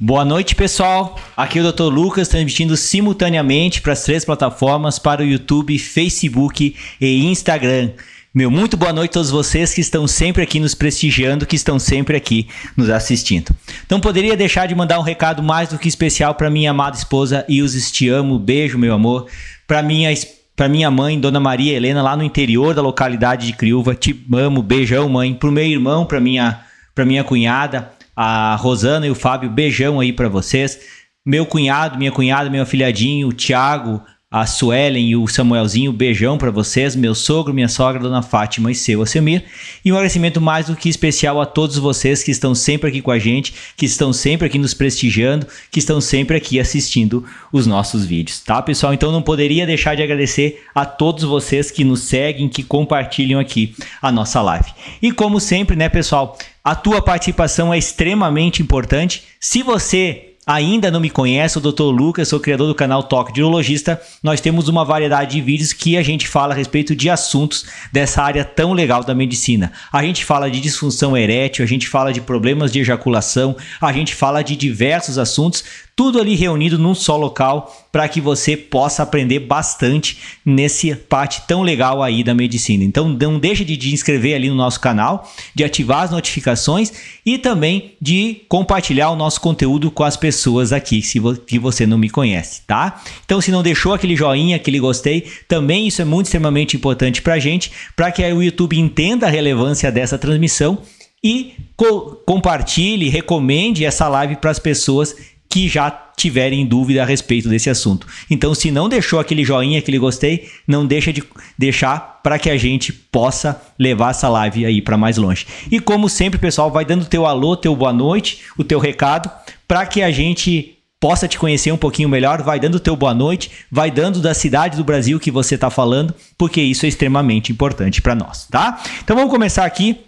Boa noite, pessoal. Aqui é o Dr. Lucas transmitindo simultaneamente para as três plataformas, para o YouTube, Facebook e Instagram. Meu muito boa noite a todos vocês que estão sempre aqui nos prestigiando, que estão sempre aqui nos assistindo. Não poderia deixar de mandar um recado mais do que especial para minha amada esposa Ilse, te amo, beijo meu amor. Para minha para minha mãe, Dona Maria Helena, lá no interior da localidade de Criúva, te amo, beijão mãe. Para o meu irmão, para minha para minha cunhada, a Rosana e o Fábio, beijão aí para vocês. Meu cunhado, minha cunhada, meu afilhadinho, o Thiago, a Suelen e o Samuelzinho, beijão para vocês, meu sogro, minha sogra, dona Fátima e seu Assemir. E um agradecimento mais do que especial a todos vocês que estão sempre aqui com a gente, que estão sempre aqui nos prestigiando, que estão sempre aqui assistindo os nossos vídeos, tá, pessoal? Então não poderia deixar de agradecer a todos vocês que nos seguem, que compartilham aqui a nossa live. E como sempre, né, pessoal, a tua participação é extremamente importante. Se você ainda não me conhece, o Dr. Lucas, sou criador do canal Toque de Urologista. Nós temos uma variedade de vídeos que a gente fala a respeito de assuntos dessa área tão legal da medicina. A gente fala de disfunção erétil, a gente fala de problemas de ejaculação, a gente fala de diversos assuntos tudo ali reunido num só local para que você possa aprender bastante nesse parte tão legal aí da medicina. Então não deixa de se inscrever ali no nosso canal, de ativar as notificações e também de compartilhar o nosso conteúdo com as pessoas aqui se que você não me conhece, tá? Então se não deixou aquele joinha, aquele gostei, também isso é muito extremamente importante para gente, para que o YouTube entenda a relevância dessa transmissão e co compartilhe, recomende essa live para as pessoas que já tiverem dúvida a respeito desse assunto. Então, se não deixou aquele joinha, aquele gostei, não deixa de deixar para que a gente possa levar essa live aí para mais longe. E como sempre, pessoal, vai dando teu alô, teu boa noite, o teu recado, para que a gente possa te conhecer um pouquinho melhor, vai dando teu boa noite, vai dando da cidade do Brasil que você está falando, porque isso é extremamente importante para nós, tá? Então vamos começar aqui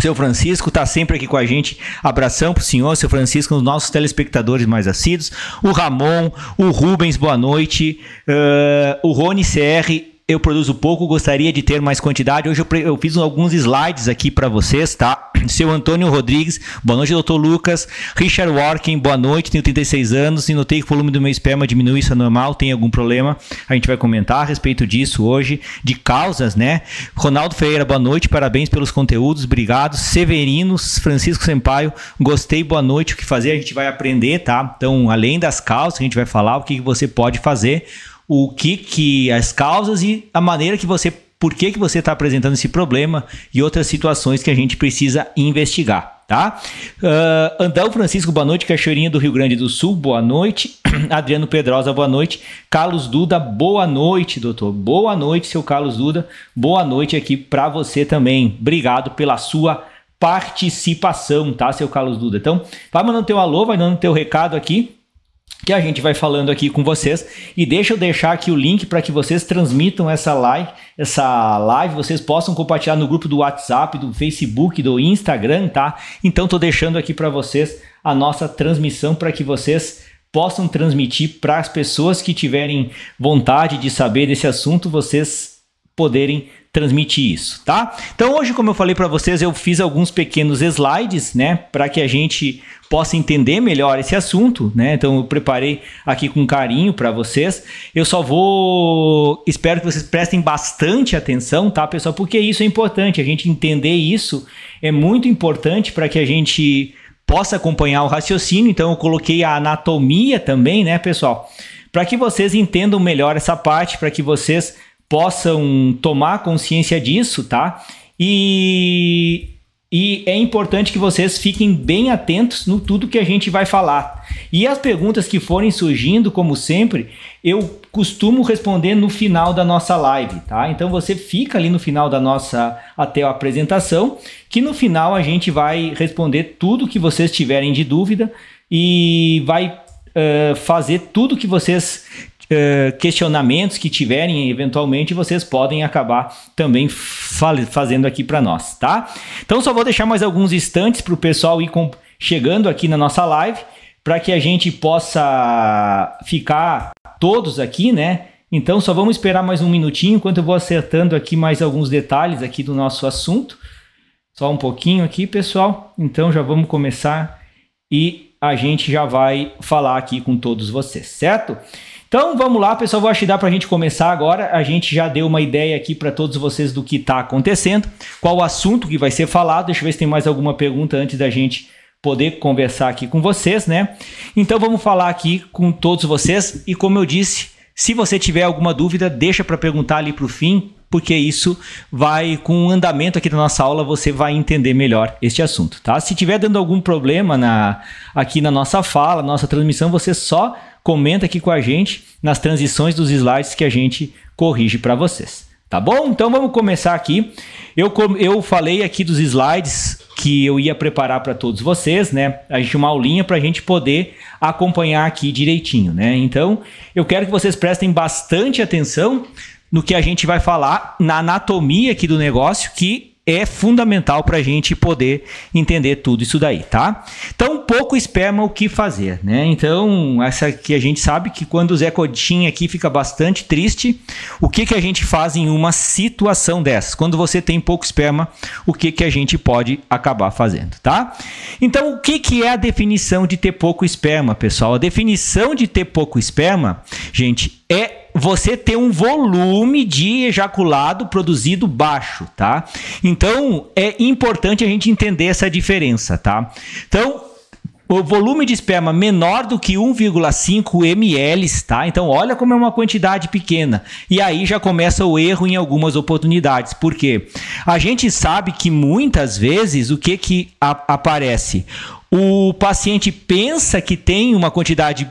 seu Francisco está sempre aqui com a gente. Abração pro senhor, seu Francisco, os nossos telespectadores mais assíduos. O Ramon, o Rubens, boa noite. Uh, o Rony CR, eu produzo pouco, gostaria de ter mais quantidade. Hoje eu, eu fiz alguns slides aqui para vocês, tá? Seu Antônio Rodrigues, boa noite, doutor Lucas. Richard Working, boa noite, tenho 36 anos e notei que o volume do meu esperma diminui, isso é normal, tem algum problema? A gente vai comentar a respeito disso hoje, de causas, né? Ronaldo Ferreira, boa noite, parabéns pelos conteúdos, obrigado. Severinos, Francisco Sempaio, gostei, boa noite, o que fazer? A gente vai aprender, tá? Então, além das causas, a gente vai falar o que você pode fazer o que, que as causas e a maneira que você, por que, que você está apresentando esse problema e outras situações que a gente precisa investigar. Tá? Uh, Andão Francisco, boa noite. Cachoeirinha do Rio Grande do Sul, boa noite. Adriano Pedrosa, boa noite. Carlos Duda, boa noite, doutor. Boa noite, seu Carlos Duda. Boa noite aqui para você também. Obrigado pela sua participação, tá, seu Carlos Duda? Então, vai mandando teu alô, vai mandando teu recado aqui que a gente vai falando aqui com vocês. E deixa eu deixar aqui o link para que vocês transmitam essa live, essa live, vocês possam compartilhar no grupo do WhatsApp, do Facebook, do Instagram, tá? Então tô deixando aqui para vocês a nossa transmissão para que vocês possam transmitir para as pessoas que tiverem vontade de saber desse assunto, vocês poderem transmitir isso, tá? Então hoje, como eu falei para vocês, eu fiz alguns pequenos slides, né, para que a gente possa entender melhor esse assunto, né? Então eu preparei aqui com carinho para vocês. Eu só vou, espero que vocês prestem bastante atenção, tá, pessoal? Porque isso é importante. A gente entender isso é muito importante para que a gente possa acompanhar o raciocínio. Então eu coloquei a anatomia também, né, pessoal? Para que vocês entendam melhor essa parte, para que vocês possam tomar consciência disso, tá? E, e é importante que vocês fiquem bem atentos no tudo que a gente vai falar. E as perguntas que forem surgindo, como sempre, eu costumo responder no final da nossa live, tá? Então você fica ali no final da nossa até a apresentação, que no final a gente vai responder tudo que vocês tiverem de dúvida e vai uh, fazer tudo que vocês eh, questionamentos que tiverem, eventualmente vocês podem acabar também fazendo aqui para nós, tá? Então só vou deixar mais alguns instantes para o pessoal ir chegando aqui na nossa live para que a gente possa ficar todos aqui, né? Então só vamos esperar mais um minutinho enquanto eu vou acertando aqui mais alguns detalhes aqui do nosso assunto. Só um pouquinho aqui, pessoal. Então já vamos começar e a gente já vai falar aqui com todos vocês, certo? Então vamos lá, pessoal. Vou achar para a gente começar agora. A gente já deu uma ideia aqui para todos vocês do que está acontecendo, qual o assunto que vai ser falado. Deixa eu ver se tem mais alguma pergunta antes da gente poder conversar aqui com vocês, né? Então vamos falar aqui com todos vocês e como eu disse, se você tiver alguma dúvida, deixa para perguntar ali para o fim, porque isso vai com o andamento aqui da nossa aula você vai entender melhor este assunto, tá? Se tiver dando algum problema na aqui na nossa fala, nossa transmissão, você só comenta aqui com a gente nas transições dos slides que a gente corrige para vocês. Tá bom? Então vamos começar aqui. Eu, eu falei aqui dos slides que eu ia preparar para todos vocês, né? A gente uma aulinha para a gente poder acompanhar aqui direitinho, né? Então eu quero que vocês prestem bastante atenção no que a gente vai falar na anatomia aqui do negócio, que é fundamental para a gente poder entender tudo isso daí, tá? Então, pouco esperma o que fazer, né? Então, essa aqui a gente sabe que quando o Zé Codinho aqui fica bastante triste, o que, que a gente faz em uma situação dessas? Quando você tem pouco esperma, o que, que a gente pode acabar fazendo, tá? Então, o que, que é a definição de ter pouco esperma, pessoal? A definição de ter pouco esperma, gente, é você ter um volume de ejaculado produzido baixo, tá? Então é importante a gente entender essa diferença, tá? Então o volume de esperma menor do que 1,5 ml, tá? Então olha como é uma quantidade pequena. E aí já começa o erro em algumas oportunidades. Por quê? A gente sabe que muitas vezes o que que aparece? o paciente pensa que tem uma quantidade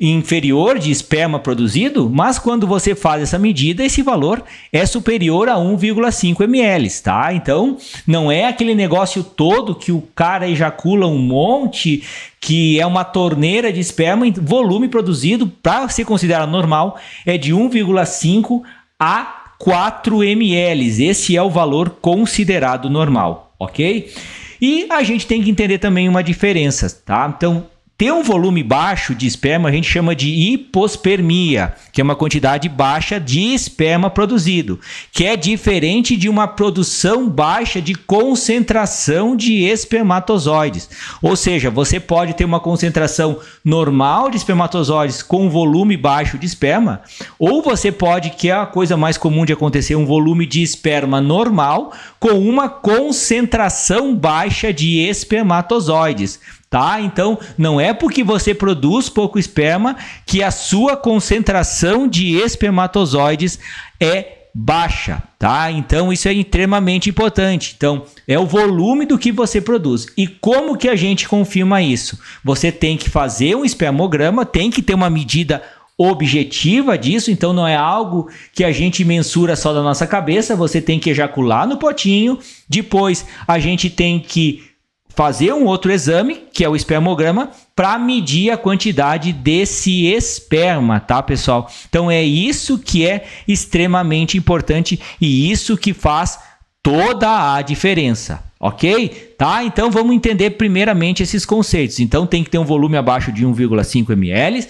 inferior de esperma produzido, mas quando você faz essa medida, esse valor é superior a 1,5 ml, tá? Então, não é aquele negócio todo que o cara ejacula um monte, que é uma torneira de esperma, volume produzido para ser considerado normal é de 1,5 a 4 ml. Esse é o valor considerado normal, ok? E a gente tem que entender também uma diferença, tá? Então, ter um volume baixo de esperma a gente chama de hipospermia, que é uma quantidade baixa de esperma produzido, que é diferente de uma produção baixa de concentração de espermatozoides. Ou seja, você pode ter uma concentração normal de espermatozoides com volume baixo de esperma, ou você pode, que é a coisa mais comum de acontecer, um volume de esperma normal com uma concentração baixa de espermatozoides tá? Então, não é porque você produz pouco esperma que a sua concentração de espermatozoides é baixa, tá? Então isso é extremamente importante. Então, é o volume do que você produz. E como que a gente confirma isso? Você tem que fazer um espermograma, tem que ter uma medida objetiva disso, então não é algo que a gente mensura só da nossa cabeça, você tem que ejacular no potinho, depois a gente tem que fazer um outro exame, que é o espermograma, para medir a quantidade desse esperma, tá, pessoal? Então é isso que é extremamente importante e isso que faz toda a diferença, ok? Tá? Então vamos entender primeiramente esses conceitos. Então tem que ter um volume abaixo de 1,5 ml.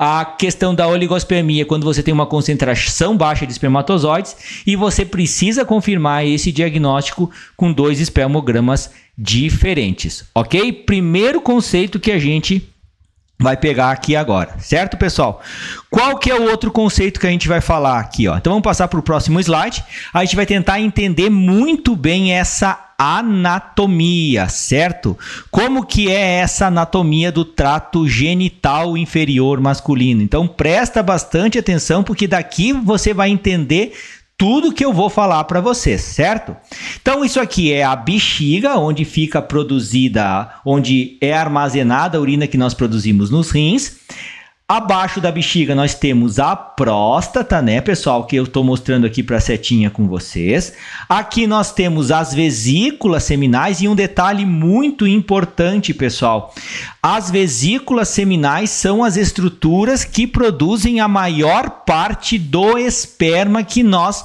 A questão da oligospermia, quando você tem uma concentração baixa de espermatozoides e você precisa confirmar esse diagnóstico com dois espermogramas diferentes, ok? Primeiro conceito que a gente vai pegar aqui agora, certo, pessoal? Qual que é o outro conceito que a gente vai falar aqui, ó? Então vamos passar para o próximo slide. A gente vai tentar entender muito bem essa anatomia, certo? Como que é essa anatomia do trato genital inferior masculino? Então presta bastante atenção porque daqui você vai entender tudo que eu vou falar para você, certo? Então isso aqui é a bexiga onde fica produzida, onde é armazenada a urina que nós produzimos nos rins. Abaixo da bexiga nós temos a próstata, né, pessoal, que eu estou mostrando aqui para a setinha com vocês. Aqui nós temos as vesículas seminais e um detalhe muito importante, pessoal. As vesículas seminais são as estruturas que produzem a maior parte do esperma que nós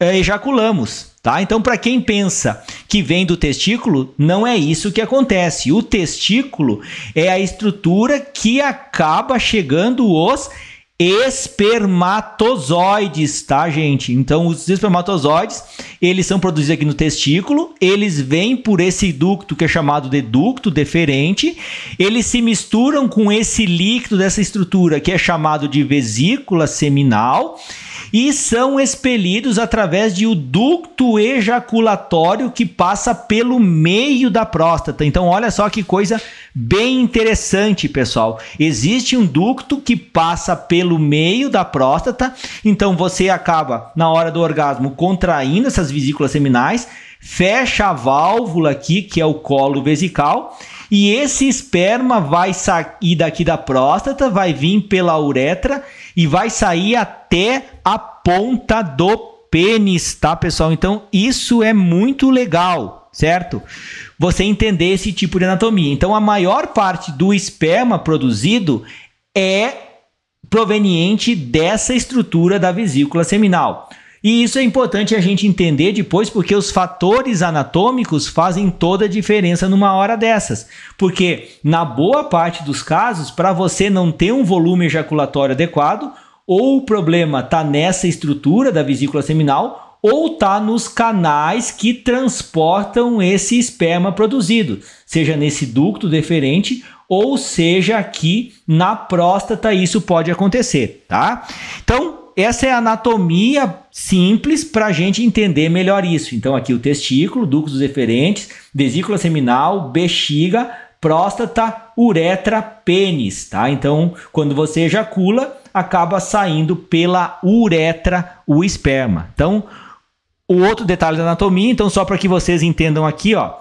eh, ejaculamos. Tá? Então, para quem pensa que vem do testículo, não é isso que acontece. O testículo é a estrutura que acaba chegando os espermatozoides, tá, gente? Então, os espermatozoides, eles são produzidos aqui no testículo, eles vêm por esse ducto que é chamado de ducto deferente, eles se misturam com esse líquido dessa estrutura que é chamado de vesícula seminal, e são expelidos através de o um ducto ejaculatório que passa pelo meio da próstata. Então, olha só que coisa bem interessante, pessoal. Existe um ducto que passa pelo meio da próstata, então você acaba na hora do orgasmo contraindo essas vesículas seminais, fecha a válvula aqui, que é o colo vesical, e esse esperma vai sair daqui da próstata, vai vir pela uretra e vai sair até a ponta do pênis, tá, pessoal? Então, isso é muito legal, certo? Você entender esse tipo de anatomia. Então, a maior parte do esperma produzido é proveniente dessa estrutura da vesícula seminal. E isso é importante a gente entender depois, porque os fatores anatômicos fazem toda a diferença numa hora dessas. Porque, na boa parte dos casos, para você não ter um volume ejaculatório adequado, ou o problema está nessa estrutura da vesícula seminal, ou está nos canais que transportam esse esperma produzido, seja nesse ducto deferente ou seja aqui na próstata, isso pode acontecer, tá? Então, essa é a anatomia simples para a gente entender melhor isso. Então, aqui o testículo, ductos deferentes, vesícula seminal, bexiga, próstata, uretra, pênis, tá? Então, quando você ejacula, acaba saindo pela uretra o esperma. Então, o outro detalhe da anatomia, então só para que vocês entendam aqui, ó,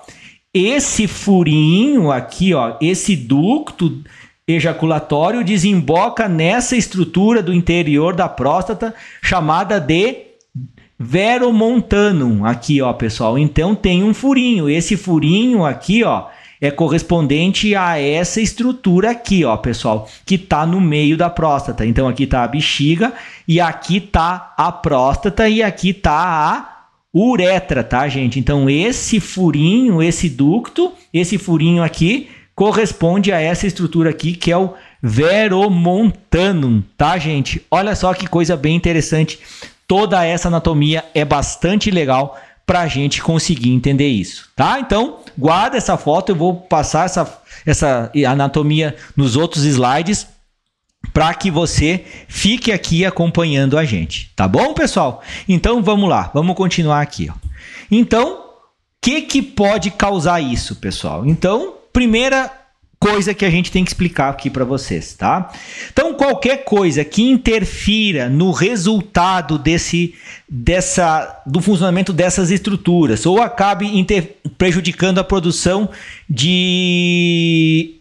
esse furinho aqui, ó, esse ducto ejaculatório desemboca nessa estrutura do interior da próstata chamada de veromontanum. Aqui, ó, pessoal. Então tem um furinho. Esse furinho aqui, ó, é correspondente a essa estrutura aqui, ó, pessoal, que tá no meio da próstata. Então aqui tá a bexiga e aqui tá a próstata e aqui tá a uretra, tá, gente? Então, esse furinho, esse ducto, esse furinho aqui corresponde a essa estrutura aqui, que é o veromontanum, tá, gente? Olha só que coisa bem interessante. Toda essa anatomia é bastante legal para a gente conseguir entender isso, tá? Então, guarda essa foto, eu vou passar essa, essa anatomia nos outros slides para que você fique aqui acompanhando a gente, tá bom, pessoal? Então, vamos lá, vamos continuar aqui. Ó. Então, o que, que pode causar isso, pessoal? Então, primeira coisa que a gente tem que explicar aqui para vocês, tá? Então, qualquer coisa que interfira no resultado desse dessa do funcionamento dessas estruturas ou acabe inter, prejudicando a produção de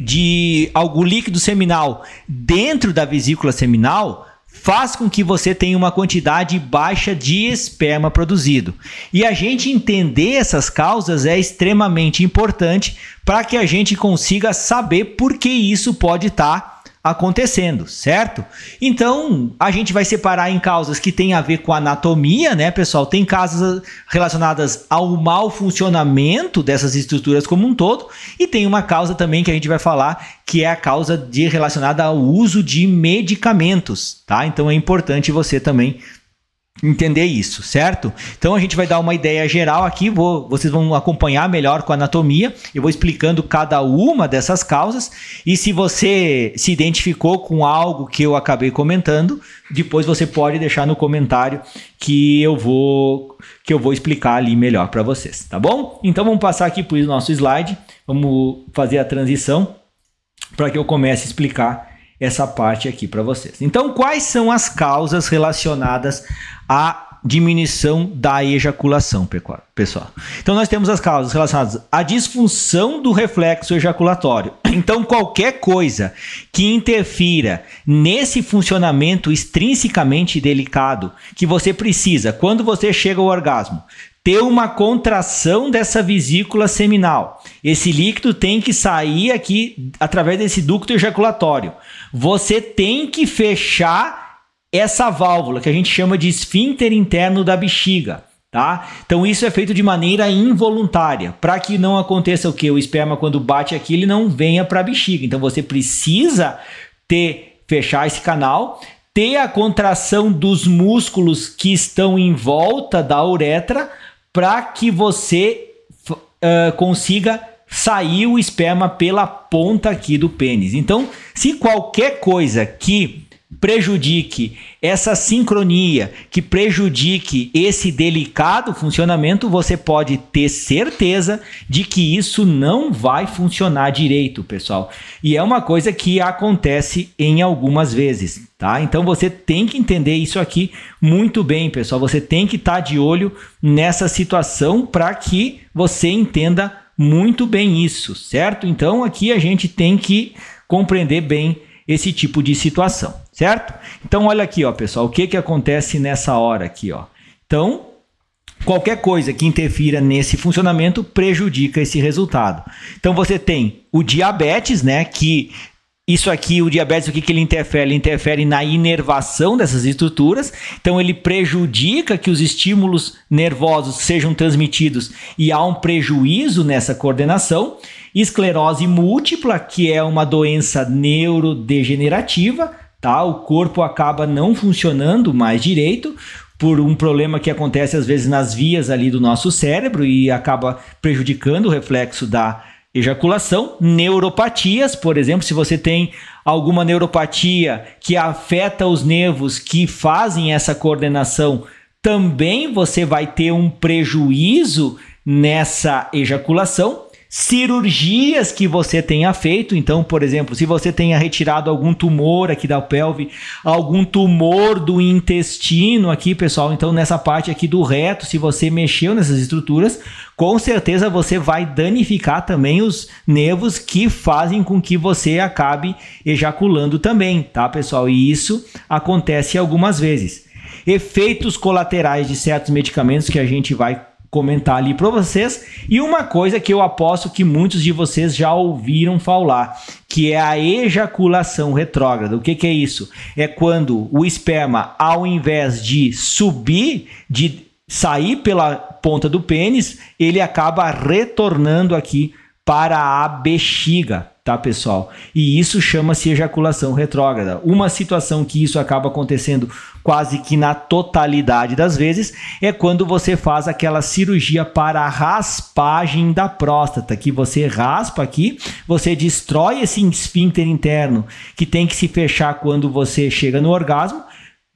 de algo líquido seminal dentro da vesícula seminal, faz com que você tenha uma quantidade baixa de esperma produzido. E a gente entender essas causas é extremamente importante para que a gente consiga saber por que isso pode estar. Tá acontecendo, certo? Então, a gente vai separar em causas que têm a ver com anatomia, né, pessoal? Tem causas relacionadas ao mau funcionamento dessas estruturas como um todo, e tem uma causa também que a gente vai falar, que é a causa de relacionada ao uso de medicamentos, tá? Então é importante você também entender isso, certo? Então a gente vai dar uma ideia geral aqui, vou, vocês vão acompanhar melhor com a anatomia, eu vou explicando cada uma dessas causas e se você se identificou com algo que eu acabei comentando, depois você pode deixar no comentário que eu vou que eu vou explicar ali melhor para vocês, tá bom? Então vamos passar aqui para o nosso slide, vamos fazer a transição para que eu comece a explicar essa parte aqui para vocês. Então, quais são as causas relacionadas a diminuição da ejaculação, pessoal. Então nós temos as causas relacionadas à disfunção do reflexo ejaculatório. Então qualquer coisa que interfira nesse funcionamento extrinsecamente delicado que você precisa quando você chega ao orgasmo, ter uma contração dessa vesícula seminal. Esse líquido tem que sair aqui através desse ducto ejaculatório. Você tem que fechar essa válvula que a gente chama de esfíncter interno da bexiga. Tá? Então isso é feito de maneira involuntária, para que não aconteça o que o esperma quando bate aqui ele não venha para a bexiga. Então você precisa ter fechar esse canal, ter a contração dos músculos que estão em volta da uretra para que você uh, consiga sair o esperma pela ponta aqui do pênis. Então, se qualquer coisa que prejudique essa sincronia, que prejudique esse delicado funcionamento, você pode ter certeza de que isso não vai funcionar direito, pessoal. E é uma coisa que acontece em algumas vezes, tá? Então você tem que entender isso aqui muito bem, pessoal. Você tem que estar tá de olho nessa situação para que você entenda muito bem isso, certo? Então aqui a gente tem que compreender bem esse tipo de situação, certo? Então olha aqui, ó, pessoal, o que que acontece nessa hora aqui, ó? Então, qualquer coisa que interfira nesse funcionamento prejudica esse resultado. Então você tem o diabetes, né, que isso aqui, o diabetes, o que, que ele interfere? Ele interfere na inervação dessas estruturas, então ele prejudica que os estímulos nervosos sejam transmitidos e há um prejuízo nessa coordenação esclerose múltipla, que é uma doença neurodegenerativa, tá? O corpo acaba não funcionando mais direito por um problema que acontece às vezes nas vias ali do nosso cérebro e acaba prejudicando o reflexo da ejaculação, neuropatias, por exemplo, se você tem alguma neuropatia que afeta os nervos que fazem essa coordenação, também você vai ter um prejuízo nessa ejaculação cirurgias que você tenha feito. Então, por exemplo, se você tenha retirado algum tumor aqui da pelve, algum tumor do intestino aqui, pessoal. Então, nessa parte aqui do reto, se você mexeu nessas estruturas, com certeza você vai danificar também os nervos que fazem com que você acabe ejaculando também, tá, pessoal? E isso acontece algumas vezes. Efeitos colaterais de certos medicamentos que a gente vai comentar ali para vocês. E uma coisa que eu aposto que muitos de vocês já ouviram falar, que é a ejaculação retrógrada. O que, que é isso? É quando o esperma, ao invés de subir, de sair pela ponta do pênis, ele acaba retornando aqui para a bexiga tá, pessoal? E isso chama-se ejaculação retrógrada. Uma situação que isso acaba acontecendo quase que na totalidade das vezes é quando você faz aquela cirurgia para a raspagem da próstata, que você raspa aqui, você destrói esse esfíncter interno que tem que se fechar quando você chega no orgasmo.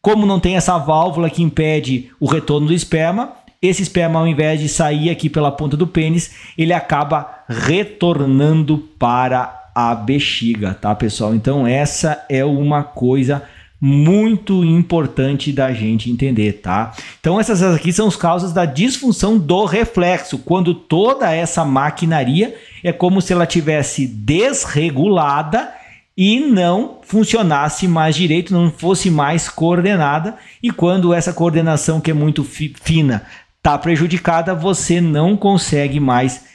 Como não tem essa válvula que impede o retorno do esperma, esse esperma, ao invés de sair aqui pela ponta do pênis, ele acaba retornando para a bexiga, tá, pessoal? Então, essa é uma coisa muito importante da gente entender, tá? Então essas aqui são as causas da disfunção do reflexo, quando toda essa maquinaria é como se ela tivesse desregulada e não funcionasse mais direito, não fosse mais coordenada, e quando essa coordenação que é muito fi fina está prejudicada, você não consegue mais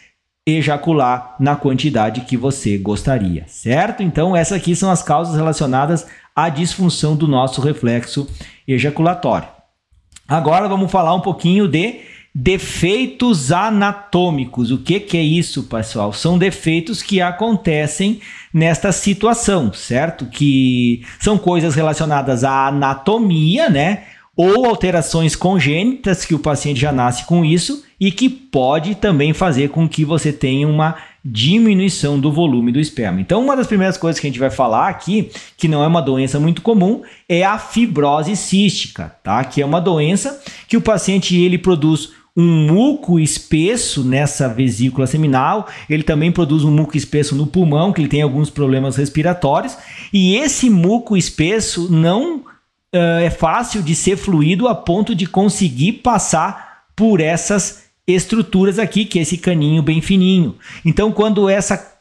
ejacular na quantidade que você gostaria, certo? Então, essas aqui são as causas relacionadas à disfunção do nosso reflexo ejaculatório. Agora vamos falar um pouquinho de defeitos anatômicos. O que, que é isso, pessoal? São defeitos que acontecem nesta situação, certo? Que são coisas relacionadas à anatomia, né? ou alterações congênitas que o paciente já nasce com isso e que pode também fazer com que você tenha uma diminuição do volume do esperma. Então, uma das primeiras coisas que a gente vai falar aqui, que não é uma doença muito comum, é a fibrose cística, tá? Que é uma doença que o paciente ele produz um muco espesso nessa vesícula seminal, ele também produz um muco espesso no pulmão, que ele tem alguns problemas respiratórios, e esse muco espesso não uh, é fácil de ser fluido a ponto de conseguir passar por essas estruturas aqui, que é esse caninho bem fininho. Então, quando essa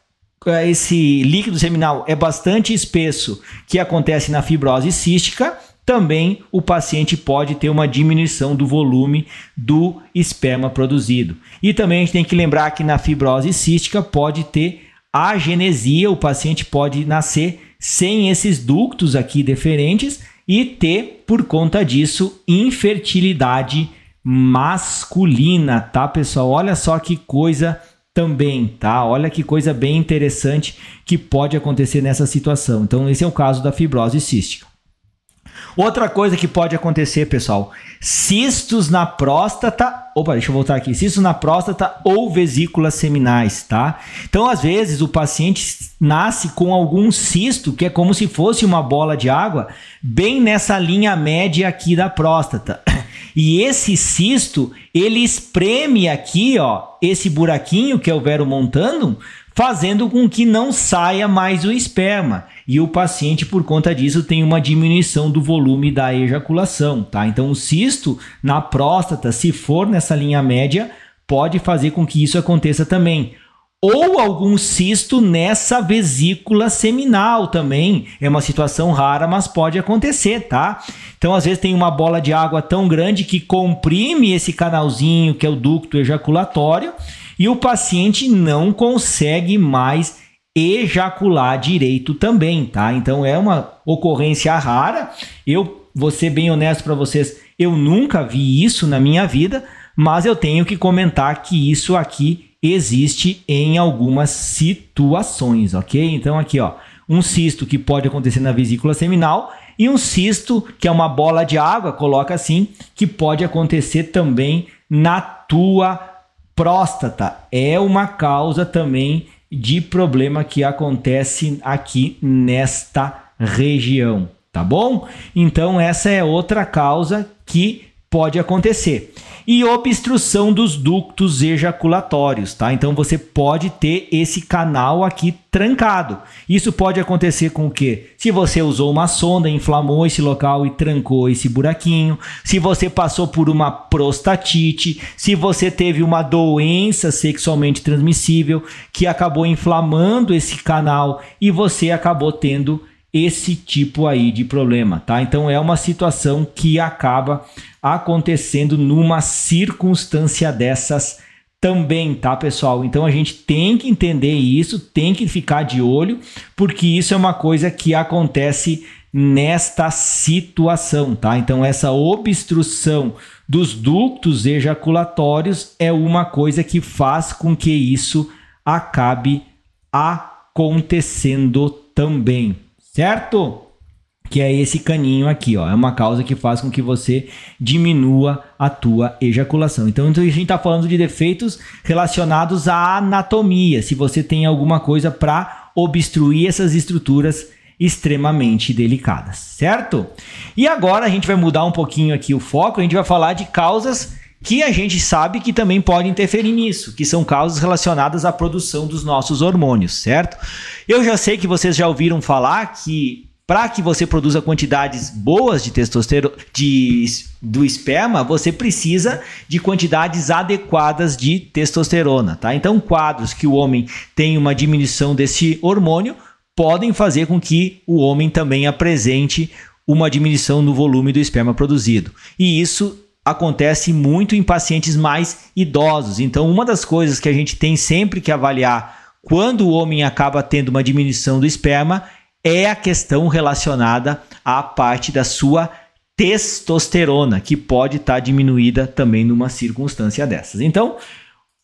ah, esse líquido seminal é bastante espesso, que acontece na fibrose cística, também o paciente pode ter uma diminuição do volume do esperma produzido. E também a gente tem que lembrar que na fibrose cística pode ter agenesia, o paciente pode nascer sem esses ductos aqui deferentes e ter, por conta disso, infertilidade masculina, tá, pessoal? Olha só que coisa também, tá? Olha que coisa bem interessante que pode acontecer nessa situação. Então, esse é o caso da fibrose cística. Outra coisa que pode acontecer, pessoal: cistos na próstata. Opa, deixa eu voltar aqui. Cistos na próstata ou vesículas seminais, tá? Então, às vezes, o paciente nasce com algum cisto, que é como se fosse uma bola de água, bem nessa linha média aqui da próstata. E esse cisto, ele espreme aqui, ó, esse buraquinho que é o vero montando, fazendo com que não saia mais o esperma. E o paciente, por conta disso, tem uma diminuição do volume da ejaculação, tá? Então, o cisto na próstata, se for nessa linha média, pode fazer com que isso aconteça também. Ou algum cisto nessa vesícula seminal também. É uma situação rara, mas pode acontecer, tá? Então, às vezes, tem uma bola de água tão grande que comprime esse canalzinho, que é o ducto ejaculatório, e o paciente não consegue mais ejacular direito também, tá? Então é uma ocorrência rara. Eu vou ser bem honesto para vocês, eu nunca vi isso na minha vida, mas eu tenho que comentar que isso aqui existe em algumas situações, ok? Então aqui, ó, um cisto que pode acontecer na vesícula seminal e um cisto que é uma bola de água, coloca assim, que pode acontecer também na tua próstata é uma causa também de problema que acontece aqui nesta região, tá bom? Então essa é outra causa que pode acontecer. E obstrução dos ductos ejaculatórios, tá? Então você pode ter esse canal aqui trancado. Isso pode acontecer com o quê? Se você usou uma sonda, inflamou esse local e trancou esse buraquinho, se você passou por uma prostatite, se você teve uma doença sexualmente transmissível que acabou inflamando esse canal e você acabou tendo esse tipo aí de problema, tá? Então é uma situação que acaba acontecendo numa circunstância dessas também, tá, pessoal? Então a gente tem que entender isso, tem que ficar de olho, porque isso é uma coisa que acontece nesta situação, tá? Então essa obstrução dos ductos ejaculatórios é uma coisa que faz com que isso acabe acontecendo também, certo? Que é esse caninho aqui, ó. É uma causa que faz com que você diminua a tua ejaculação. Então, a gente está falando de defeitos relacionados à anatomia. Se você tem alguma coisa para obstruir essas estruturas extremamente delicadas, certo? E agora a gente vai mudar um pouquinho aqui o foco, a gente vai falar de causas que a gente sabe que também pode interferir nisso, que são causas relacionadas à produção dos nossos hormônios, certo? Eu já sei que vocês já ouviram falar que para que você produza quantidades boas de testosterona de, do esperma, você precisa de quantidades adequadas de testosterona, tá? Então, quadros que o homem tem uma diminuição desse hormônio podem fazer com que o homem também apresente uma diminuição no volume do esperma produzido. E isso acontece muito em pacientes mais idosos. Então, uma das coisas que a gente tem sempre que avaliar quando o homem acaba tendo uma diminuição do esperma é a questão relacionada à parte da sua testosterona, que pode estar tá diminuída também numa circunstância dessas. Então,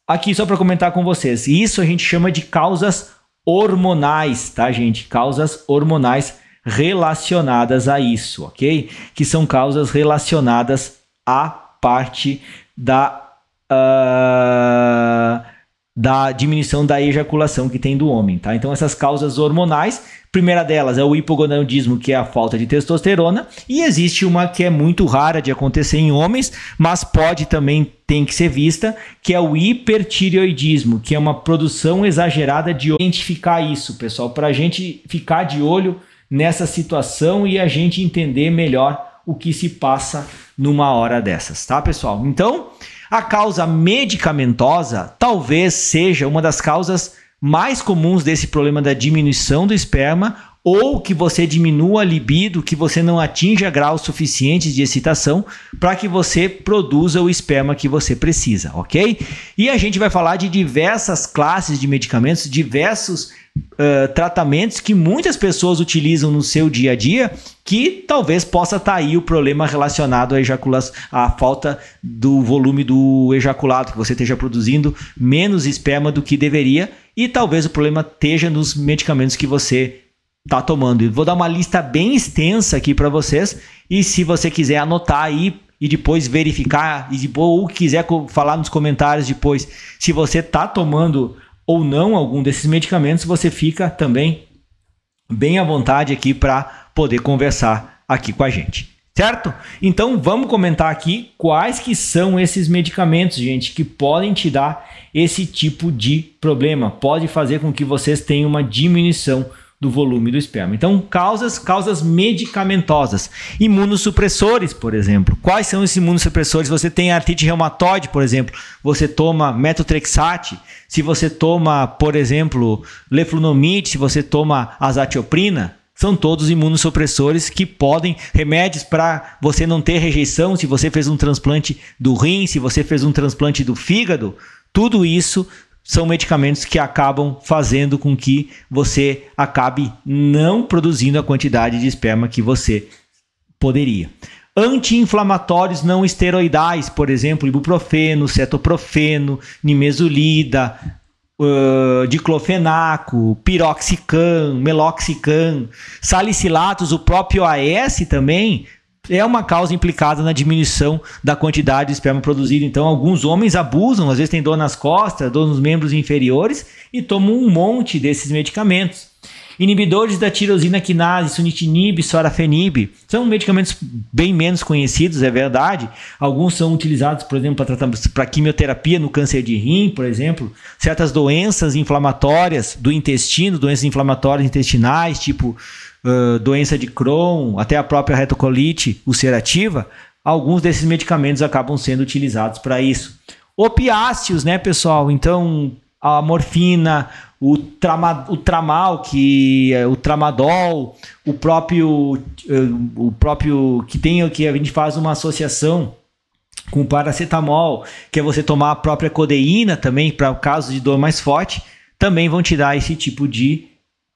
aqui só para comentar com vocês, isso a gente chama de causas hormonais, tá, gente? Causas hormonais relacionadas a isso, ok? Que são causas relacionadas a parte da. Uh, da diminuição da ejaculação que tem do homem, tá? Então essas causas hormonais, primeira delas é o hipogonadismo, que é a falta de testosterona, e existe uma que é muito rara de acontecer em homens, mas pode também tem que ser vista, que é o hipertireoidismo, que é uma produção exagerada de identificar isso, pessoal, para a gente ficar de olho nessa situação e a gente entender melhor o que se passa numa hora dessas, tá, pessoal? Então, a causa medicamentosa talvez seja uma das causas mais comuns desse problema da diminuição do esperma ou que você diminua a libido, que você não atinja graus suficientes de excitação para que você produza o esperma que você precisa, ok? E a gente vai falar de diversas classes de medicamentos, diversos Uh, tratamentos que muitas pessoas utilizam no seu dia a dia, que talvez possa estar tá aí o problema relacionado à ejaculação, à falta do volume do ejaculado, que você esteja produzindo menos esperma do que deveria, e talvez o problema esteja nos medicamentos que você está tomando. Eu vou dar uma lista bem extensa aqui para vocês, e se você quiser anotar aí e depois verificar, e, ou quiser falar nos comentários depois se você está tomando ou não algum desses medicamentos, você fica também bem à vontade aqui para poder conversar aqui com a gente. Certo? Então vamos comentar aqui quais que são esses medicamentos, gente, que podem te dar esse tipo de problema. Pode fazer com que vocês tenham uma diminuição do volume do esperma. Então, causas, causas medicamentosas. Imunossupressores, por exemplo. Quais são esses imunossupressores? Você tem artrite reumatoide, por exemplo, você toma metotrexate, se você toma, por exemplo, leflunomide, se você toma azatioprina, são todos imunossupressores que podem remédios para você não ter rejeição, se você fez um transplante do rim, se você fez um transplante do fígado, tudo isso são medicamentos que acabam fazendo com que você acabe não produzindo a quantidade de esperma que você poderia. Anti-inflamatórios não esteroidais, por exemplo, ibuprofeno, cetoprofeno, nimesulida, uh, diclofenaco, piroxicam, meloxicam, salicilatos, o próprio AS também é uma causa implicada na diminuição da quantidade de esperma produzida. Então, alguns homens abusam, às vezes tem dor nas costas, dor nos membros inferiores e tomam um monte desses medicamentos. Inibidores da tirosina quinase, sunitinib, sorafenib, são medicamentos bem menos conhecidos, é verdade. Alguns são utilizados, por exemplo, para quimioterapia no câncer de rim, por exemplo. Certas doenças inflamatórias do intestino, doenças inflamatórias intestinais, tipo doença de Crohn, até a própria retocolite ulcerativa, alguns desses medicamentos acabam sendo utilizados para isso. Opiáceos, né, pessoal? Então, a morfina, o, trama, o tramal, que é o tramadol, o próprio, o próprio que tem que a gente faz uma associação com paracetamol, que é você tomar a própria codeína também para o caso de dor mais forte, também vão te dar esse tipo de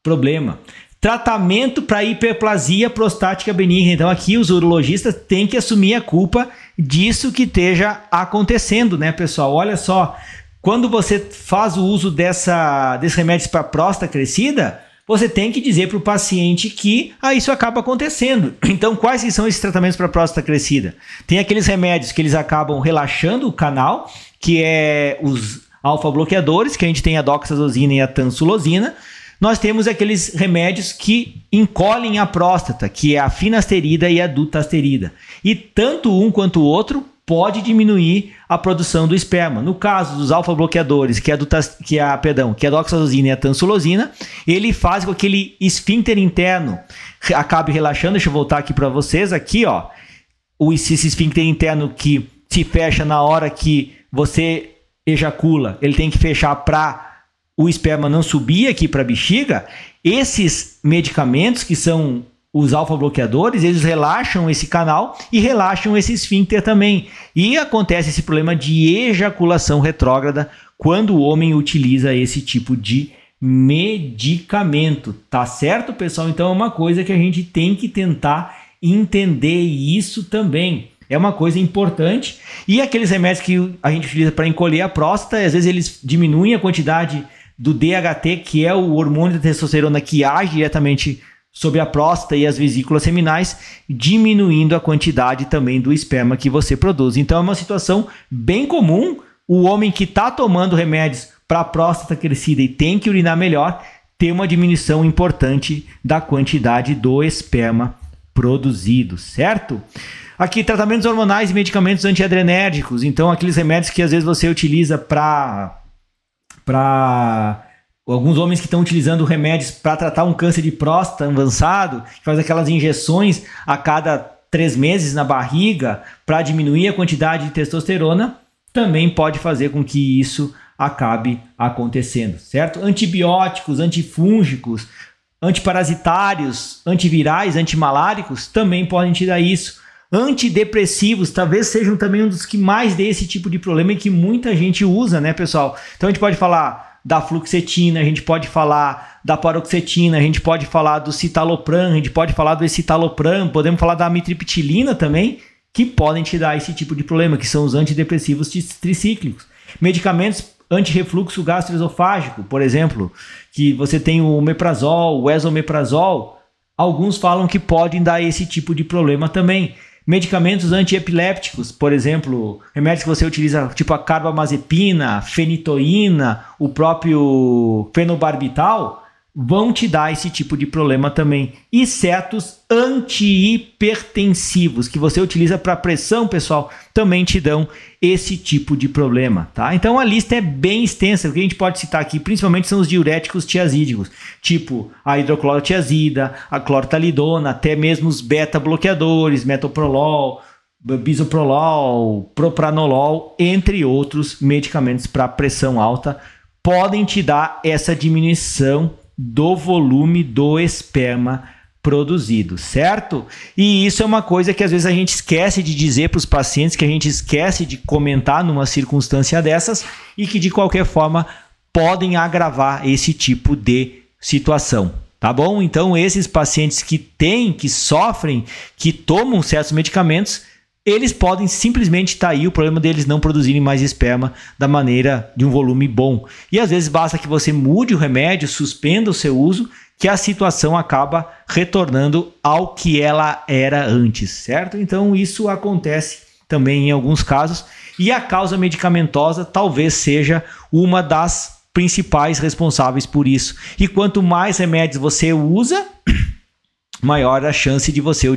problema. Tratamento para hiperplasia prostática benigna. Então, aqui os urologistas têm que assumir a culpa disso que esteja acontecendo, né, pessoal? Olha só, quando você faz o uso dessa, desses remédios para próstata crescida, você tem que dizer para o paciente que ah, isso acaba acontecendo. Então, quais são esses tratamentos para próstata crescida? Tem aqueles remédios que eles acabam relaxando o canal, que é os alfa-bloqueadores, que a gente tem a doxazosina e a tansulosina. Nós temos aqueles remédios que encolhem a próstata, que é a finasterida e a dutasterida. E tanto um quanto o outro pode diminuir a produção do esperma. No caso dos alfa-bloqueadores, que é, do, que é, a, perdão, que é a doxazosina e a tansulosina, ele faz com que aquele esfíncter interno acabe relaxando. Deixa eu voltar aqui para vocês. Aqui, ó, o, esse esfíncter interno que se fecha na hora que você ejacula, ele tem que fechar para o esperma não subia aqui para a bexiga, esses medicamentos que são os alfa-bloqueadores, eles relaxam esse canal e relaxam esse esfíncter também. E acontece esse problema de ejaculação retrógrada quando o homem utiliza esse tipo de medicamento, tá certo, pessoal? Então é uma coisa que a gente tem que tentar entender isso também. É uma coisa importante. E aqueles remédios que a gente utiliza para encolher a próstata, às vezes eles diminuem a quantidade do DHT, que é o hormônio da testosterona que age diretamente sobre a próstata e as vesículas seminais, diminuindo a quantidade também do esperma que você produz. Então é uma situação bem comum o homem que está tomando remédios para próstata crescida e tem que urinar melhor, ter uma diminuição importante da quantidade do esperma produzido, certo? Aqui, tratamentos hormonais e medicamentos antiadrenérgicos. Então, aqueles remédios que às vezes você utiliza para para alguns homens que estão utilizando remédios para tratar um câncer de próstata avançado, que faz aquelas injeções a cada três meses na barriga para diminuir a quantidade de testosterona, também pode fazer com que isso acabe acontecendo, certo? Antibióticos, antifúngicos, antiparasitários, antivirais, antimaláricos também podem te dar isso. Antidepressivos talvez sejam também um dos que mais dê esse tipo de problema e que muita gente usa, né, pessoal? Então a gente pode falar da fluoxetina, a gente pode falar da paroxetina, a gente pode falar do citalopram, a gente pode falar do escitalopram, podemos falar da amitriptilina também, que podem te dar esse tipo de problema, que são os antidepressivos tricíclicos. Medicamentos antirrefluxo gastroesofágico, por exemplo, que você tem o omeprazol, o esomeprazol, alguns falam que podem dar esse tipo de problema também. Medicamentos antiepilépticos, por exemplo, remédios que você utiliza, tipo a carbamazepina, fenitoína, o próprio fenobarbital, vão te dar esse tipo de problema também. E certos antihipertensivos que você utiliza para pressão, pessoal, também te dão esse tipo de problema, tá? Então a lista é bem extensa, o que a gente pode citar aqui, principalmente são os diuréticos tiazídicos, tipo a hidroclorotiazida, a clortalidona, até mesmo os beta bloqueadores, metoprolol, bisoprolol, propranolol, entre outros medicamentos para pressão alta podem te dar essa diminuição do volume do esperma produzido, certo? E isso é uma coisa que às vezes a gente esquece de dizer para os pacientes, que a gente esquece de comentar numa circunstância dessas e que de qualquer forma podem agravar esse tipo de situação. Tá bom? Então, esses pacientes que têm, que sofrem, que tomam certos medicamentos, eles podem simplesmente estar tá aí, o problema deles não produzirem mais esperma da maneira de um volume bom. E às vezes basta que você mude o remédio, suspenda o seu uso, que a situação acaba retornando ao que ela era antes, certo? Então isso acontece também em alguns casos, e a causa medicamentosa talvez seja uma das principais responsáveis por isso. E quanto mais remédios você usa, maior a chance de você,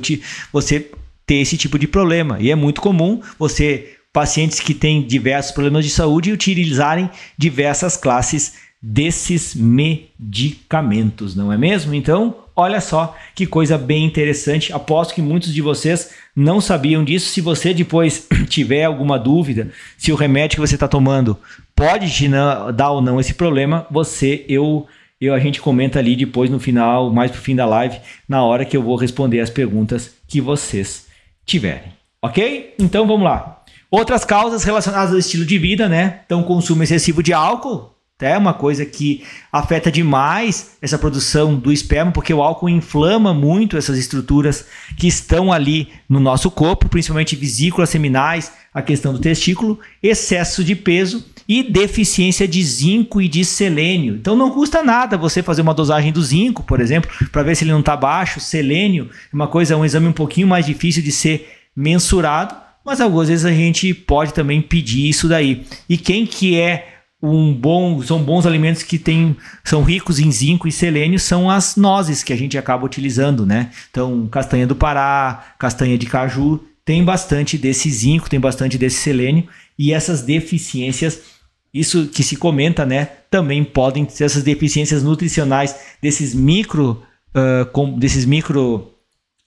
você ter esse tipo de problema. E é muito comum você, pacientes que têm diversos problemas de saúde, utilizarem diversas classes desses medicamentos, não é mesmo? Então, olha só que coisa bem interessante. Aposto que muitos de vocês não sabiam disso. Se você depois tiver alguma dúvida se o remédio que você está tomando pode te dar ou não esse problema, você eu eu a gente comenta ali depois no final, mais pro fim da live, na hora que eu vou responder as perguntas que vocês tiverem. Ok? Então vamos lá. Outras causas relacionadas ao estilo de vida, né? Então, consumo excessivo de álcool, é uma coisa que afeta demais essa produção do esperma, porque o álcool inflama muito essas estruturas que estão ali no nosso corpo, principalmente vesículas seminais, a questão do testículo, excesso de peso e deficiência de zinco e de selênio. Então não custa nada você fazer uma dosagem do zinco, por exemplo, para ver se ele não está baixo. Selênio é uma coisa, um exame um pouquinho mais difícil de ser mensurado, mas algumas vezes a gente pode também pedir isso daí. E quem que é um bom, são bons alimentos que tem, são ricos em zinco e selênio são as nozes que a gente acaba utilizando, né? Então, castanha do Pará, castanha de caju, tem bastante desse zinco, tem bastante desse selênio e essas deficiências isso que se comenta, né? Também podem ser essas deficiências nutricionais desses micro, uh, com, desses micro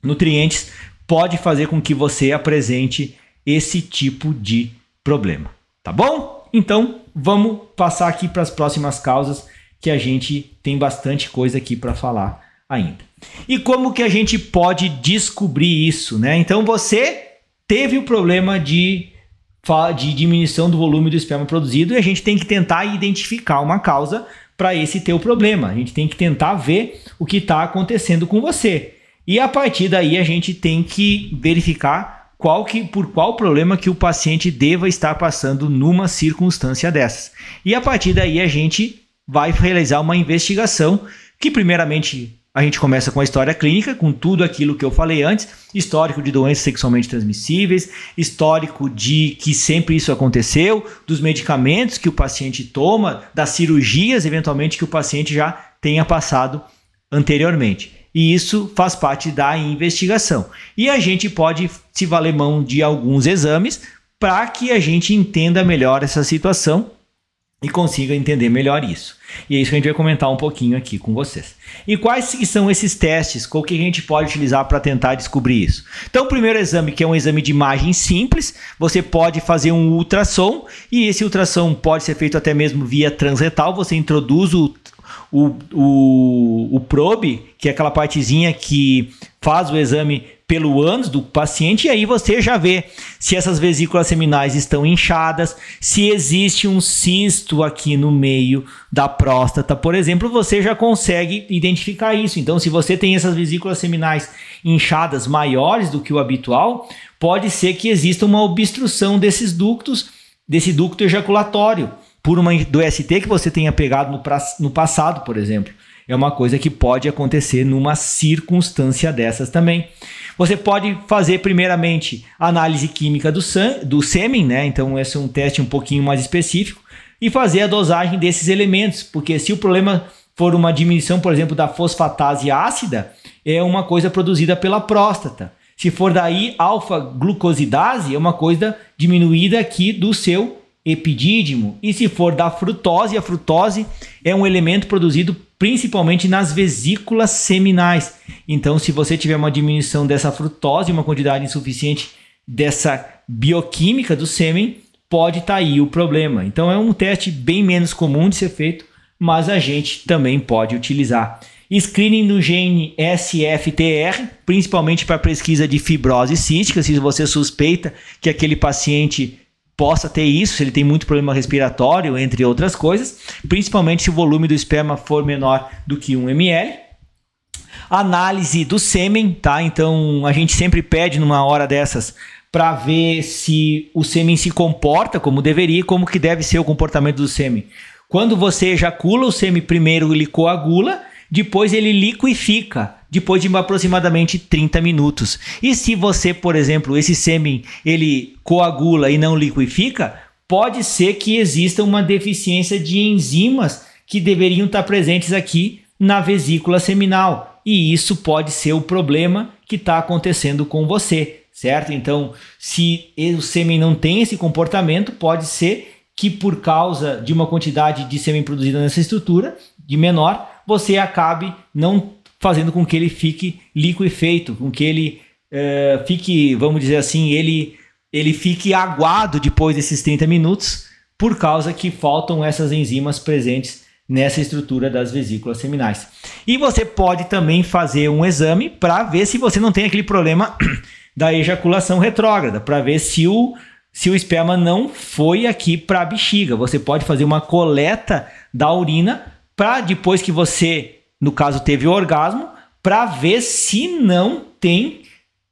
nutrientes pode fazer com que você apresente esse tipo de problema, tá bom? Então vamos passar aqui para as próximas causas que a gente tem bastante coisa aqui para falar ainda. E como que a gente pode descobrir isso, né? Então você teve o problema de de diminuição do volume do esperma produzido e a gente tem que tentar identificar uma causa para esse teu problema. A gente tem que tentar ver o que está acontecendo com você. E a partir daí a gente tem que verificar qual que, por qual problema que o paciente deva estar passando numa circunstância dessas. E a partir daí a gente vai realizar uma investigação que primeiramente a gente começa com a história clínica, com tudo aquilo que eu falei antes: histórico de doenças sexualmente transmissíveis, histórico de que sempre isso aconteceu, dos medicamentos que o paciente toma, das cirurgias, eventualmente, que o paciente já tenha passado anteriormente. E isso faz parte da investigação. E a gente pode se valer mão de alguns exames para que a gente entenda melhor essa situação e consiga entender melhor isso. E é isso que a gente vai comentar um pouquinho aqui com vocês. E quais são esses testes? Qual que a gente pode utilizar para tentar descobrir isso? Então, o primeiro exame, que é um exame de imagem simples, você pode fazer um ultrassom, e esse ultrassom pode ser feito até mesmo via transretal, você introduz o o, o, o probe, que é aquela partezinha que faz o exame pelo ânus do paciente e aí você já vê se essas vesículas seminais estão inchadas, se existe um cisto aqui no meio da próstata, por exemplo, você já consegue identificar isso. Então, se você tem essas vesículas seminais inchadas maiores do que o habitual, pode ser que exista uma obstrução desses ductos, desse ducto ejaculatório, por uma do ST que você tenha pegado no, pra, no passado, por exemplo é uma coisa que pode acontecer numa circunstância dessas também. Você pode fazer primeiramente análise química do, sangue, do sêmen, né? Então esse é um teste um pouquinho mais específico e fazer a dosagem desses elementos, porque se o problema for uma diminuição, por exemplo, da fosfatase ácida, é uma coisa produzida pela próstata. Se for daí alfa-glucosidase, é uma coisa diminuída aqui do seu epidídimo. E se for da frutose, a frutose é um elemento produzido principalmente nas vesículas seminais. Então, se você tiver uma diminuição dessa frutose, uma quantidade insuficiente dessa bioquímica do sêmen, pode estar tá aí o problema. Então, é um teste bem menos comum de ser feito, mas a gente também pode utilizar. Screening do gene SFTR, principalmente para pesquisa de fibrose cística, se você suspeita que aquele paciente possa ter isso, se ele tem muito problema respiratório, entre outras coisas, principalmente se o volume do esperma for menor do que 1 ml. Análise do sêmen, tá? Então a gente sempre pede numa hora dessas para ver se o sêmen se comporta como deveria e como que deve ser o comportamento do sêmen. Quando você ejacula, o sêmen primeiro ele coagula, depois ele liquifica depois de aproximadamente 30 minutos. E se você, por exemplo, esse sêmen ele coagula e não liquifica, pode ser que exista uma deficiência de enzimas que deveriam estar presentes aqui na vesícula seminal. E isso pode ser o problema que está acontecendo com você, certo? Então, se o sêmen não tem esse comportamento, pode ser que por causa de uma quantidade de sêmen produzida nessa estrutura de menor, você acabe não fazendo com que ele fique liquefeito, com que ele eh, fique, vamos dizer assim, ele, ele fique aguado depois desses 30 minutos, por causa que faltam essas enzimas presentes nessa estrutura das vesículas seminais. E você pode também fazer um exame para ver se você não tem aquele problema da ejaculação retrógrada, para ver se o, se o esperma não foi aqui para a bexiga. Você pode fazer uma coleta da urina para depois que você no caso teve orgasmo, para ver se não tem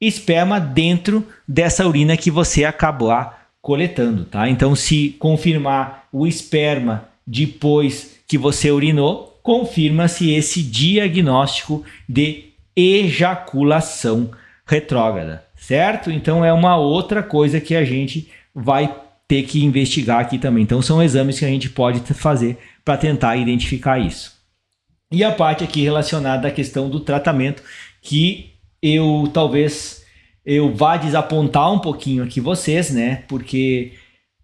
esperma dentro dessa urina que você acabou coletando, tá? Então, se confirmar o esperma depois que você urinou, confirma-se esse diagnóstico de ejaculação retrógrada, certo? Então, é uma outra coisa que a gente vai ter que investigar aqui também. Então, são exames que a gente pode fazer para tentar identificar isso. E a parte aqui relacionada à questão do tratamento, que eu talvez eu vá desapontar um pouquinho aqui vocês, né? Porque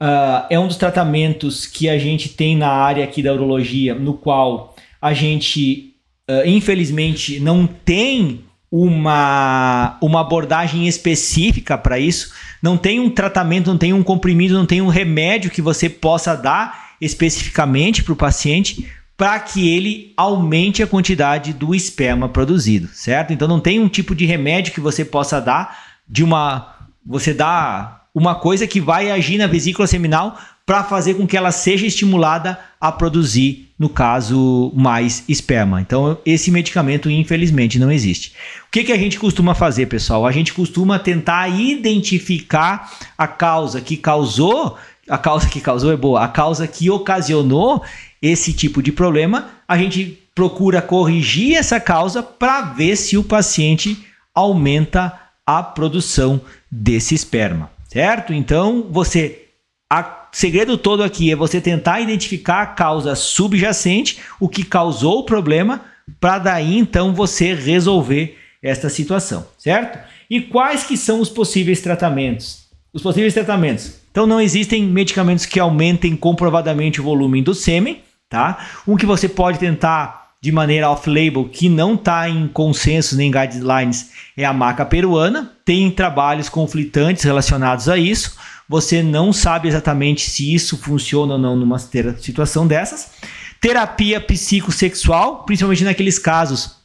uh, é um dos tratamentos que a gente tem na área aqui da urologia, no qual a gente, uh, infelizmente, não tem uma, uma abordagem específica para isso, não tem um tratamento, não tem um comprimido, não tem um remédio que você possa dar especificamente para o paciente, para que ele aumente a quantidade do esperma produzido, certo? Então não tem um tipo de remédio que você possa dar de uma você dá uma coisa que vai agir na vesícula seminal para fazer com que ela seja estimulada a produzir, no caso, mais esperma. Então, esse medicamento, infelizmente, não existe. O que, que a gente costuma fazer, pessoal? A gente costuma tentar identificar a causa que causou. A causa que causou é boa, a causa que ocasionou esse tipo de problema, a gente procura corrigir essa causa para ver se o paciente aumenta a produção desse esperma, certo? Então, você a segredo todo aqui é você tentar identificar a causa subjacente, o que causou o problema, para daí então você resolver esta situação, certo? E quais que são os possíveis tratamentos? Os possíveis tratamentos. Então não existem medicamentos que aumentem comprovadamente o volume do sêmen, tá? Um que você pode tentar de maneira off-label, que não está em consenso nem guidelines, é a maca peruana. Tem trabalhos conflitantes relacionados a isso. Você não sabe exatamente se isso funciona ou não numa situação dessas. Terapia psicossexual, principalmente naqueles casos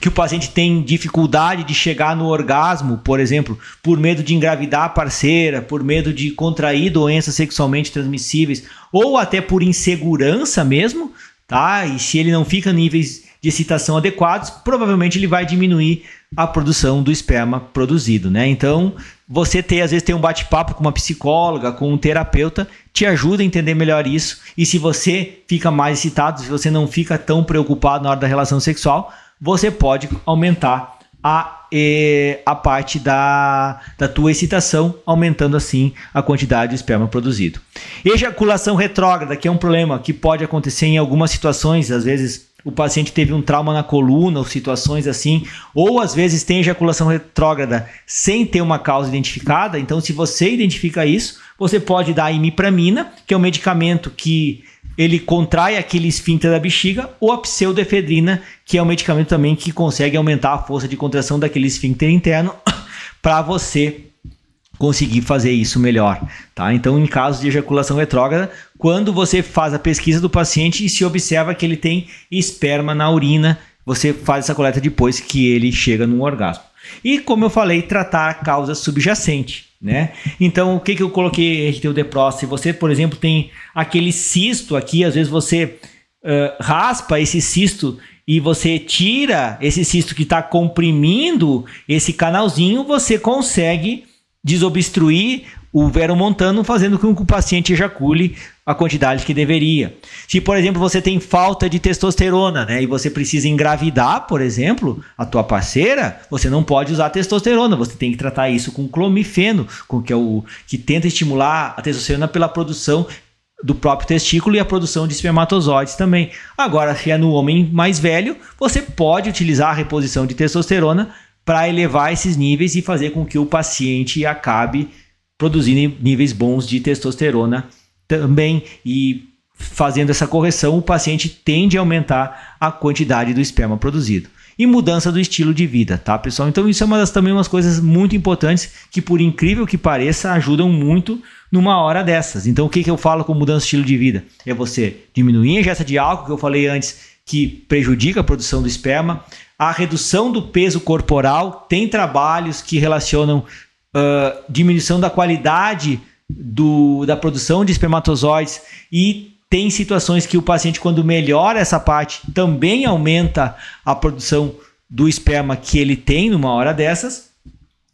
que o paciente tem dificuldade de chegar no orgasmo, por exemplo, por medo de engravidar a parceira, por medo de contrair doenças sexualmente transmissíveis, ou até por insegurança mesmo, tá? E se ele não fica em níveis de excitação adequados, provavelmente ele vai diminuir a produção do esperma produzido, né? Então, você ter, às vezes, ter um bate-papo com uma psicóloga, com um terapeuta, te ajuda a entender melhor isso. E se você fica mais excitado, se você não fica tão preocupado na hora da relação sexual, você pode aumentar a, eh, a parte da, da tua excitação, aumentando assim a quantidade de esperma produzido. Ejaculação retrógrada, que é um problema que pode acontecer em algumas situações, às vezes o paciente teve um trauma na coluna ou situações assim, ou às vezes tem ejaculação retrógrada sem ter uma causa identificada. Então, se você identifica isso, você pode dar imipramina, que é um medicamento que ele contrai aquele esfíncter da bexiga ou a pseudoefedrina, que é um medicamento também que consegue aumentar a força de contração daquele esfíncter interno para você conseguir fazer isso melhor, tá? Então, em caso de ejaculação retrógrada, quando você faz a pesquisa do paciente e se observa que ele tem esperma na urina, você faz essa coleta depois que ele chega num orgasmo. E como eu falei, tratar a causa subjacente né? Então, o que, que eu coloquei RTU de é Pro? Se você, por exemplo, tem aquele cisto aqui, às vezes você uh, raspa esse cisto e você tira esse cisto que está comprimindo esse canalzinho, você consegue desobstruir o Montano fazendo com que o paciente ejacule a quantidade que deveria. Se, por exemplo, você tem falta de testosterona, né, e você precisa engravidar, por exemplo, a tua parceira, você não pode usar testosterona, você tem que tratar isso com clomifeno, com que é o que tenta estimular a testosterona pela produção do próprio testículo e a produção de espermatozoides também. Agora, se é no homem mais velho, você pode utilizar a reposição de testosterona para elevar esses níveis e fazer com que o paciente acabe produzindo níveis bons de testosterona também. E fazendo essa correção, o paciente tende a aumentar a quantidade do esperma produzido. E mudança do estilo de vida, tá, pessoal? Então, isso é uma das também umas coisas muito importantes que, por incrível que pareça, ajudam muito numa hora dessas. Então, o que, que eu falo com mudança do estilo de vida? É você diminuir a ingesta de álcool, que eu falei antes, que prejudica a produção do esperma, a redução do peso corporal, tem trabalhos que relacionam uh, diminuição da qualidade do, da produção de espermatozoides e tem situações que o paciente, quando melhora essa parte, também aumenta a produção do esperma que ele tem numa hora dessas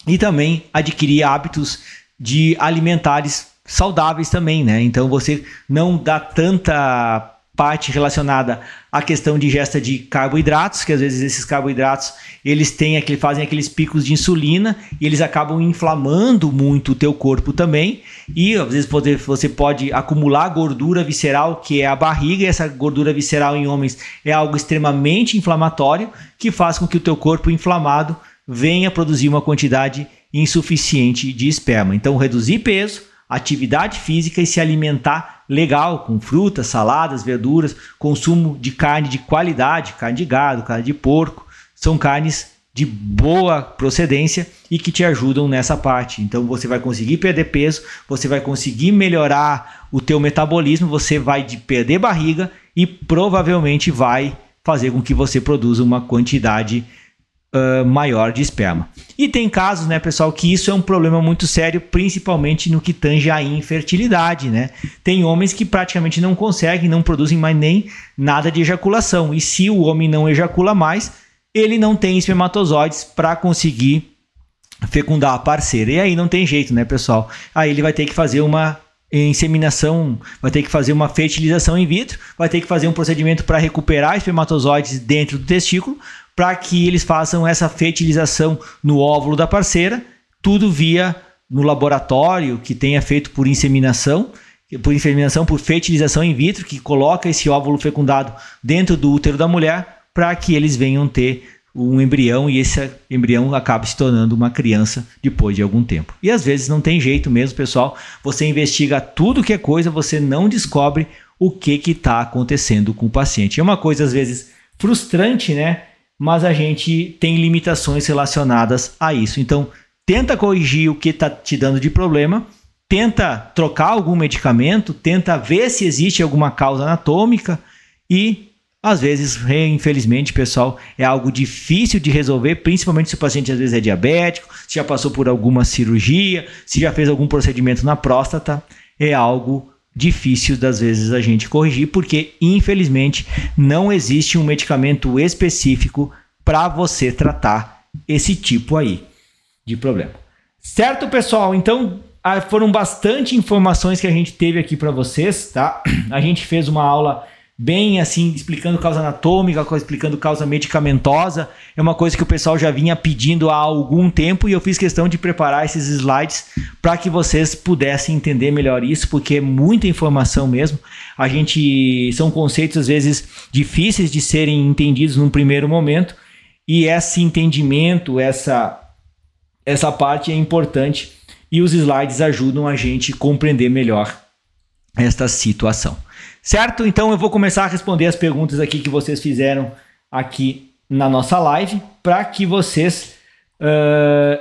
e também adquirir hábitos de alimentares saudáveis também, né? Então você não dá tanta parte relacionada à questão de ingesta de carboidratos, que às vezes esses carboidratos eles têm aquele, fazem aqueles picos de insulina e eles acabam inflamando muito o teu corpo também. E às vezes pode, você pode acumular gordura visceral, que é a barriga, e essa gordura visceral em homens é algo extremamente inflamatório, que faz com que o teu corpo inflamado venha produzir uma quantidade insuficiente de esperma. Então reduzir peso atividade física e se alimentar legal, com frutas, saladas, verduras, consumo de carne de qualidade, carne de gado, carne de porco, são carnes de boa procedência e que te ajudam nessa parte. Então você vai conseguir perder peso, você vai conseguir melhorar o teu metabolismo, você vai de perder barriga e provavelmente vai fazer com que você produza uma quantidade uh, maior de esperma. E tem casos, né, pessoal, que isso é um problema muito sério, principalmente no que tange à infertilidade, né? Tem homens que praticamente não conseguem, não produzem mais nem nada de ejaculação. E se o homem não ejacula mais, ele não tem espermatozoides para conseguir fecundar a parceira. E aí não tem jeito, né, pessoal? Aí ele vai ter que fazer uma inseminação, vai ter que fazer uma fertilização in vitro, vai ter que fazer um procedimento para recuperar espermatozoides dentro do testículo, para que eles façam essa fertilização no óvulo da parceira, tudo via no laboratório que tenha feito por inseminação, por inseminação, por fertilização in vitro, que coloca esse óvulo fecundado dentro do útero da mulher para que eles venham ter um embrião e esse embrião acaba se tornando uma criança depois de algum tempo. E às vezes não tem jeito mesmo, pessoal. Você investiga tudo que é coisa, você não descobre o que está acontecendo com o paciente. É uma coisa às vezes frustrante, né? mas a gente tem limitações relacionadas a isso. Então, tenta corrigir o que está te dando de problema, tenta trocar algum medicamento, tenta ver se existe alguma causa anatômica e às vezes, infelizmente, pessoal, é algo difícil de resolver, principalmente se o paciente às vezes é diabético, se já passou por alguma cirurgia, se já fez algum procedimento na próstata, é algo difícil das vezes a gente corrigir, porque infelizmente não existe um medicamento específico para você tratar esse tipo aí de problema. Certo, pessoal? Então, ah, foram bastante informações que a gente teve aqui para vocês, tá? A gente fez uma aula bem assim, explicando causa anatômica, explicando causa medicamentosa. É uma coisa que o pessoal já vinha pedindo há algum tempo e eu fiz questão de preparar esses slides para que vocês pudessem entender melhor isso, porque é muita informação mesmo. A gente são conceitos às vezes difíceis de serem entendidos num primeiro momento e esse entendimento, essa essa parte é importante e os slides ajudam a gente compreender melhor esta situação. Certo? Então eu vou começar a responder as perguntas aqui que vocês fizeram aqui na nossa live, para que vocês. Uh,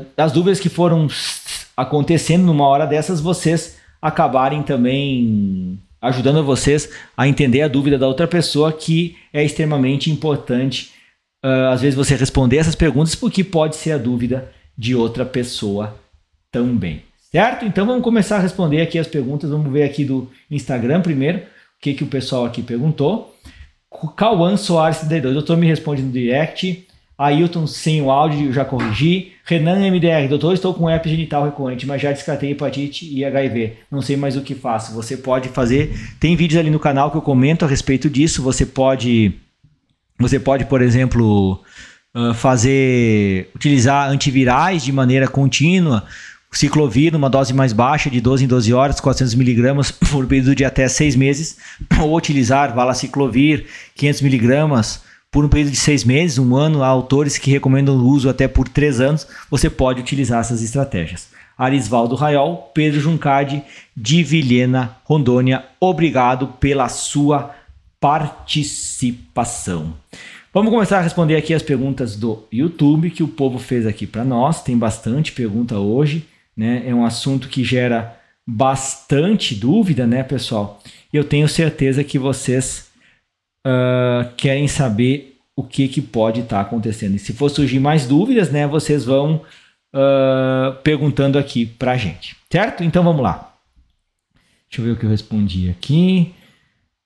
uh, as dúvidas que foram acontecendo numa hora dessas, vocês acabarem também ajudando vocês a entender a dúvida da outra pessoa, que é extremamente importante. Uh, às vezes você responder essas perguntas, porque pode ser a dúvida de outra pessoa também. Certo? Então vamos começar a responder aqui as perguntas. Vamos ver aqui do Instagram primeiro, o que, que o pessoal aqui perguntou. Cauã Soares 32, doutor me responde no direct. Ailton sem o áudio, já corrigi. Renan MDR, doutor, estou com herpes genital recorrente, mas já descartei hepatite e HIV. Não sei mais o que faço. Você pode fazer. Tem vídeos ali no canal que eu comento a respeito disso. Você pode, você pode, por exemplo, ah, fazer utilizar antivirais de maneira contínua. Ciclovir, numa dose mais baixa, de 12 em 12 horas, 400 miligramas por período de até 6 meses, ou utilizar valaciclovir, 500 miligramas, por um período de 6 meses, um ano, há autores que recomendam o uso até por 3 anos, você pode utilizar essas estratégias. Arisvaldo Raiol, Pedro Juncade, de Vilhena, Rondônia, obrigado pela sua participação. Vamos começar a responder aqui as perguntas do YouTube que o povo fez aqui para nós. Tem bastante pergunta hoje né? É um assunto que gera bastante dúvida, né, pessoal? Eu tenho certeza que vocês uh, querem saber o que, que pode estar tá acontecendo. E se for surgir mais dúvidas, né, vocês vão uh, perguntando aqui para a gente, certo? Então vamos lá. Deixa eu ver o que eu respondi aqui.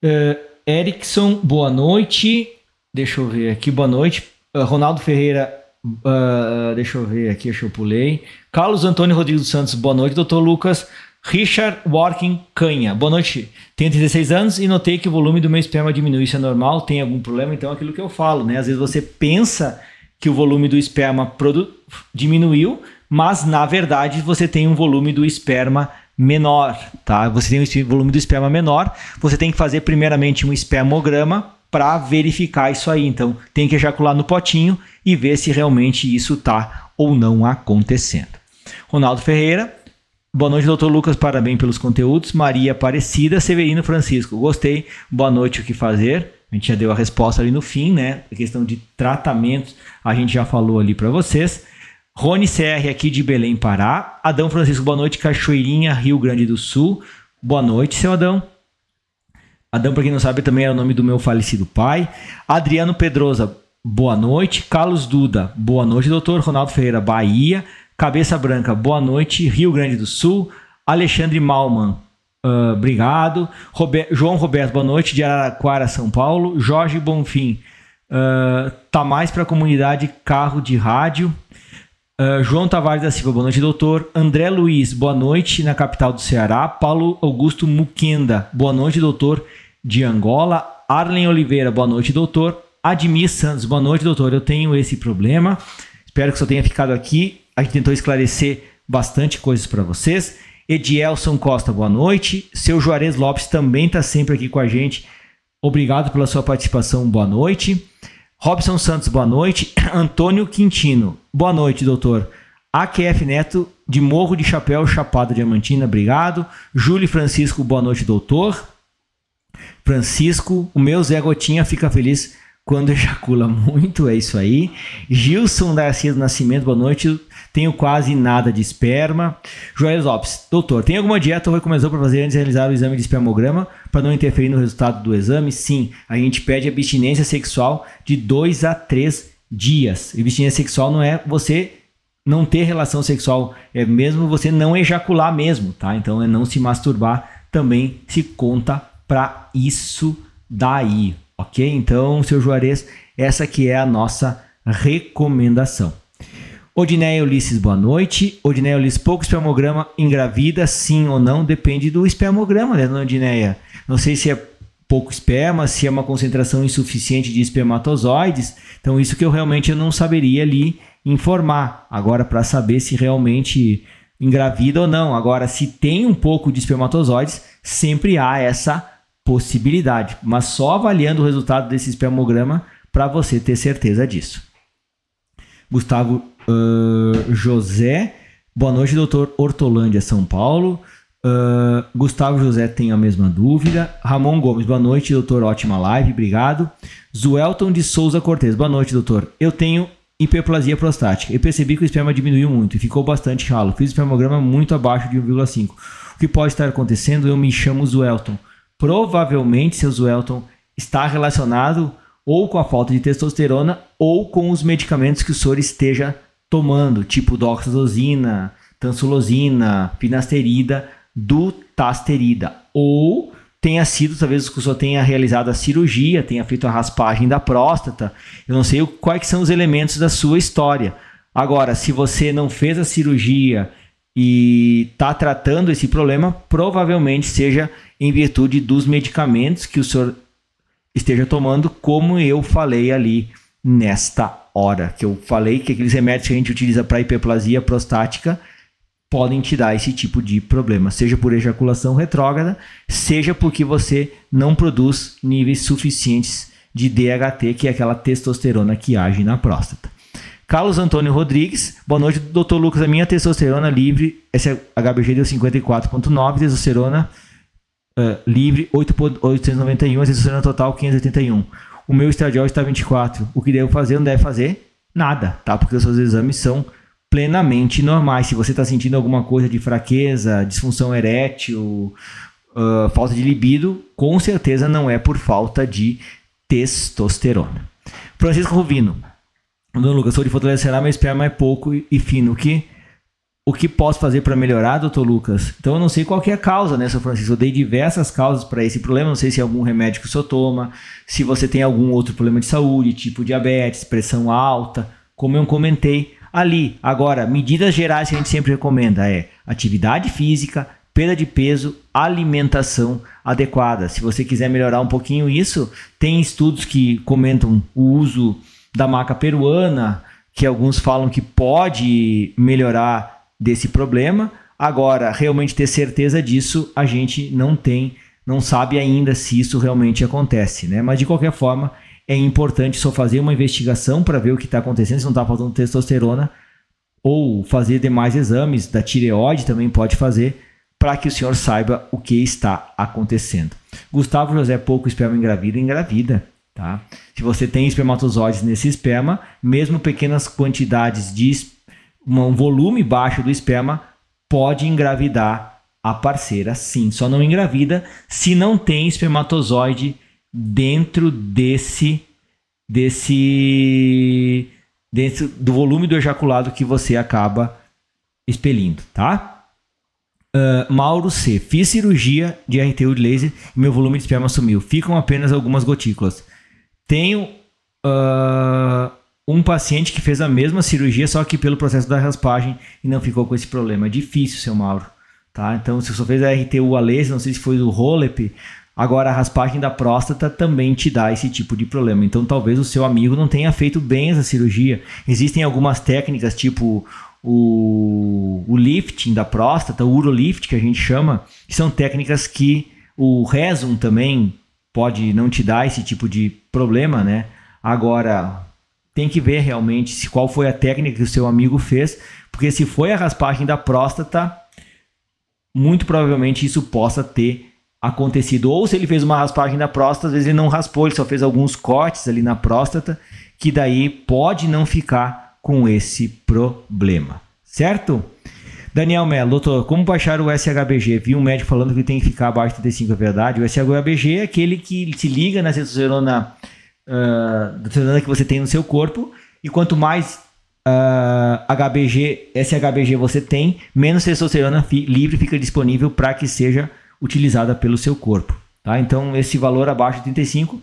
Uh, Erickson, boa noite. Deixa eu ver aqui, boa noite. Uh, Ronaldo Ferreira, Uh, deixa eu ver aqui, deixa eu pulei. Carlos Antônio Rodrigues Santos, boa noite, doutor Lucas. Richard Working Canha, boa noite. Tenho 36 anos e notei que o volume do meu esperma diminui. Isso é normal? Tem algum problema? Então, aquilo que eu falo, né? Às vezes você pensa que o volume do esperma diminuiu, mas na verdade você tem um volume do esperma menor, tá? Você tem um volume do esperma menor, você tem que fazer primeiramente um espermograma para verificar isso aí. Então, tem que ejacular no potinho e ver se realmente isso está ou não acontecendo. Ronaldo Ferreira, boa noite, doutor Lucas, parabéns pelos conteúdos. Maria Aparecida, Severino Francisco, gostei, boa noite, o que fazer? A gente já deu a resposta ali no fim, né? A questão de tratamentos, a gente já falou ali para vocês. Rony CR aqui de Belém, Pará. Adão Francisco, boa noite, Cachoeirinha, Rio Grande do Sul. Boa noite, seu Adão. Adão, para quem não sabe, também era o nome do meu falecido pai. Adriano Pedrosa, boa noite. Carlos Duda, boa noite, doutor. Ronaldo Ferreira, Bahia. Cabeça Branca, boa noite. Rio Grande do Sul. Alexandre Malman, uh, obrigado. Robert, João Roberto, boa noite. De Araraquara, São Paulo. Jorge Bonfim, uh, tá mais para a comunidade carro de rádio. Uh, João Tavares da Silva, boa noite, doutor. André Luiz, boa noite, na capital do Ceará. Paulo Augusto Muquenda, boa noite, doutor, de Angola. Arlen Oliveira, boa noite, doutor. Admir Santos, boa noite, doutor. Eu tenho esse problema. Espero que só tenha ficado aqui. A gente tentou esclarecer bastante coisas para vocês. Edielson Costa, boa noite. Seu Juarez Lopes também está sempre aqui com a gente. Obrigado pela sua participação, boa noite. Robson Santos, boa noite. Antônio Quintino, boa noite, doutor. AQF Neto, de Morro de Chapéu, Chapada Diamantina, obrigado. Júlio Francisco, boa noite, doutor. Francisco, o meu Zé Gotinha fica feliz quando ejacula muito, é isso aí. Gilson Darcia do Nascimento, boa noite tenho quase nada de esperma. Joel Lopes, doutor, tem alguma dieta ou recomendação para fazer antes de realizar o exame de espermograma para não interferir no resultado do exame? Sim, a gente pede abstinência sexual de 2 a 3 dias. E abstinência sexual não é você não ter relação sexual, é mesmo você não ejacular mesmo, tá? Então é não se masturbar também se conta para isso daí, ok? Então, seu Juarez, essa que é a nossa recomendação. Odinéia Ulisses, boa noite. Odinéia Ulisses, pouco espermograma engravida, sim ou não, depende do espermograma, né, dona Odinéia? Não sei se é pouco esperma, se é uma concentração insuficiente de espermatozoides. Então, isso que eu realmente eu não saberia ali informar. Agora, para saber se realmente engravida ou não. Agora, se tem um pouco de espermatozoides, sempre há essa possibilidade. Mas só avaliando o resultado desse espermograma para você ter certeza disso. Gustavo uh, José. Boa noite, doutor Hortolândia, São Paulo. Uh, Gustavo José tem a mesma dúvida. Ramon Gomes, boa noite, doutor. Ótima live, obrigado. Zuelton de Souza Cortez, boa noite, doutor. Eu tenho hiperplasia prostática e percebi que o esperma diminuiu muito e ficou bastante ralo. Fiz o espermograma muito abaixo de 1,5. O que pode estar acontecendo? Eu me chamo Zuelton. Provavelmente, seu Zuelton, está relacionado ou com a falta de testosterona ou com os medicamentos que o senhor esteja tomando, tipo doxazosina, tansulosina, finasterida, dutasterida. Ou tenha sido, talvez o senhor tenha realizado a cirurgia, tenha feito a raspagem da próstata. Eu não sei quais são os elementos da sua história. Agora, se você não fez a cirurgia e está tratando esse problema, provavelmente seja em virtude dos medicamentos que o senhor esteja tomando, como eu falei ali nesta hora, que eu falei que aqueles remédios que a gente utiliza para hiperplasia prostática podem te dar esse tipo de problema, seja por ejaculação retrógrada, seja porque você não produz níveis suficientes de DHT, que é aquela testosterona que age na próstata. Carlos Antônio Rodrigues, boa noite, doutor Lucas. A minha testosterona livre, essa é HBG deu 54,9, testosterona uh, livre 8,891, testosterona total 581 o meu estradiol está 24. O que devo fazer? Não deve fazer nada, tá? Porque os seus exames são plenamente normais. Se você está sentindo alguma coisa de fraqueza, disfunção erétil, uh, falta de libido, com certeza não é por falta de testosterona. Francisco o Dona Lucas, sou de Fortaleza Ceará, meu esperma é pouco e fino. O que o que posso fazer para melhorar, doutor Lucas? Então eu não sei qual é a causa, né, São Francisco? Eu dei diversas causas para esse problema, não sei se é algum remédio que o senhor toma, se você tem algum outro problema de saúde, tipo diabetes, pressão alta, como eu comentei ali. Agora, medidas gerais que a gente sempre recomenda é atividade física, perda de peso, alimentação adequada. Se você quiser melhorar um pouquinho isso, tem estudos que comentam o uso da maca peruana, que alguns falam que pode melhorar desse problema. Agora, realmente ter certeza disso, a gente não tem, não sabe ainda se isso realmente acontece, né? Mas de qualquer forma, é importante só fazer uma investigação para ver o que está acontecendo, se não está faltando testosterona, ou fazer demais exames da tireoide também pode fazer, para que o senhor saiba o que está acontecendo. Gustavo José pouco esperma engravida, engravida. Tá? Se você tem espermatozoides nesse esperma, mesmo pequenas quantidades de esperma, um volume baixo do esperma pode engravidar a parceira, sim. Só não engravida se não tem espermatozoide dentro desse desse dentro do volume do ejaculado que você acaba expelindo, tá? Uh, Mauro C. Fiz cirurgia de RTU de laser e meu volume de esperma sumiu. Ficam apenas algumas gotículas. Tenho uh, um paciente que fez a mesma cirurgia, só que pelo processo da raspagem e não ficou com esse problema. É difícil, seu Mauro. Tá? Então, se você fez a RTU alese, não sei se foi o Rolep, agora a raspagem da próstata também te dá esse tipo de problema. Então, talvez o seu amigo não tenha feito bem essa cirurgia. Existem algumas técnicas, tipo o, o lifting da próstata, o urolift, que a gente chama, que são técnicas que o Resum também pode não te dar esse tipo de problema, né? Agora, tem que ver realmente se qual foi a técnica que o seu amigo fez, porque se foi a raspagem da próstata, muito provavelmente isso possa ter acontecido. Ou se ele fez uma raspagem da próstata, às vezes ele não raspou, ele só fez alguns cortes ali na próstata, que daí pode não ficar com esse problema, certo? Daniel Mello, doutor, como baixar o SHBG? Vi um médico falando que tem que ficar abaixo de 35, é verdade? O SHBG é aquele que se liga na testosterona ah, da testosterona que você tem no seu corpo. E quanto mais uh, ah, HBG, SHBG você tem, menos testosterona fi, livre fica disponível para que seja utilizada pelo seu corpo. Tá? Então, esse valor abaixo de 35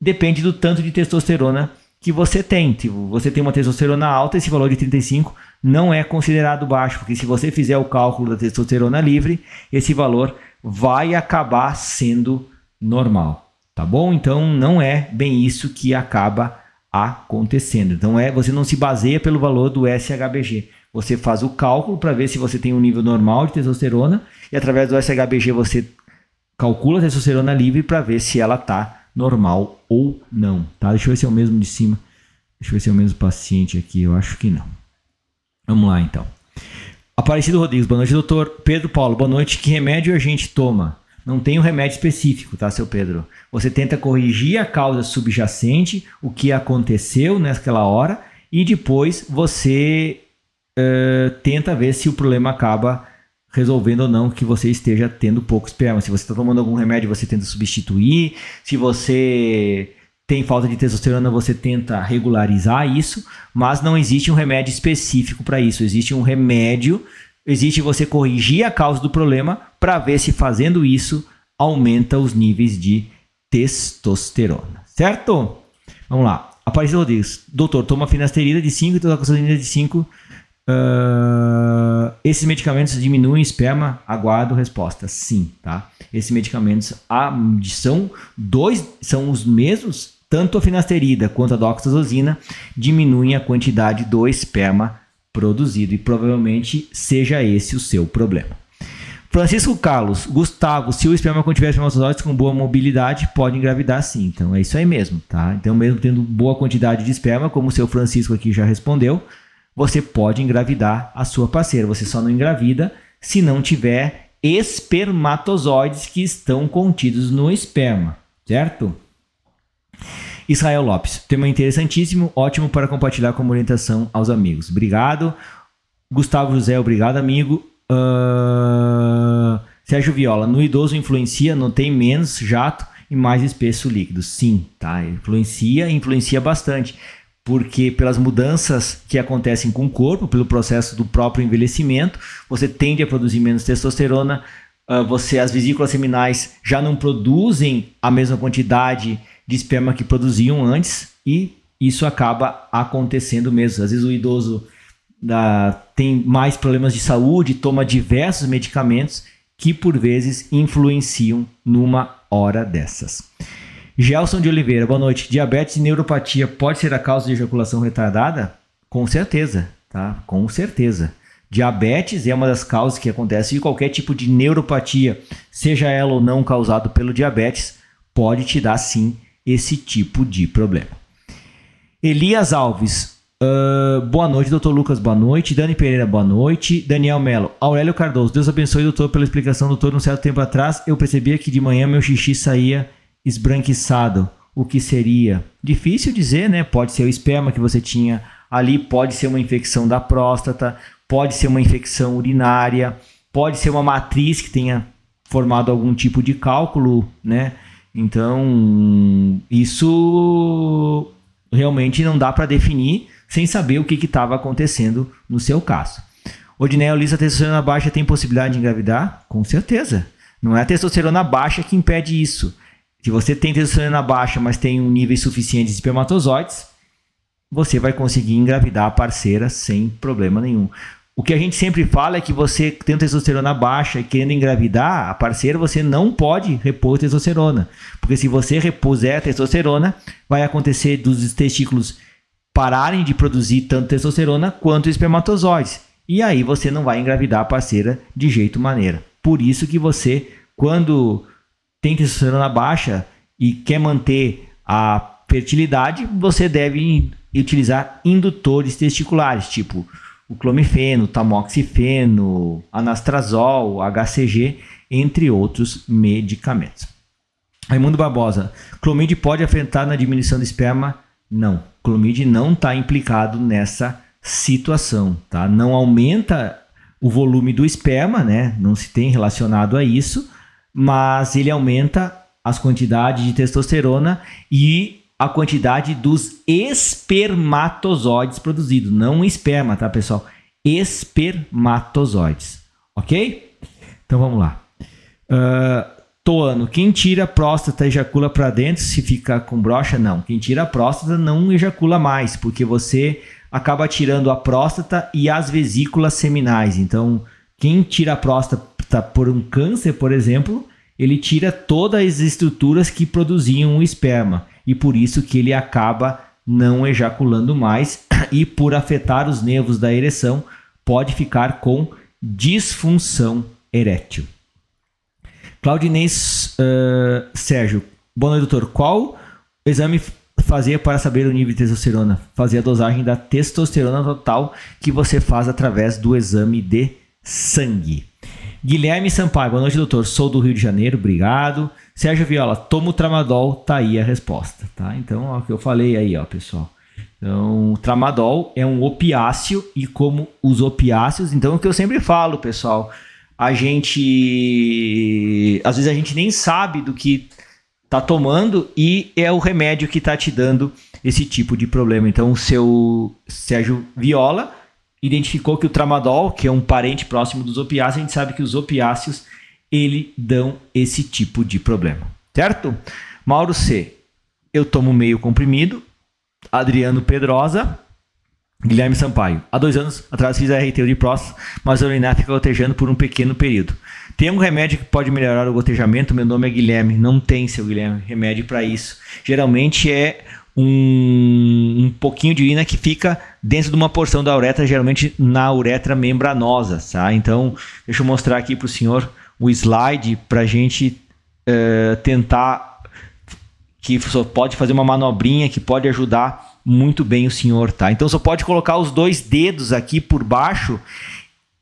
depende do tanto de testosterona que você tem. Tipo, você tem uma testosterona alta, esse valor de 35 não é considerado baixo, porque se você fizer o cálculo da testosterona livre, esse valor vai acabar sendo normal. Tá bom? Então não é bem isso que acaba acontecendo. Então é, você não se baseia pelo valor do SHBG. Você faz o cálculo para ver se você tem um nível normal de testosterona e através do SHBG você calcula a testosterona livre para ver se ela tá normal ou não, tá? Deixa eu ver se é o mesmo de cima. Deixa eu ver se é o mesmo paciente aqui. Eu acho que não. Vamos lá então. Aparecido Rodrigues, boa noite, doutor. Pedro Paulo, boa noite. Que remédio a gente toma? Não tem um remédio específico, tá, seu Pedro? Você tenta corrigir a causa subjacente, o que aconteceu naquela hora, e depois você uh, tenta ver se o problema acaba resolvendo ou não que você esteja tendo pouco esperma. Se você está tomando algum remédio, você tenta substituir. Se você tem falta de testosterona, você tenta regularizar isso, mas não existe um remédio específico para isso. Existe um remédio Existe você corrigir a causa do problema para ver se fazendo isso aumenta os níveis de testosterona, certo? Vamos lá. Aparecido Rodrigues, doutor, toma finasterida de 5 e doxazosina de 5. Uh, ah, esses medicamentos diminuem esperma? Aguardo resposta. Sim, tá? Esses medicamentos a, são dois, são os mesmos, tanto a finasterida quanto a doxazosina diminuem a quantidade do esperma produzido e provavelmente seja esse o seu problema. Francisco Carlos, Gustavo, se o esperma contiver espermatozoides com boa mobilidade, pode engravidar sim. Então é isso aí mesmo, tá? Então, mesmo tendo boa quantidade de esperma, como o seu Francisco aqui já respondeu, você pode engravidar a sua parceira. Você só não engravida se não tiver espermatozoides que estão contidos no esperma, certo? Israel Lopes, tema interessantíssimo, ótimo para compartilhar como orientação aos amigos. Obrigado. Gustavo José, obrigado, amigo. Uh... Sérgio Viola, no idoso influencia, não tem menos jato e mais espesso líquido. Sim, tá? Influencia, influencia bastante. Porque pelas mudanças que acontecem com o corpo, pelo processo do próprio envelhecimento, você tende a produzir menos testosterona, ah, você as vesículas seminais já não produzem a mesma quantidade de esperma que produziam antes e isso acaba acontecendo mesmo. Às vezes o idoso ah, tem mais problemas de saúde, toma diversos medicamentos que por vezes influenciam numa hora dessas. Gelson de Oliveira, boa noite. Diabetes e neuropatia pode ser a causa de ejaculação retardada? Com certeza, tá? Com certeza. Diabetes é uma das causas que acontece e qualquer tipo de neuropatia, seja ela ou não causada pelo diabetes, pode te dar sim esse tipo de problema. Elias Alves, uh, boa noite, doutor Lucas, boa noite. Dani Pereira, boa noite. Daniel Melo, Aurélio Cardoso, Deus abençoe, doutor, pela explicação, doutor. Um certo tempo atrás, eu percebia que de manhã meu xixi saía esbranquiçado. O que seria? Difícil dizer, né? Pode ser o esperma que você tinha ali, pode ser uma infecção da próstata, pode ser uma infecção urinária, pode ser uma matriz que tenha formado algum tipo de cálculo, né? Então, isso realmente não dá para definir sem saber o que estava acontecendo no seu caso. Odinei, a testosterona baixa tem possibilidade de engravidar? Com certeza. Não é a testosterona baixa que impede isso. Se você tem testosterona baixa, mas tem um nível suficiente de espermatozoides, você vai conseguir engravidar a parceira sem problema nenhum. O que a gente sempre fala é que você tendo testosterona baixa e querendo engravidar a parceira, você não pode repor testosterona. Porque se você repuser a testosterona, vai acontecer dos testículos pararem de produzir tanto testosterona quanto espermatozoides. E aí você não vai engravidar a parceira de jeito maneira. Por isso que você, quando tem testosterona baixa e quer manter a fertilidade, você deve utilizar indutores testiculares, tipo o clomifeno, tamoxifeno, anastrazol, HCG, entre outros medicamentos. Raimundo Barbosa, clomide pode afetar na diminuição do esperma? Não, clomide não está implicado nessa situação, tá? Não aumenta o volume do esperma, né? Não se tem relacionado a isso, mas ele aumenta as quantidades de testosterona e a quantidade dos espermatozoides produzidos. Não esperma, tá, pessoal? Espermatozoides. Ok? Então vamos lá. Uh, toano. Quem tira a próstata ejacula para dentro, se fica com brocha, não. Quem tira a próstata não ejacula mais, porque você acaba tirando a próstata e as vesículas seminais. Então, quem tira a próstata por um câncer, por exemplo, ele tira todas as estruturas que produziam o esperma e por isso que ele acaba não ejaculando mais e por afetar os nervos da ereção pode ficar com disfunção erétil. Claudinei uh, Sérgio, boa noite doutor, qual exame fazer para saber o nível de testosterona? Fazer a dosagem da testosterona total que você faz através do exame de sangue. Guilherme Sampaio, boa noite, doutor. Sou do Rio de Janeiro, obrigado. Sérgio Viola, toma o tramadol, tá aí a resposta, tá? Então, ó, o que eu falei aí, ó, pessoal. Então, o tramadol é um opiáceo e como os opiáceos, então é o que eu sempre falo, pessoal, a gente às vezes a gente nem sabe do que tá tomando e é o remédio que tá te dando esse tipo de problema. Então, o seu Sérgio Viola identificou que o tramadol, que é um parente próximo dos opiáceos, a gente sabe que os opiáceos ele dão esse tipo de problema, certo? Mauro C, eu tomo meio comprimido. Adriano Pedrosa, Guilherme Sampaio. Há dois anos atrás fiz a RTU de próstata, mas a urinária fica gotejando por um pequeno período. Tem um remédio que pode melhorar o gotejamento? Meu nome é Guilherme. Não tem, seu Guilherme, remédio para isso. Geralmente é um, um pouquinho de urina que fica dentro de uma porção da uretra, geralmente na uretra membranosa, tá? Então, deixa eu mostrar aqui para o senhor o slide para a gente uh, tentar que só pode fazer uma manobrinha que pode ajudar muito bem o senhor, tá? Então só pode colocar os dois dedos aqui por baixo.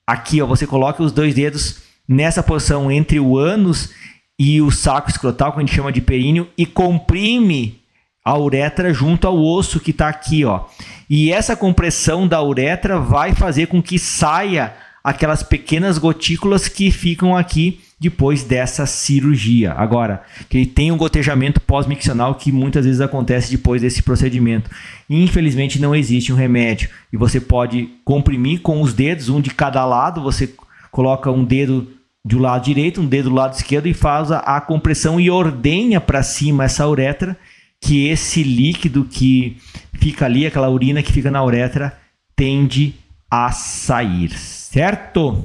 Aqui, ó, você coloca os dois dedos nessa posição entre o ânus e o saco escrotal, que a gente chama de períneo, e comprime a uretra junto ao osso que está aqui, ó. E essa compressão da uretra vai fazer com que saia aquelas pequenas gotículas que ficam aqui depois dessa cirurgia. Agora, que ele tem um gotejamento pós-miccional que muitas vezes acontece depois desse procedimento. Infelizmente não existe um remédio e você pode comprimir com os dedos, um de cada lado, você coloca um dedo do lado direito, um dedo do lado esquerdo e faz a, a compressão e ordenha para cima essa uretra que esse líquido que fica ali, aquela urina que fica na uretra, tende a sair, certo?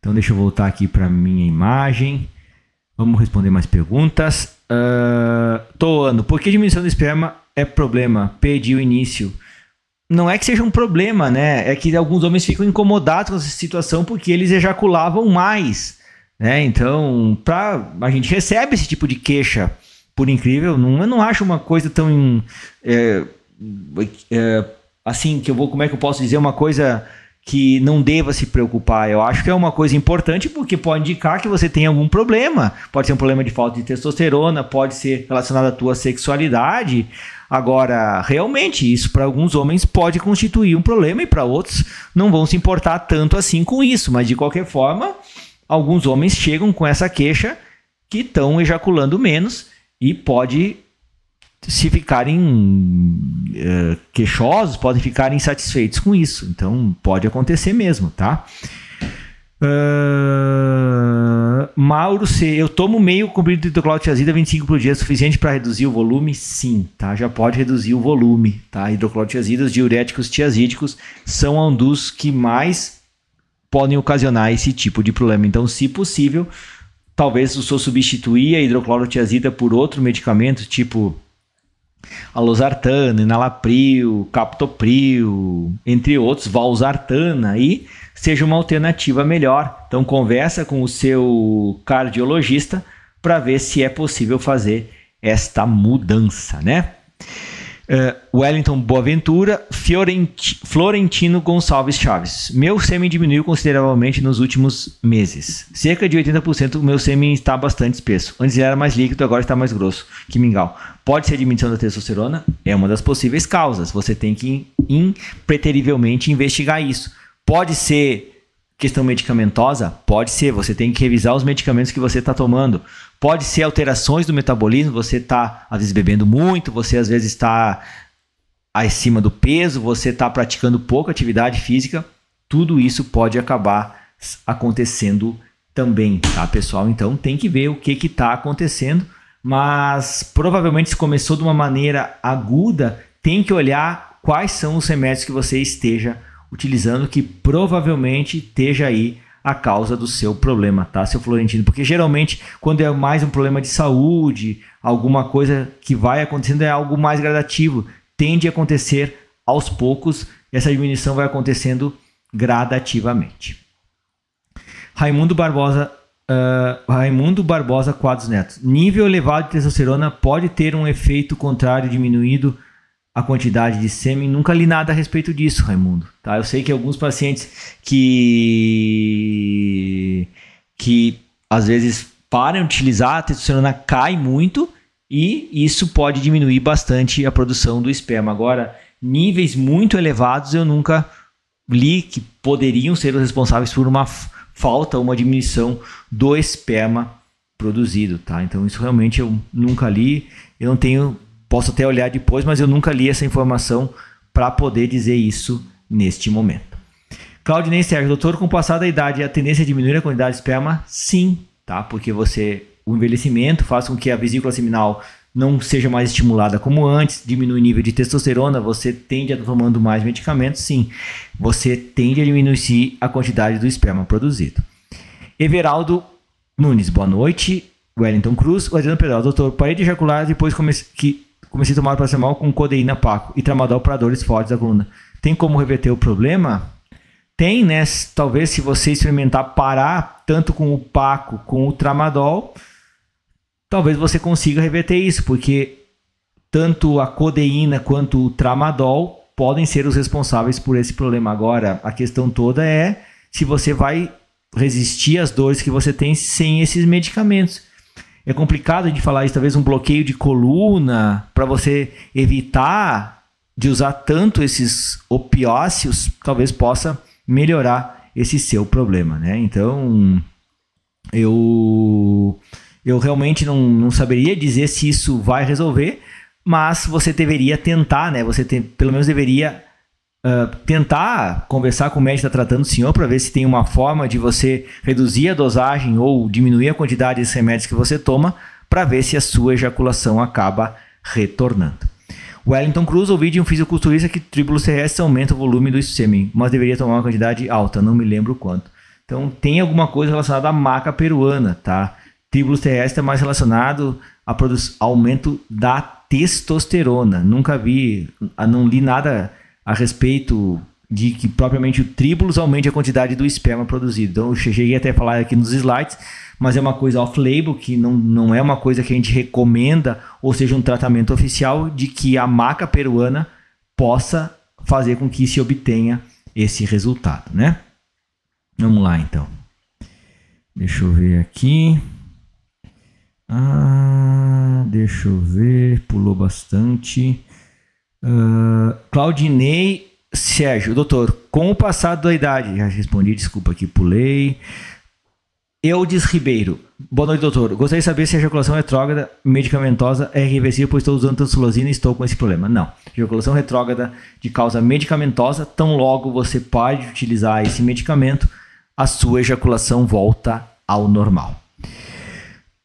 Então deixa eu voltar aqui para minha imagem. Vamos responder mais perguntas. Uh, ah, Toano, por que diminuição do esperma é problema? Perdi o início. Não é que seja um problema, né? É que alguns homens ficam incomodados com essa situação porque eles ejaculavam mais. Né? Então, pra, a gente recebe esse tipo de queixa por incrível, não, eu não acho uma coisa tão. É, é, assim, que eu vou. Como é que eu posso dizer? Uma coisa que não deva se preocupar. Eu acho que é uma coisa importante porque pode indicar que você tem algum problema. Pode ser um problema de falta de testosterona, pode ser relacionado à tua sexualidade. Agora, realmente, isso para alguns homens pode constituir um problema e para outros não vão se importar tanto assim com isso. Mas de qualquer forma, alguns homens chegam com essa queixa que estão ejaculando menos e pode se ficarem uh, queixosos, podem ficar insatisfeitos com isso. Então pode acontecer mesmo, tá? Uh, Mauro C. Eu tomo meio comprimido de hidroclorotiazida 25 por dia, suficiente para reduzir o volume? Sim, tá? Já pode reduzir o volume, tá? Hidroclorotiazidas, diuréticos, tiazídicos são um dos que mais podem ocasionar esse tipo de problema. Então, se possível, talvez o senhor substituir a hidroclorotiazida por outro medicamento, tipo alosartana, enalapril, captopril, entre outros, valsartana, e seja uma alternativa melhor. Então conversa com o seu cardiologista para ver se é possível fazer esta mudança, né? Uh, Wellington Boaventura, Fiorenti, Florentino Gonçalves Chaves. Meu sêmen diminuiu consideravelmente nos últimos meses. Cerca de 80% do meu sêmen está bastante espesso. Antes ele era mais líquido, agora está mais grosso. Que mingau. Pode ser diminuição da testosterona? É uma das possíveis causas. Você tem que impreterivelmente investigar isso. Pode ser questão medicamentosa? Pode ser. Você tem que revisar os medicamentos que você está tomando. Pode ser alterações do metabolismo, você está às vezes bebendo muito, você às vezes está acima do peso, você está praticando pouca atividade física, tudo isso pode acabar acontecendo também, tá pessoal? Então tem que ver o que está acontecendo, mas provavelmente se começou de uma maneira aguda, tem que olhar quais são os remédios que você esteja utilizando que provavelmente esteja aí a causa do seu problema, tá, seu Florentino? Porque geralmente, quando é mais um problema de saúde, alguma coisa que vai acontecendo é algo mais gradativo, tende a acontecer aos poucos, e essa diminuição vai acontecendo gradativamente. Raimundo Barbosa, uh, Raimundo Barbosa Quadros Neto. Nível elevado de testosterona pode ter um efeito contrário diminuído a quantidade de sêmen. Nunca li nada a respeito disso, Raimundo. Tá? Eu sei que alguns pacientes que que às vezes param de utilizar a testosterona cai muito e isso pode diminuir bastante a produção do esperma. Agora, níveis muito elevados eu nunca li que poderiam ser os responsáveis por uma falta, uma diminuição do esperma produzido, tá? Então isso realmente eu nunca li, eu não tenho Posso até olhar depois, mas eu nunca li essa informação para poder dizer isso neste momento. Claudinei Sérgio, doutor, com o passar da idade, a tendência é diminuir a quantidade de esperma? Sim, tá? Porque você, o envelhecimento faz com que a vesícula seminal não seja mais estimulada como antes, diminui o nível de testosterona, você tende a tomando mais medicamentos, sim. Você tende a diminuir a quantidade do esperma produzido. Everaldo Nunes, boa noite. Wellington Cruz, o Adriano Pedal, doutor, parei de ejacular depois que comecei a tomar paracetamol com codeína paco e tramadol para dores fortes da coluna. Tem como reverter o problema? Tem, né? Talvez se você experimentar parar tanto com o paco, com o tramadol, talvez você consiga reverter isso, porque tanto a codeína quanto o tramadol podem ser os responsáveis por esse problema. Agora, a questão toda é se você vai resistir às dores que você tem sem esses medicamentos é complicado de falar isso, talvez um bloqueio de coluna para você evitar de usar tanto esses opiáceos, talvez possa melhorar esse seu problema, né? Então, eu eu realmente não, não saberia dizer se isso vai resolver, mas você deveria tentar, né? Você tem, pelo menos deveria ah, tentar conversar com o médico que está tratando o senhor para ver se tem uma forma de você reduzir a dosagem ou diminuir a quantidade de remédios que você toma para ver se a sua ejaculação acaba retornando. Wellington Cruz, ouvi de um fisiculturista que tríbulos terrestres aumenta o volume do sêmen, mas deveria tomar uma quantidade alta, não me lembro quanto. Então tem alguma coisa relacionada à maca peruana, tá? Tríbulos terrestres é mais relacionado ao aumento da testosterona. Nunca vi, não li nada a respeito de que propriamente o tribulus aumente a quantidade do esperma produzido. Então, eu cheguei até a falar aqui nos slides, mas é uma coisa off-label, que não, não é uma coisa que a gente recomenda, ou seja, um tratamento oficial de que a maca peruana possa fazer com que se obtenha esse resultado, né? Vamos lá, então. Deixa eu ver aqui. Ah, deixa eu ver, pulou bastante. Ah, Claudinei Sérgio, doutor, com o passado da idade, já respondi, desculpa que pulei. Eudes Ribeiro. Boa noite, doutor. Gostaria de saber se a ejaculação retrógrada medicamentosa é reversível, pois estou usando tansulosina e estou com esse problema. Não. Ejaculação retrógrada de causa medicamentosa, tão logo você pode utilizar esse medicamento, a sua ejaculação volta ao normal.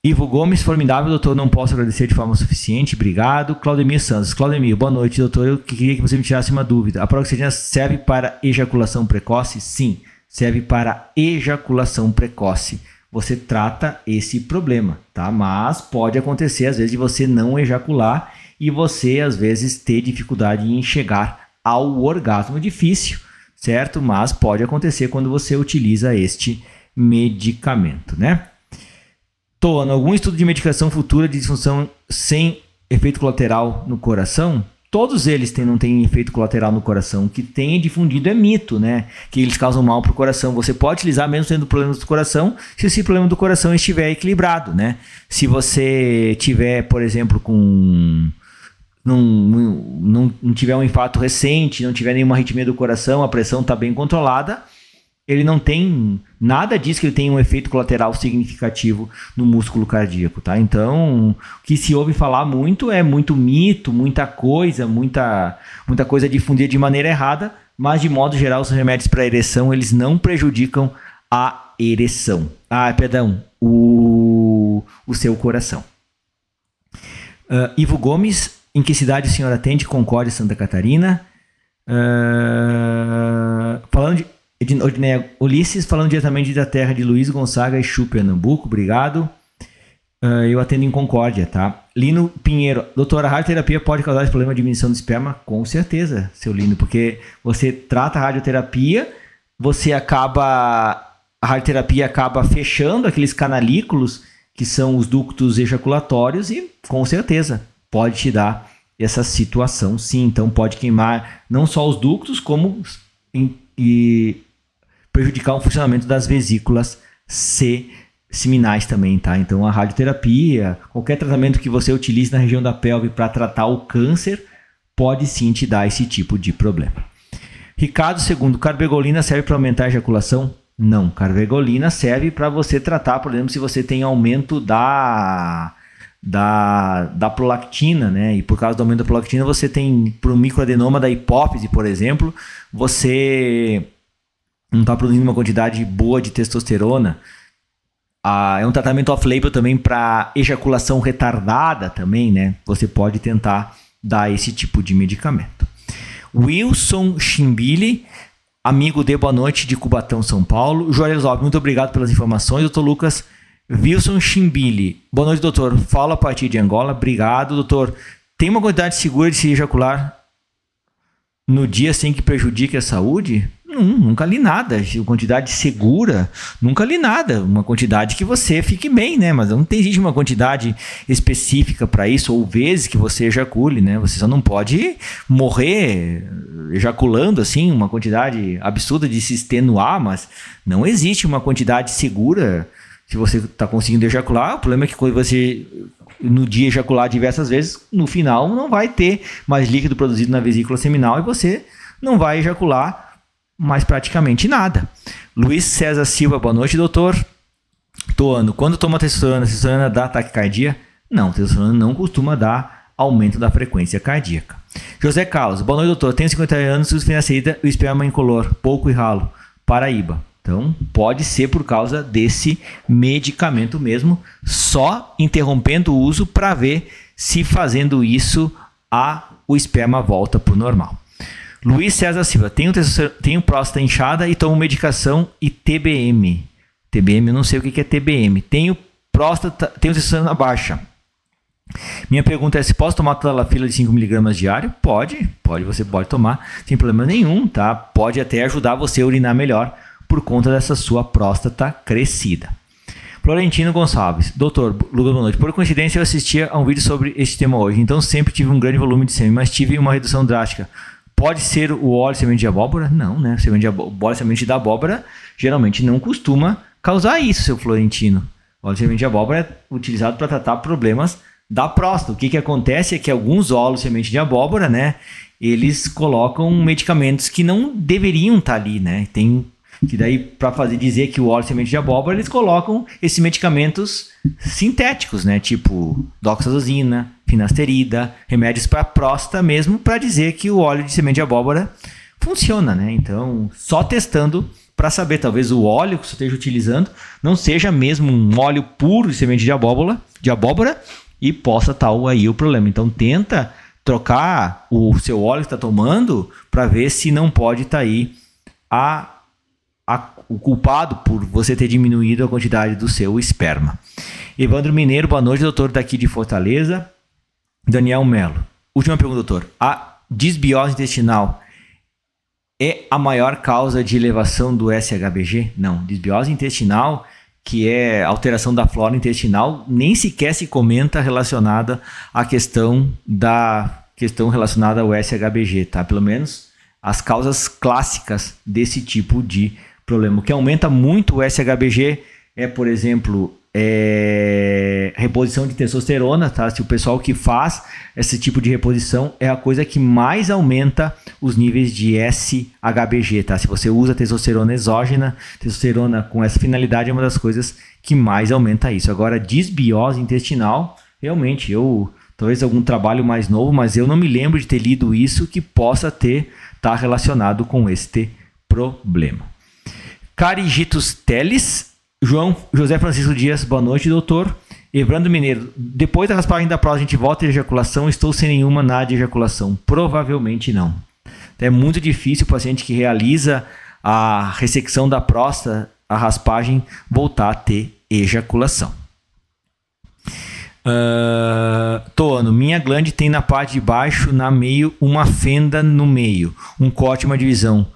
Ivo Gomes, formidável, doutor, não posso agradecer de forma suficiente, obrigado. Claudemir Santos, Claudemir, boa noite, doutor, eu queria que você me tirasse uma dúvida. A paroxetina serve para ejaculação precoce? Sim, serve para ejaculação precoce. Você trata esse problema, tá? Mas pode acontecer, às vezes, de você não ejacular e você, às vezes, ter dificuldade em chegar ao orgasmo difícil, certo? Mas pode acontecer quando você utiliza este medicamento, né? tona algum estudo de medicação futura de disfunção sem efeito colateral no coração, todos eles têm, não têm efeito colateral no coração. O que tem é difundido é mito, né? Que eles causam mal para o coração. Você pode utilizar mesmo tendo problemas do coração, se esse problema do coração estiver equilibrado, né? Se você tiver, por exemplo, com não, não, não tiver um infarto recente, não tiver nenhuma arritmia do coração, a pressão está bem controlada, ele não tem nada diz que ele tem um efeito colateral significativo no músculo cardíaco, tá? Então, o que se ouve falar muito é muito mito, muita coisa, muita muita coisa difundida de maneira errada, mas de modo geral os remédios para ereção, eles não prejudicam a ereção. Ah, perdão, o, o seu coração. Uh, Ivo Gomes, em que cidade o senhor atende? Concórdia, Santa Catarina. Uh, falando de Edneia né, Ulisses, falando diretamente da terra de Luiz Gonzaga e Chu, Pernambuco, obrigado. Uh, eu atendo em Concórdia, tá? Lino Pinheiro, doutora, a radioterapia pode causar esse problema de diminuição do esperma? Com certeza, seu Lino, porque você trata a radioterapia, você acaba. A radioterapia acaba fechando aqueles canalículos que são os ductos ejaculatórios e, com certeza, pode te dar essa situação, sim. Então, pode queimar não só os ductos, como em, e prejudicar o funcionamento das vesículas C seminais também, tá? Então a radioterapia, qualquer tratamento que você utilize na região da pelve para tratar o câncer, pode sim te dar esse tipo de problema. Ricardo, segundo, carbegolina serve para aumentar a ejaculação? Não, carbogolina serve para você tratar, por exemplo, se você tem aumento da da, da prolactina, né? E por causa do aumento da prolactina, você tem para o microadenoma da hipófise, por exemplo, você não está produzindo uma quantidade boa de testosterona. Ah, é um tratamento off-label também para ejaculação retardada também, né? Você pode tentar dar esse tipo de medicamento. Wilson Chimbili, amigo de Boa Noite de Cubatão, São Paulo. Juarez Lopes, muito obrigado pelas informações. Doutor Lucas, Wilson Chimbili. Boa noite, doutor. Falo a partir de Angola. Obrigado, doutor. Tem uma quantidade segura de se ejacular no dia sem assim que prejudique a saúde? Hum, nunca li nada. Quantidade segura, nunca li nada. Uma quantidade que você fique bem, né? Mas não existe uma quantidade específica para isso, ou vezes que você ejacule, né? Você só não pode morrer ejaculando, assim, uma quantidade absurda de se extenuar, mas não existe uma quantidade segura se você está conseguindo ejacular, o problema é que quando você no dia ejacular diversas vezes, no final não vai ter mais líquido produzido na vesícula seminal e você não vai ejacular mais praticamente nada. Luiz César Silva, boa noite, doutor. Toano, quando toma testosterona, testosterona dá taquicardia? Não, testosterona não costuma dar aumento da frequência cardíaca. José Carlos, boa noite, doutor. Tenho 50 anos, uso finasterida e esperma incolor, pouco e ralo. Paraíba. Então, pode ser por causa desse medicamento mesmo, só interrompendo o uso para ver se fazendo isso a, o esperma volta para o normal. Luiz César Silva, tenho, tenho próstata inchada e tomo medicação e TBM. TBM, eu não sei o que é TBM. Tenho próstata, tenho testosterona baixa. Minha pergunta é se posso tomar toda a fila de 5mg diário? Pode, pode, você pode tomar, sem problema nenhum, tá? Pode até ajudar você a urinar melhor por conta dessa sua próstata crescida. Florentino Gonçalves, doutor, Lucas, boa noite. Por coincidência, eu assistia a um vídeo sobre este tema hoje, então sempre tive um grande volume de sêmen, mas tive uma redução drástica. Pode ser o óleo semente de abóbora? Não, né? O de abóbora, semente da abóbora geralmente não costuma causar isso, seu Florentino. Óleo semente de abóbora é utilizado para tratar problemas da próstata. O que, que acontece é que alguns óleos semente de abóbora, né? Eles colocam medicamentos que não deveriam estar tá ali, né? Tem que daí para fazer dizer que o óleo de é semente de abóbora eles colocam esses medicamentos sintéticos, né, tipo doxazosina, finasterida, remédios para próstata mesmo, para dizer que o óleo de semente de abóbora funciona, né? Então, só testando para saber, talvez o óleo que você esteja utilizando não seja mesmo um óleo puro de semente de abóbora, de abóbora e possa estar aí o problema. Então, tenta trocar o seu óleo que está tomando para ver se não pode estar tá aí a o culpado por você ter diminuído a quantidade do seu esperma. Evandro Mineiro, boa noite, doutor, daqui de Fortaleza. Daniel Melo. Última pergunta, doutor. A disbiose intestinal é a maior causa de elevação do SHBG? Não. Disbiose intestinal, que é alteração da flora intestinal, nem sequer se comenta relacionada à questão da questão relacionada ao SHBG, tá? Pelo menos as causas clássicas desse tipo de problema. O que aumenta muito o SHBG é, por exemplo, é... reposição de testosterona, tá? Se o pessoal que faz esse tipo de reposição é a coisa que mais aumenta os níveis de SHBG, tá? Se você usa testosterona exógena, testosterona com essa finalidade é uma das coisas que mais aumenta isso. Agora, desbiose intestinal, realmente, eu talvez algum trabalho mais novo, mas eu não me lembro de ter lido isso que possa ter tá relacionado com este problema. Carigitos Teles, João José Francisco Dias, boa noite, doutor. Evandro Mineiro, depois da raspagem da próstata, a gente volta à ejaculação, estou sem nenhuma na de ejaculação. Provavelmente não. É muito difícil o paciente que realiza a ressecção da próstata, a raspagem, voltar a ter ejaculação. Uh, Toano, minha glande tem na parte de baixo, na meio, uma fenda no meio, um corte, uma divisão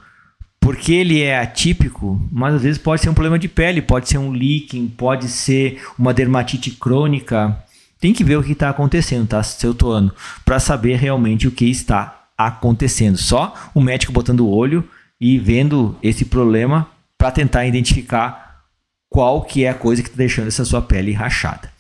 porque ele é atípico, mas às vezes pode ser um problema de pele, pode ser um leaking, pode ser uma dermatite crônica. Tem que ver o que está acontecendo, tá, seu Toano? Para saber realmente o que está acontecendo. Só o médico botando o olho e vendo esse problema para tentar identificar qual que é a coisa que está deixando essa sua pele rachada.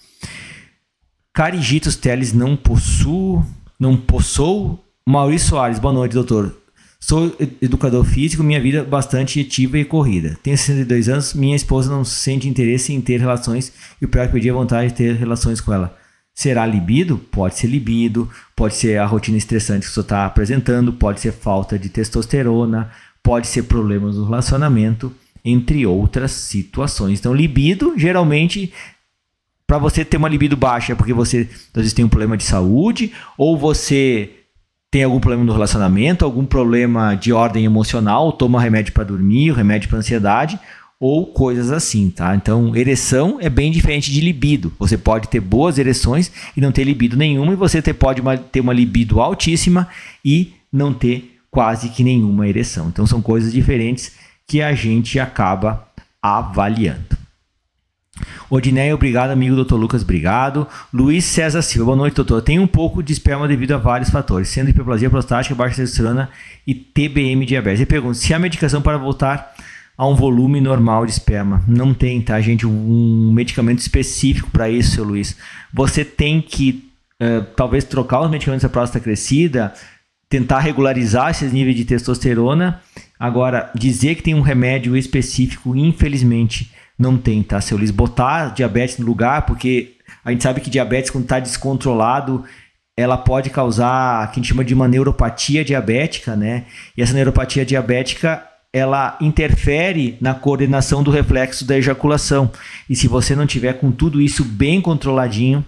Carigitos Teles não possui, não possou. Maurício Soares, boa noite, doutor. Sou educador físico, minha vida bastante ativa e corrida. Tenho 62 anos, minha esposa não sente interesse em ter relações e o pior é que perdi a vontade de ter relações com ela. Será libido? Pode ser libido, pode ser a rotina estressante que você está apresentando, pode ser falta de testosterona, pode ser problemas no relacionamento, entre outras situações. Então, libido, geralmente, para você ter uma libido baixa, é porque você às vezes tem um problema de saúde, ou você tem algum problema no relacionamento, algum problema de ordem emocional, toma remédio para dormir, remédio para ansiedade ou coisas assim, tá? Então, ereção é bem diferente de libido. Você pode ter boas ereções e não ter libido nenhuma, e você ter, pode ter uma libido altíssima e não ter quase que nenhuma ereção. Então, são coisas diferentes que a gente acaba avaliando. Odinei, obrigado, amigo Dr. Lucas, obrigado. Luiz César Silva, boa noite, doutor. Tem um pouco de esperma devido a vários fatores, sendo hiperplasia prostática, baixa testosterona e TBM diabetes. Ele pergunto, se a medicação para voltar a um volume normal de esperma? Não tem, tá, gente? Um medicamento específico para isso, seu Luiz. Você tem que, uh, talvez, trocar os medicamentos da próstata crescida, tentar regularizar esses níveis de testosterona. Agora, dizer que tem um remédio específico, infelizmente não tem, tá, seu Liz? Botar diabetes no lugar, porque a gente sabe que diabetes, quando está descontrolado, ela pode causar o que a gente chama de uma neuropatia diabética, né? E essa neuropatia diabética ela interfere na coordenação do reflexo da ejaculação. E se você não tiver com tudo isso bem controladinho,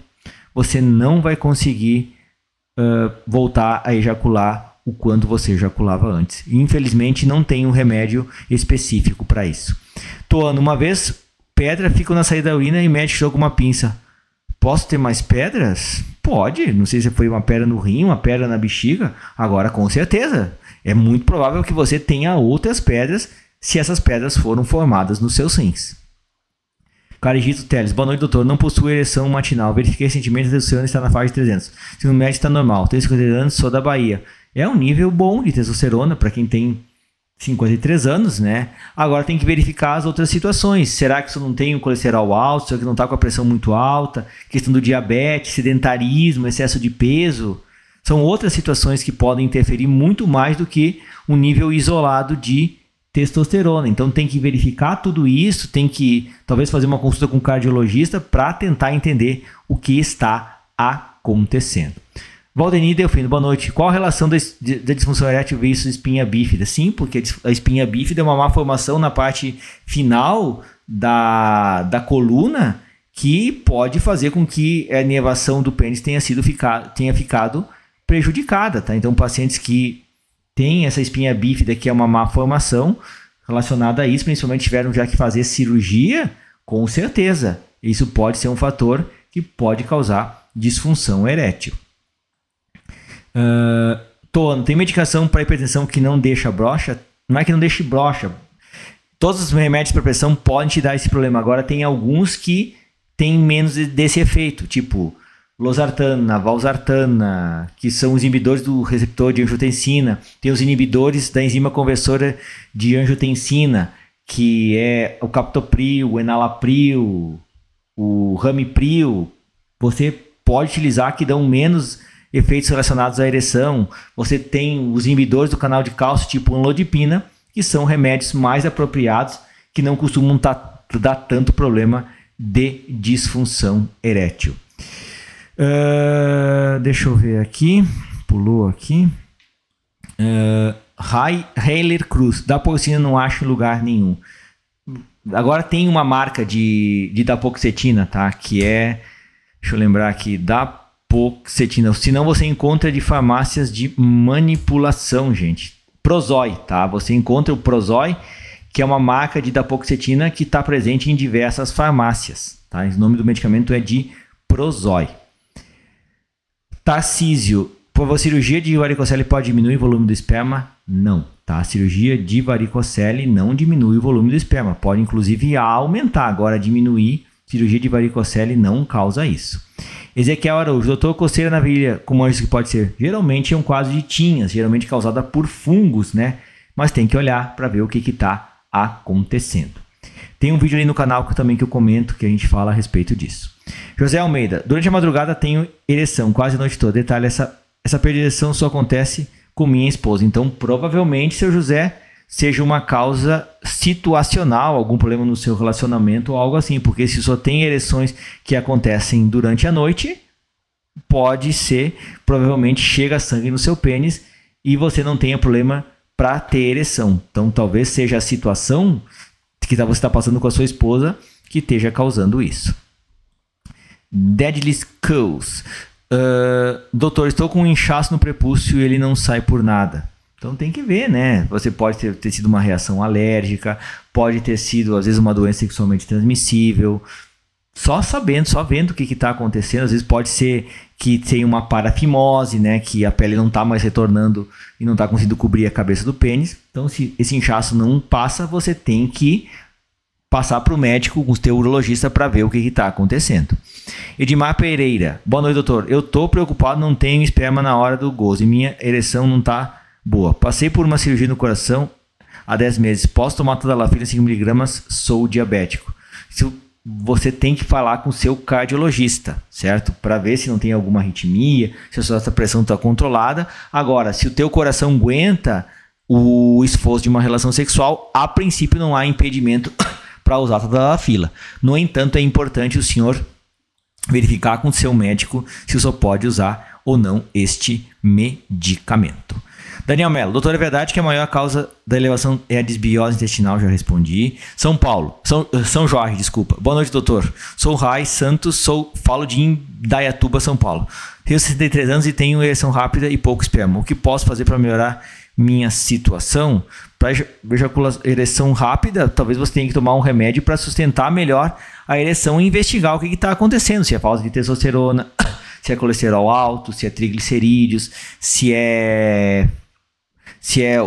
você não vai conseguir uh, voltar a ejacular o quanto você ejaculava antes. Infelizmente, não tem um remédio específico para isso. Toando, uma vez pedra fica na saída da urina e médico joga uma pinça. Posso ter mais pedras? Pode. Não sei se foi uma pedra no rim, uma pedra na bexiga. Agora, com certeza, é muito provável que você tenha outras pedras se essas pedras foram formadas nos seus rins. Carigito Teles, boa noite, doutor. Não possui ereção matinal. Verifiquei recentemente a testosterona está na faixa de 300. Se o médio está normal. Tenho 50 anos, sou da Bahia. É um nível bom de testosterona para quem tem 53 anos, né? Agora tem que verificar as outras situações. Será que eu não tem o colesterol alto? Será que não está com a pressão muito alta? Questão do diabetes, sedentarismo, excesso de peso. São outras situações que podem interferir muito mais do que um nível isolado de testosterona. Então tem que verificar tudo isso, tem que talvez fazer uma consulta com um cardiologista para tentar entender o que está acontecendo. Valdemir Delfino, boa noite. Qual a relação da, da disfunção erétil versus espinha bífida? Sim, porque a espinha bífida é uma má formação na parte final da, da coluna que pode fazer com que a inervação do pênis tenha, sido fica, tenha ficado prejudicada. Tá? Então, pacientes que têm essa espinha bífida, que é uma má formação relacionada a isso, principalmente tiveram já que fazer cirurgia, com certeza. Isso pode ser um fator que pode causar disfunção erétil. Uh, ah, Tô, tem medicação para hipertensão que não deixa brocha? Não é que não deixe brocha. Todos os remédios para pressão podem te dar esse problema. Agora tem alguns que têm menos desse efeito, tipo losartana, valsartana, que são os inibidores do receptor de angiotensina. Tem os inibidores da enzima conversora de angiotensina, que é o captopril, o enalapril, o ramipril. Você pode utilizar que dão menos efeitos relacionados à ereção, você tem os inibidores do canal de cálcio tipo anlodipina, que são remédios mais apropriados que não costumam dar tanto problema de disfunção erétil. Uh, deixa eu ver aqui, pulou aqui. Uh, ah, Heiler Cruz, dapoxetina não acho em lugar nenhum. Agora tem uma marca de, de dapoxetina, tá? Que é, deixa eu lembrar aqui, da Poxetina. Se não, você encontra de farmácias de manipulação, gente. Prozoi, tá? Você encontra o Prozoi, que é uma marca de dapoxetina que está presente em diversas farmácias. Tá? O nome do medicamento é de Prozoi. Tarcísio, por cirurgia de varicocele pode diminuir o volume do esperma? Não. Tá? A cirurgia de varicocele não diminui o volume do esperma. Pode, inclusive, aumentar. Agora, diminuir cirurgia de varicocele não causa isso. Ezequiel Araújo, doutor, coceira na virilha, como é isso que pode ser? Geralmente é um quadro de tinhas, geralmente causada por fungos, né? Mas tem que olhar para ver o que está acontecendo. Tem um vídeo ali no canal que, também que eu comento que a gente fala a respeito disso. José Almeida, durante a madrugada tenho ereção quase a noite toda. Detalhe, essa, essa perda de ereção só acontece com minha esposa. Então, provavelmente, seu José, seja uma causa situacional, algum problema no seu relacionamento ou algo assim, porque se só tem ereções que acontecem durante a noite, pode ser, provavelmente chega sangue no seu pênis e você não tenha problema para ter ereção. Então talvez seja a situação que tá, você está passando com a sua esposa que esteja causando isso. Deadly Skulls. Uh, doutor, estou com um inchaço no prepúcio e ele não sai por nada. Então tem que ver, né? Você pode ter, ter sido uma reação alérgica, pode ter sido, às vezes, uma doença sexualmente transmissível. Só sabendo, só vendo o que está acontecendo, às vezes pode ser que tem uma parafimose, né? Que a pele não está mais retornando e não está conseguindo cobrir a cabeça do pênis. Então, se esse inchaço não passa, você tem que passar para o médico, o seu urologista, para ver o que está acontecendo. Edmar Pereira, boa noite, doutor. Eu estou preocupado, não tenho esperma na hora do gozo e minha ereção não está Boa. Passei por uma cirurgia no coração há 10 meses. Posso tomar tadalafila 5mg? Sou diabético. Se você tem que falar com o seu cardiologista, certo? Para ver se não tem alguma arritmia, se a sua pressão está controlada. Agora, se o teu coração aguenta o esforço de uma relação sexual, a princípio não há impedimento para usar tadalafila. No entanto, é importante o senhor verificar com o seu médico se o senhor pode usar ou não este medicamento. Daniel Mello, doutor, é verdade que a maior causa da elevação é a desbiose intestinal, já respondi. São Paulo, São, eh, São Jorge, desculpa. Boa noite, doutor. Sou Rai Santos, sou, falo de Indaiatuba, São Paulo. Tenho 63 anos e tenho ereção rápida e pouco esperma. O que posso fazer para melhorar minha situação? Para ejacular ereção rápida, talvez você tenha que tomar um remédio para sustentar melhor a ereção e investigar o que está acontecendo. Se é falta de testosterona, se é colesterol alto, se é triglicerídeos, se é se é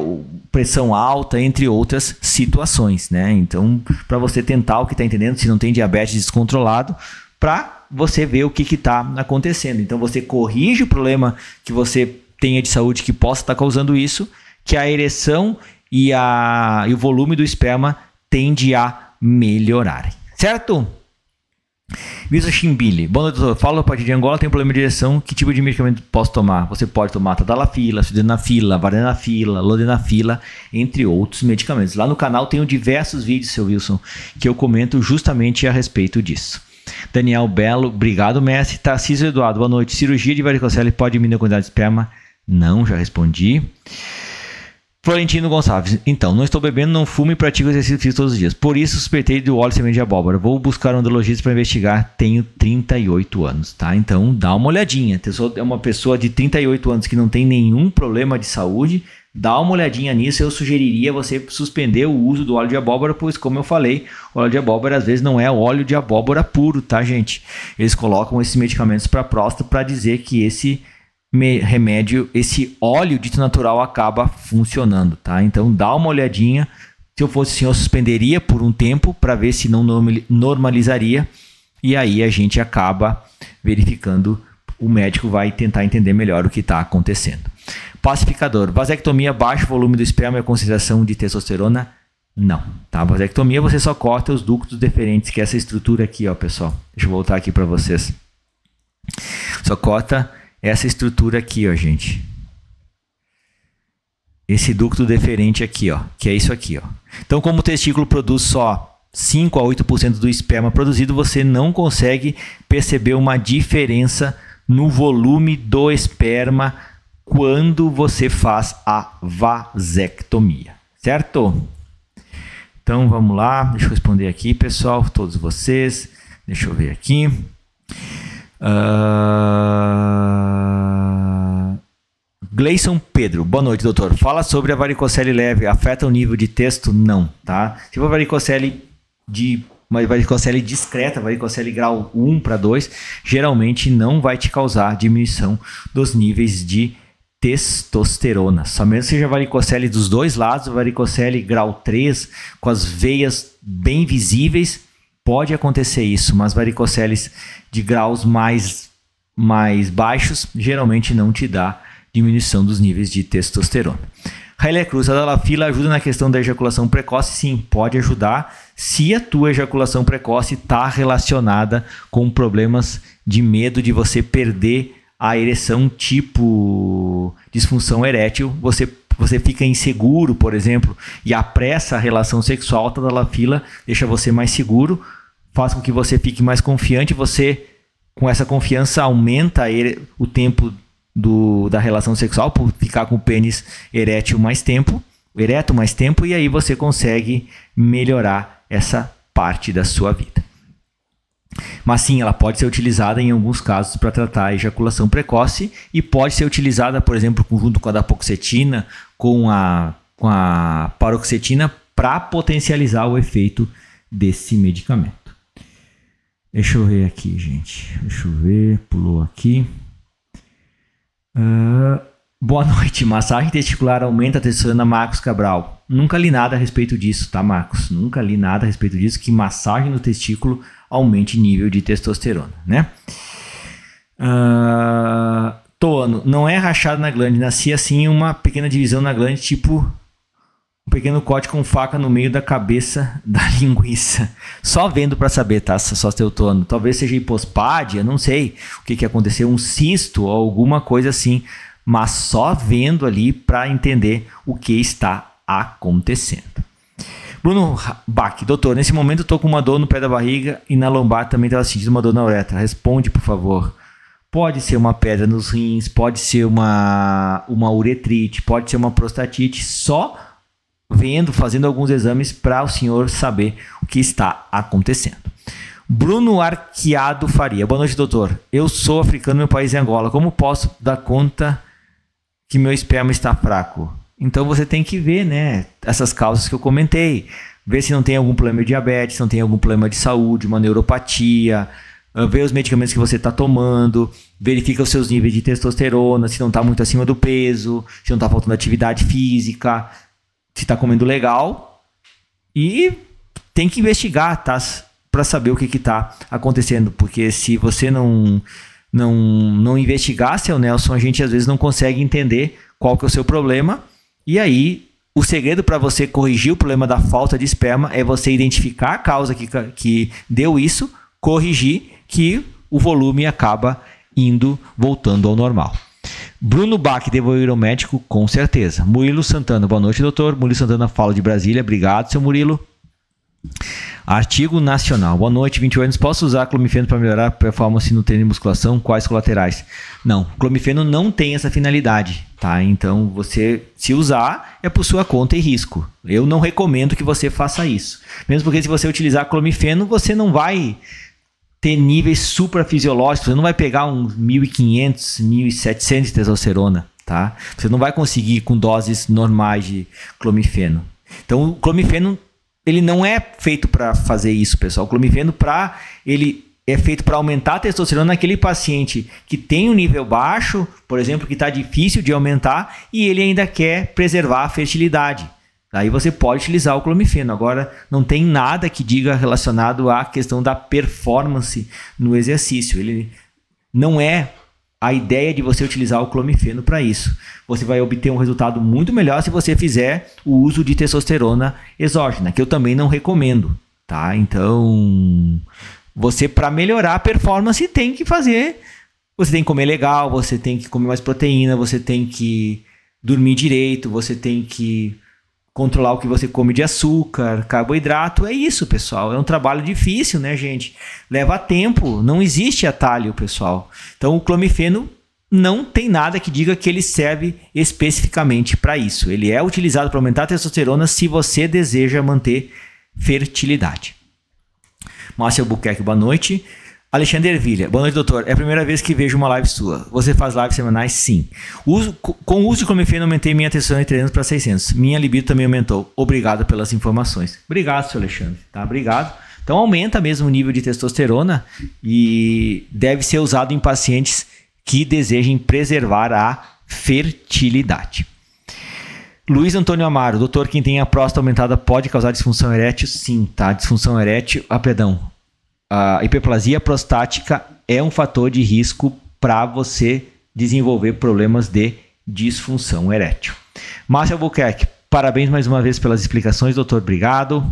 pressão alta, entre outras situações, né? Então, para você tentar o que está entendendo, se não tem diabetes descontrolado, para você ver o que está acontecendo. Então, você corrige o problema que você tenha de saúde que possa estar tá causando isso, que a ereção e, a, e o volume do esperma tende a melhorar, certo? Misa Chimbili. Boa noite, doutor. Fala, parte de Angola tem problema de ereção. Que tipo de medicamento posso tomar? Você pode tomar tadalafila, Sudenafila, varenafila, lodenafila, entre outros medicamentos. Lá no canal tenho diversos vídeos, seu Wilson, que eu comento justamente a respeito disso. Daniel Belo, obrigado, mestre. Tarcísio Eduardo, boa noite. Cirurgia de varicocele pode diminuir a quantidade de esperma? Não, já respondi. Florentino Gonçalves. Então, não estou bebendo, não fumo e pratico exercício físico todos os dias. Por isso, suspeitei do óleo e semente de abóbora. Vou buscar um andrologista para investigar. Tenho 38 anos, tá? Então, dá uma olhadinha. É uma pessoa de 38 anos que não tem nenhum problema de saúde. Dá uma olhadinha nisso. Eu sugeriria você suspender o uso do óleo de abóbora, pois, como eu falei, o óleo de abóbora às vezes não é óleo de abóbora puro, tá, gente? Eles colocam esses medicamentos para próstata para dizer que esse remédio, esse óleo dito natural acaba funcionando, tá? Então dá uma olhadinha. Se eu fosse assim, eu suspenderia por um tempo para ver se não normalizaria. E aí a gente acaba verificando, o médico vai tentar entender melhor o que está acontecendo. Pacificador, vasectomia, baixo volume do esperma e concentração de testosterona? Não, tá? Vasectomia você só corta os ductos deferentes, que é essa estrutura aqui, ó, pessoal. Deixa eu voltar aqui para vocês. Só corta essa estrutura aqui, ó, gente. Esse ducto deferente aqui, ó, que é isso aqui, ó. Então, como o testículo produz só 5 a 8% do esperma produzido, você não consegue perceber uma diferença no volume do esperma quando você faz a vasectomia, certo? Então vamos lá, deixa eu responder aqui, pessoal, todos vocês. Deixa eu ver aqui. Ah, Gleison Pedro, boa noite, doutor. Fala sobre a varicocele leve, afeta o nível de texto? Não, tá? Se for varicocele de uma varicocele discreta, varicocele grau 1 para 2, geralmente não vai te causar diminuição dos níveis de testosterona. Só mesmo seja varicocele dos dois lados, varicocele grau 3, com as veias bem visíveis, Pode acontecer isso, mas varicoceles de graus mais, mais baixos geralmente não te dá diminuição dos níveis de testosterona. Haile Cruz, a dalafila ajuda na questão da ejaculação precoce? Sim, pode ajudar se a tua ejaculação precoce está relacionada com problemas de medo de você perder a ereção tipo disfunção erétil, você você fica inseguro, por exemplo, e apressa a relação sexual, toda tá a fila deixa você mais seguro, faz com que você fique mais confiante, você com essa confiança aumenta o tempo do, da relação sexual por ficar com o pênis erétil mais tempo, ereto mais tempo, e aí você consegue melhorar essa parte da sua vida. Mas sim, ela pode ser utilizada em alguns casos para tratar a ejaculação precoce e pode ser utilizada, por exemplo, junto com a dapoxetina, com a, com a paroxetina, para potencializar o efeito desse medicamento. Deixa eu ver aqui, gente. Deixa eu ver, pulou aqui. Uh, boa noite. Massagem testicular aumenta a testosterona, Marcos Cabral. Nunca li nada a respeito disso, tá, Marcos? Nunca li nada a respeito disso, que massagem no testículo aumente nível de testosterona, né? Uh, toano não é rachado na glande, nascia assim uma pequena divisão na glande, tipo um pequeno corte com faca no meio da cabeça da linguiça. Só vendo para saber, tá? Só seu tono. Talvez seja hipospádia, não sei o que, que aconteceu, um cisto ou alguma coisa assim. Mas só vendo ali para entender o que está acontecendo. Bruno Bach, doutor, nesse momento estou com uma dor no pé da barriga e na lombar também estava sentindo uma dor na uretra. Responde, por favor. Pode ser uma pedra nos rins, pode ser uma, uma uretrite, pode ser uma prostatite, só vendo, fazendo alguns exames para o senhor saber o que está acontecendo. Bruno Arqueado Faria. Boa noite, doutor. Eu sou africano, meu país é Angola. Como posso dar conta que meu esperma está fraco? Então você tem que ver, né, essas causas que eu comentei, ver se não tem algum problema de diabetes, se não tem algum problema de saúde, uma neuropatia, ah, ver os medicamentos que você está tomando, verifica os seus níveis de testosterona, se não está muito acima do peso, se não está faltando atividade física, se está comendo legal e tem que investigar, tá? Para saber o que está acontecendo, porque se você não não não investigar, seu Nelson, a gente às vezes não consegue entender qual que é o seu problema e aí, o segredo para você corrigir o problema da falta de esperma é você identificar a causa que, que deu isso, corrigir, que o volume acaba indo, voltando ao normal. Bruno Bach devo ir ao médico, com certeza. Murilo Santana, boa noite, doutor. Murilo Santana fala de Brasília. Obrigado, seu Murilo. Artigo nacional. Boa noite, 20 anos. Posso usar clomifeno para melhorar a performance no treino e musculação? Quais colaterais? Não, clomifeno não tem essa finalidade, tá? Então, você se usar é por sua conta e risco. Eu não recomendo que você faça isso. Mesmo porque se você utilizar clomifeno, você não vai ter níveis suprafisiológicos, você não vai pegar um 1500, 1700 de testosterona, tá? Você não vai conseguir com doses normais de clomifeno. Então, o clomifeno ele não é feito para fazer isso, pessoal. O clomifeno para ele é feito para aumentar a testosterona naquele paciente que tem um nível baixo, por exemplo, que está difícil de aumentar e ele ainda quer preservar a fertilidade. Aí você pode utilizar o clomifeno. Agora, não tem nada que diga relacionado à questão da performance no exercício. Ele não é a ideia de você utilizar o clomifeno para isso. Você vai obter um resultado muito melhor se você fizer o uso de testosterona exógena, que eu também não recomendo, tá? Então, você para melhorar a performance tem que fazer, você tem que comer legal, você tem que comer mais proteína, você tem que dormir direito, você tem que controlar o que você come de açúcar, carboidrato. É isso, pessoal. É um trabalho difícil, né, gente? Leva tempo, não existe atalho, pessoal. Então, o clomifeno não tem nada que diga que ele serve especificamente para isso. Ele é utilizado para aumentar a testosterona se você deseja manter fertilidade. Márcio Albuquerque, boa noite. Alexandre Ervilha, boa noite, doutor. É a primeira vez que vejo uma live sua. Você faz lives semanais? Sim. Uso, com o uso de clomifeno, aumentei minha atenção de 300 para 600. Minha libido também aumentou. Obrigado pelas informações. Obrigado, seu Alexandre. Tá, obrigado. Então, aumenta mesmo o nível de testosterona e deve ser usado em pacientes que desejem preservar a fertilidade. Luiz Antônio Amaro, doutor, quem tem a próstata aumentada pode causar disfunção erétil? Sim, tá? Disfunção erétil, ah, perdão, a hiperplasia prostática é um fator de risco para você desenvolver problemas de disfunção erétil. Márcio Albuquerque, parabéns mais uma vez pelas explicações, doutor. Obrigado.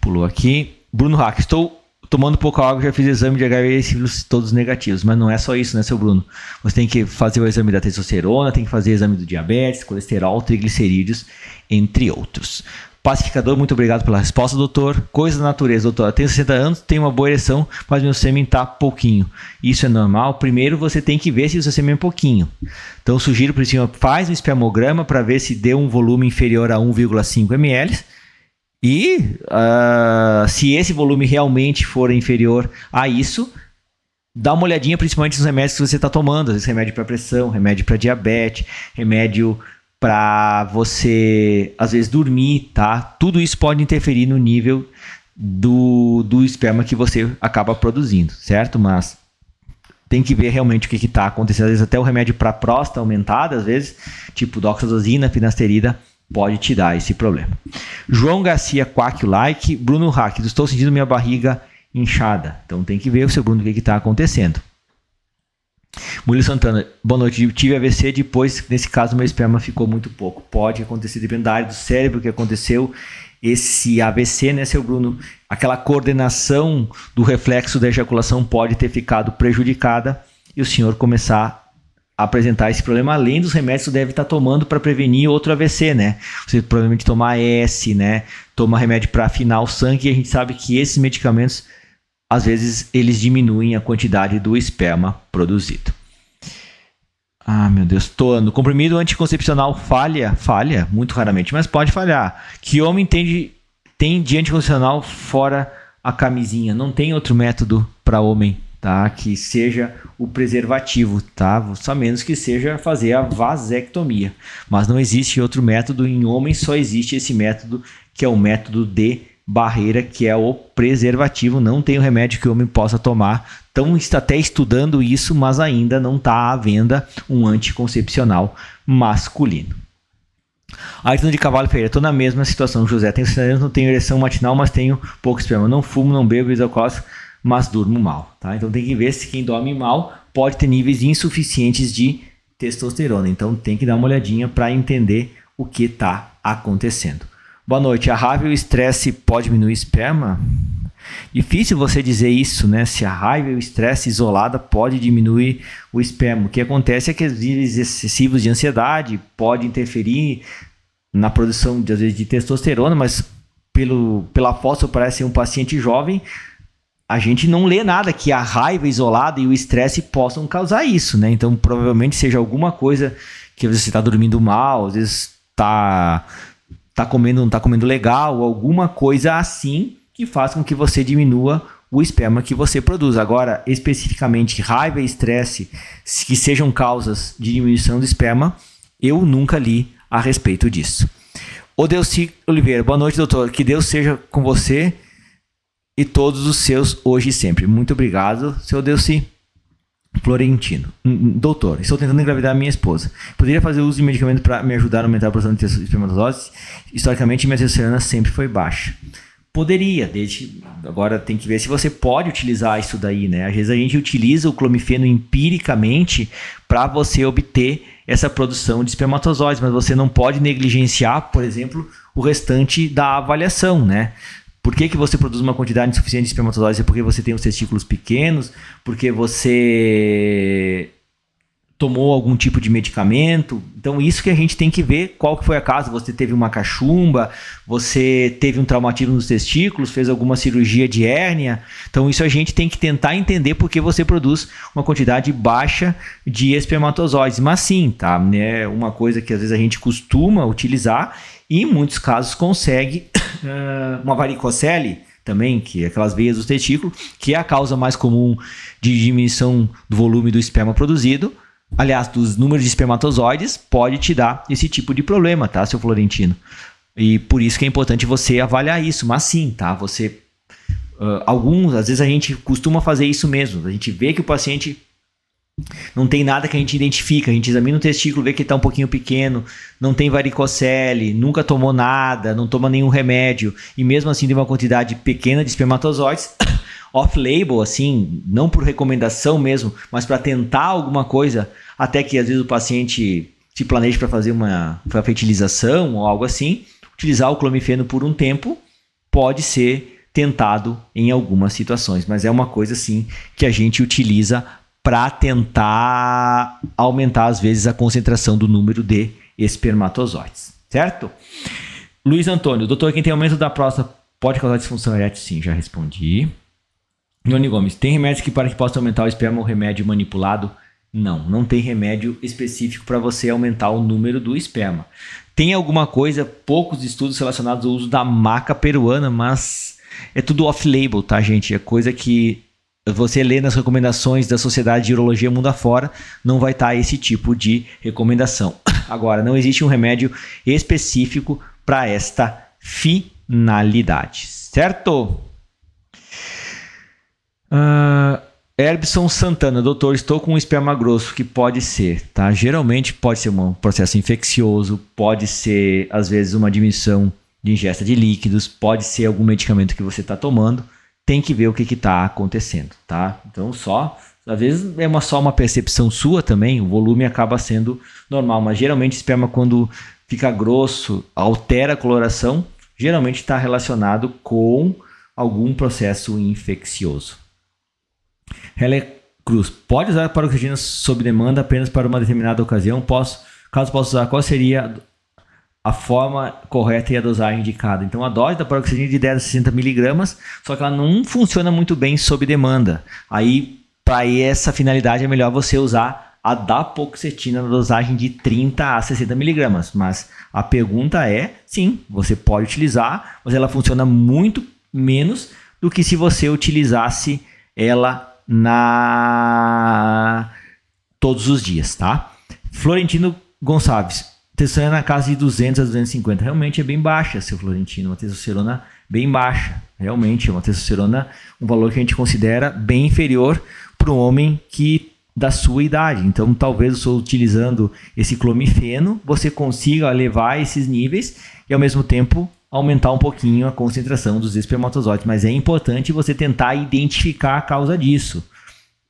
Pulou aqui. Bruno Hack, estou tomando pouca água, já fiz exame de HIV e sífilis todos negativos. Mas não é só isso, né, seu Bruno? Você tem que fazer o exame da testosterona, tem que fazer o exame do diabetes, colesterol, triglicerídeos, entre outros. Pacificador, muito obrigado pela resposta, doutor. Coisa da natureza, doutor. Tenho 60 anos, tenho uma boa ereção, mas meu sêmen está pouquinho. Isso é normal? Primeiro você tem que ver se o seu sêmen é pouquinho. Então sugiro para o senhor faz um espermograma para ver se deu um volume inferior a 1,5 ml. E uh, se esse volume realmente for inferior a isso, dá uma olhadinha principalmente nos remédios que você está tomando. Esse remédio para pressão, remédio para diabetes, remédio para você, às vezes, dormir, tá? Tudo isso pode interferir no nível do, do esperma que você acaba produzindo, certo? Mas tem que ver realmente o que está acontecendo. Às vezes, até o remédio para próstata aumentada, às vezes, tipo doxazosina, finasterida, pode te dar esse problema. João Garcia, quack like. Bruno Hack, estou sentindo minha barriga inchada. Então, tem que ver, seu Bruno, o que está acontecendo. Múlio Santana, boa noite. tive AVC depois, nesse caso, meu esperma ficou muito pouco. Pode acontecer, dependendo da área do cérebro que aconteceu esse AVC, né, seu Bruno? Aquela coordenação do reflexo da ejaculação pode ter ficado prejudicada e o senhor começar a apresentar esse problema, além dos remédios que deve estar tomando para prevenir outro AVC, né? Você provavelmente tomar S, né? Toma remédio para afinar o sangue e a gente sabe que esses medicamentos às vezes eles diminuem a quantidade do esperma produzido. Ah, meu Deus, tô Comprimido anticoncepcional falha, falha, muito raramente, mas pode falhar. Que homem tem de, tem de anticoncepcional fora a camisinha? Não tem outro método para homem, tá? Que seja o preservativo, tá? Só menos que seja fazer a vasectomia. Mas não existe outro método, em homem só existe esse método, que é o método de barreira que é o preservativo. Não tem o remédio que o homem possa tomar. Estão até estudando isso, mas ainda não está à venda um anticoncepcional masculino. Ayrton de Cavalo Ferreira, estou na mesma situação, José. Tenho 60 anos, não tenho ereção matinal, mas tenho pouco esperma. Não fumo, não bebo isocólicos, mas durmo mal. Tá? Então tem que ver se quem dorme mal pode ter níveis insuficientes de testosterona. Então tem que dar uma olhadinha para entender o que está acontecendo. Boa noite. A raiva e o estresse pode diminuir o esperma? Difícil você dizer isso, né? Se a raiva e o estresse isolada pode diminuir o esperma. O que acontece é que os níveis excessivos de ansiedade podem interferir na produção de, às vezes, de testosterona, mas pelo, pela foto parece ser um paciente jovem. A gente não lê nada que a raiva isolada e o estresse possam causar isso, né? Então provavelmente seja alguma coisa que você está dormindo mal, às vezes está tá comendo, não tá comendo legal, alguma coisa assim que faz com que você diminua o esperma que você produz. Agora, especificamente raiva e estresse que sejam causas de diminuição do esperma, eu nunca li a respeito disso. O Delci Oliveira, boa noite, doutor. Que Deus seja com você e todos os seus hoje e sempre. Muito obrigado, seu Delci. Florentino. Hum, hum, doutor, estou tentando engravidar minha esposa. Poderia fazer uso de medicamento para me ajudar a aumentar a produção de espermatozoides? Historicamente, minha testosterona sempre foi baixa. Poderia, desde agora tem que ver se você pode utilizar isso daí, né? Às vezes a gente utiliza o clomifeno empiricamente para você obter essa produção de espermatozoides, mas você não pode negligenciar, por exemplo, o restante da avaliação, né? Por que, que você produz uma quantidade insuficiente de espermatozoides? É porque você tem os testículos pequenos? Porque você tomou algum tipo de medicamento? Então, isso que a gente tem que ver qual que foi a causa. Você teve uma cachumba? Você teve um traumatismo nos testículos? Fez alguma cirurgia de hérnia? Então, isso a gente tem que tentar entender porque você produz uma quantidade baixa de espermatozoides. Mas sim, tá? É uma coisa que às vezes a gente costuma utilizar e em muitos casos consegue eh, uma varicocele também, que é aquelas veias do testículo, que é a causa mais comum de diminuição do volume do esperma produzido. Aliás, dos números de espermatozoides, pode te dar esse tipo de problema, tá, seu Florentino? E por isso que é importante você avaliar isso. Mas sim, tá? Você. Uh, alguns, às vezes a gente costuma fazer isso mesmo. A gente vê que o paciente não tem nada que a gente identifica. A gente examina o testículo, vê que está um pouquinho pequeno, não tem varicocele, nunca tomou nada, não toma nenhum remédio e mesmo assim tem uma quantidade pequena de espermatozoides. Off-label, assim, não por recomendação mesmo, mas para tentar alguma coisa, até que às vezes o paciente se planeje para fazer uma, uma fertilização ou algo assim, utilizar o clomifeno por um tempo pode ser tentado em algumas situações, mas é uma coisa assim que a gente utiliza para tentar aumentar, às vezes, a concentração do número de espermatozoides, certo? Luiz Antônio, doutor, quem tem aumento da próstata pode causar disfunção erétil? Sim, já respondi. Johnny Gomes, tem remédios que para que possa aumentar o esperma ou remédio manipulado? Não, não tem remédio específico para você aumentar o número do esperma. Tem alguma coisa, poucos estudos relacionados ao uso da maca peruana, mas é tudo off-label, tá, gente? É coisa que você lê nas recomendações da Sociedade de Urologia Mundo Afora, não vai estar tá esse tipo de recomendação. Agora, não existe um remédio específico para esta finalidade, certo? Uh, Herbson Santana, doutor, estou com um esperma grosso que pode ser, tá? Geralmente pode ser um processo infeccioso, pode ser às vezes uma diminuição de ingesta de líquidos, pode ser algum medicamento que você está tomando tem que ver o que está acontecendo, tá? Então só, às vezes é uma, só uma percepção sua também, o volume acaba sendo normal, mas geralmente esperma quando fica grosso, altera a coloração, geralmente está relacionado com algum processo infeccioso. Heller Cruz, pode usar paroxetina sob demanda apenas para uma determinada ocasião? Posso, caso possa usar, qual seria a forma correta e a dosagem indicada. Então, a dose da paroxetina é de 10 a 60 miligramas, só que ela não funciona muito bem sob demanda. Aí, para essa finalidade, é melhor você usar a dapoxetina na dosagem de 30 a 60 miligramas. Mas a pergunta é, sim, você pode utilizar, mas ela funciona muito menos do que se você utilizasse ela na todos os dias, tá? Florentino Gonçalves, testosterona na casa de 200 a 250. Realmente é bem baixa, seu Florentino, uma testosterona bem baixa. Realmente é uma testosterona, um valor que a gente considera bem inferior para um homem que da sua idade. Então, talvez você utilizando esse clomifeno, você consiga levar esses níveis e ao mesmo tempo aumentar um pouquinho a concentração dos espermatozoides, mas é importante você tentar identificar a causa disso.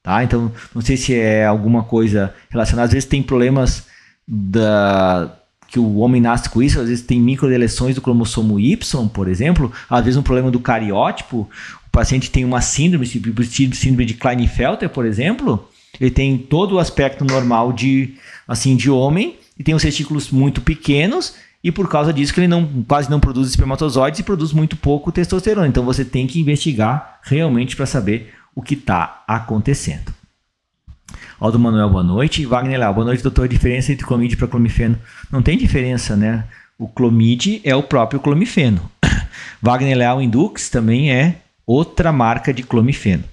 Tá? Então, não sei se é alguma coisa relacionada, às vezes tem problemas da, que o homem nasce com isso, às vezes tem microdeleções do cromossomo Y, por exemplo, às vezes um problema do cariótipo, o paciente tem uma síndrome, síndrome de Klinefelter, por exemplo, ele tem todo o aspecto normal de assim de homem e tem os testículos muito pequenos e por causa disso que ele não, quase não produz espermatozoides e produz muito pouco testosterona. Então você tem que investigar realmente para saber o que está acontecendo. Aldo Manuel, boa noite. Wagner Leal, boa noite, doutor. A diferença entre clomide e clomifeno? Não tem diferença, né? O clomide é o próprio clomifeno. Wagner Leal Indux também é outra marca de clomifeno.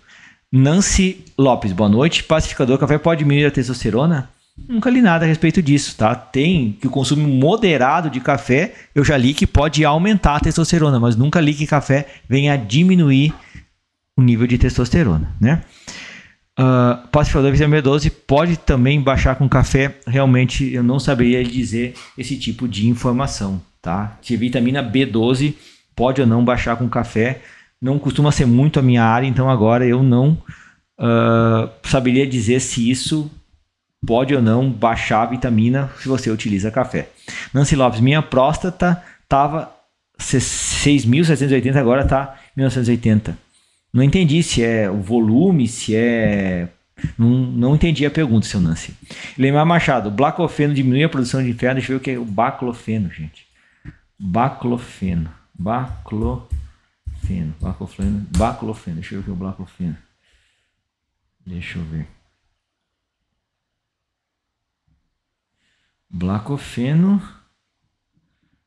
Nancy Lopes, boa noite. Pacificador café pode diminuir a testosterona? Nunca li nada a respeito disso, tá? Tem que o consumo moderado de café, eu já li que pode aumentar a testosterona, mas nunca li que café venha a diminuir o nível de testosterona, né? Uh, pacificador vitamina B12 pode também baixar com café. Realmente eu não saberia dizer esse tipo de informação, tá? Se vitamina B12 pode ou não baixar com café, não costuma ser muito a minha área, então agora eu não uh, saberia dizer se isso pode ou não baixar a vitamina se você utiliza café. Nancy Lopes, minha próstata tava 6.780, agora tá 1980. Não entendi se é o volume, se é. Não, não entendi a pergunta, seu Nancy. Lembrar Machado, blacofeno diminui a produção de ferro. Deixa eu ver o que é o baclofeno, gente. Baclofeno. Baclofeno. Baclofeno. Baclofeno. Deixa eu ver o que é o baclofeno. Deixa eu ver. Blacofeno.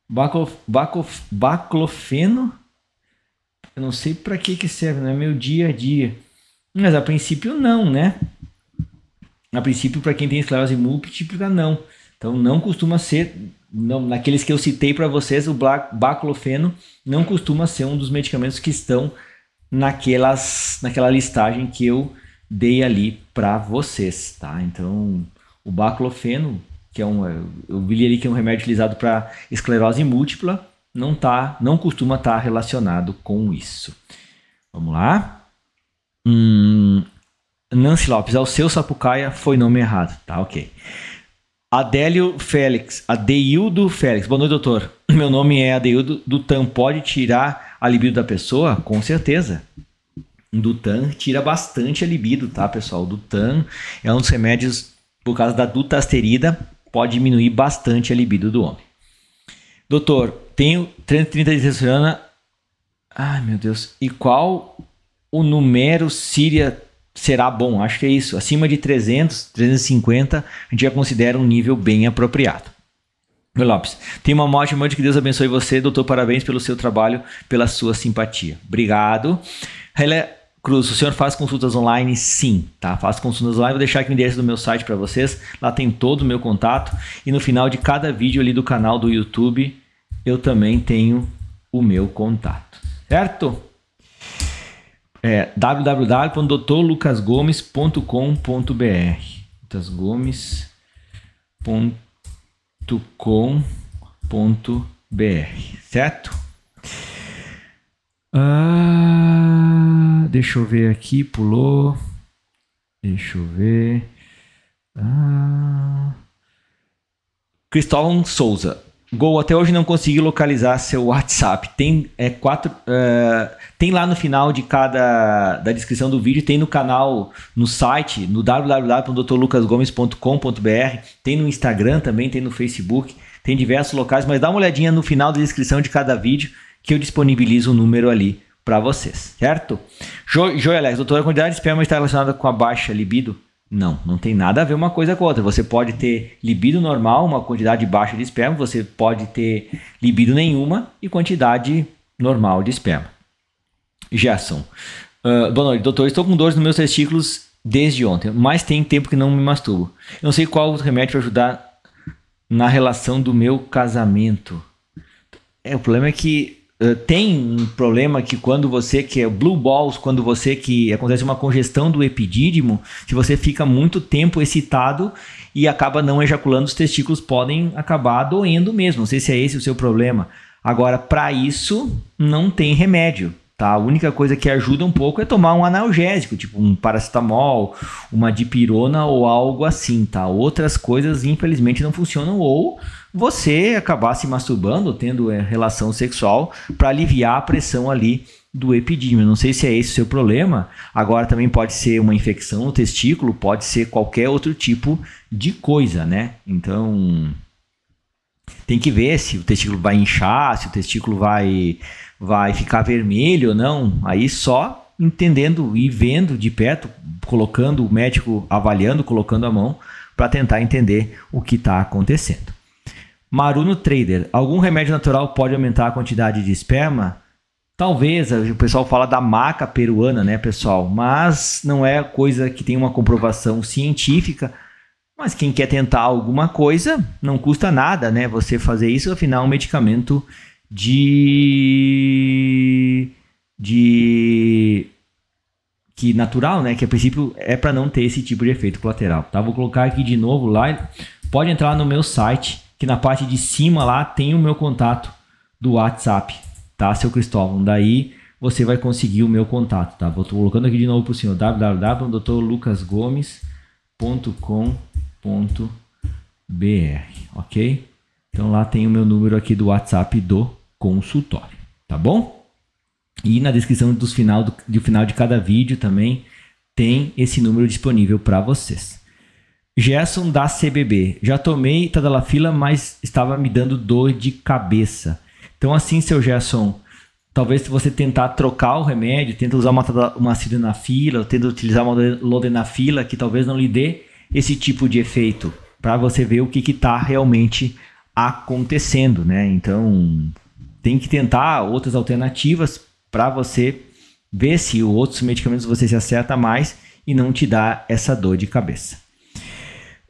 Bacof, bacof, baclofeno eu não sei para que que serve, não é meu dia a dia. Mas a princípio não, né? A princípio para quem tem esclerose múltipla não. Então não costuma ser, não, naqueles que eu citei para vocês, o baclofeno não costuma ser um dos medicamentos que estão naquelas, naquela listagem que eu dei ali para vocês, tá? Então o baclofeno, que é um, eu vi ali que é um remédio utilizado para esclerose múltipla, não tá, não costuma estar tá relacionado com isso. Vamos lá. Hum, Nancy Lopes, ao seu Sapucaia foi nome errado. Tá, ok. Adélio Félix, Adeildo Félix. Boa noite, doutor. Meu nome é Adeildo Dutan. Pode tirar a libido da pessoa? Com certeza. Dutan tira bastante a libido, tá, pessoal? Dutan é um dos remédios, por causa da dutasterida, pode diminuir bastante a libido do homem. Doutor, tenho 330 de testosterona. Ai, meu Deus. E qual o número síria será bom? Acho que é isso. Acima de 300, 350, a gente já considera um nível bem apropriado. Meu Lopes, tem uma ótima noite, que Deus abençoe você. Doutor, parabéns pelo seu trabalho, pela sua simpatia. Obrigado. Helé Cruz, o senhor faz consultas online? Sim, tá? Faço consultas online, vou deixar aqui o endereço do meu site para vocês. Lá tem todo o meu contato. E no final de cada vídeo ali do canal do YouTube, eu também tenho o meu contato, certo? É www.doutorlucasgomes.com.br lucasgomes.com.br, certo? Ah, deixa eu ver aqui, pulou. Deixa eu ver. Ah. Cristóvão Souza. Gol até hoje não consegui localizar seu WhatsApp. Tem é quatro, uh, tem lá no final de cada da descrição do vídeo, tem no canal, no site, no www.drlucasgomes.com.br, tem no Instagram também, tem no Facebook, tem diversos locais, mas dá uma olhadinha no final da descrição de cada vídeo que eu disponibilizo o um número ali para vocês, certo? Jo, Joia Alex, doutora, a quantidade de esperma está relacionada com a baixa libido? Não, não tem nada a ver uma coisa com a outra. Você pode ter libido normal, uma quantidade baixa de esperma, você pode ter libido nenhuma e quantidade normal de esperma. Gerson. Uh, boa noite, doutor. Estou com dores nos meus testículos desde ontem, mas tem tempo que não me masturbo. Eu não sei qual o remédio vai ajudar na relação do meu casamento. É, o problema é que ah, tem um problema que quando você que é blue balls, quando você que acontece uma congestão do epidídimo, se você fica muito tempo excitado e acaba não ejaculando, os testículos podem acabar doendo mesmo. Não sei se é esse o seu problema. Agora, para isso não tem remédio. Tá? A única coisa que ajuda um pouco é tomar um analgésico, tipo um paracetamol, uma dipirona ou algo assim, tá? Outras coisas infelizmente não funcionam ou você acabar se masturbando, tendo eh, relação sexual, para aliviar a pressão ali do epidímio. Não sei se é esse o seu problema. Agora também pode ser uma infecção no testículo, pode ser qualquer outro tipo de coisa, né? Então tem que ver se o testículo vai inchar, se o testículo vai vai ficar vermelho ou não. Aí só entendendo e vendo de perto, colocando o médico avaliando, colocando a mão para tentar entender o que está acontecendo. Maruno Trader, algum remédio natural pode aumentar a quantidade de esperma? Talvez, o pessoal fala da maca peruana, né, pessoal? Mas não é coisa que tem uma comprovação científica. Mas quem quer tentar alguma coisa, não custa nada, né? Você fazer isso, afinal, é um medicamento de. de. que natural, né? Que a princípio é para não ter esse tipo de efeito colateral, tá? Vou colocar aqui de novo lá. Pode entrar no meu site que na parte de cima lá tem o meu contato do WhatsApp, tá, seu Cristóvão? Daí você vai conseguir o meu contato, tá? Vou colocando aqui de novo para o senhor, www.drlucasgomes.com.br, ok? Então lá tem o meu número aqui do WhatsApp do consultório, tá bom? E na descrição do final do, do final de cada vídeo também tem esse número disponível para vocês. Gerson da CBB. Já tomei Tadalafila, mas estava me dando dor de cabeça. Então, assim, seu Gerson, talvez se você tentar trocar o remédio, tenta usar uma, uma sildenafila, ou tenta utilizar uma lodenafila, que talvez não lhe dê esse tipo de efeito, para você ver o que está realmente acontecendo, né? Então, tem que tentar outras alternativas para você ver se outros medicamentos você se acerta mais e não te dá essa dor de cabeça.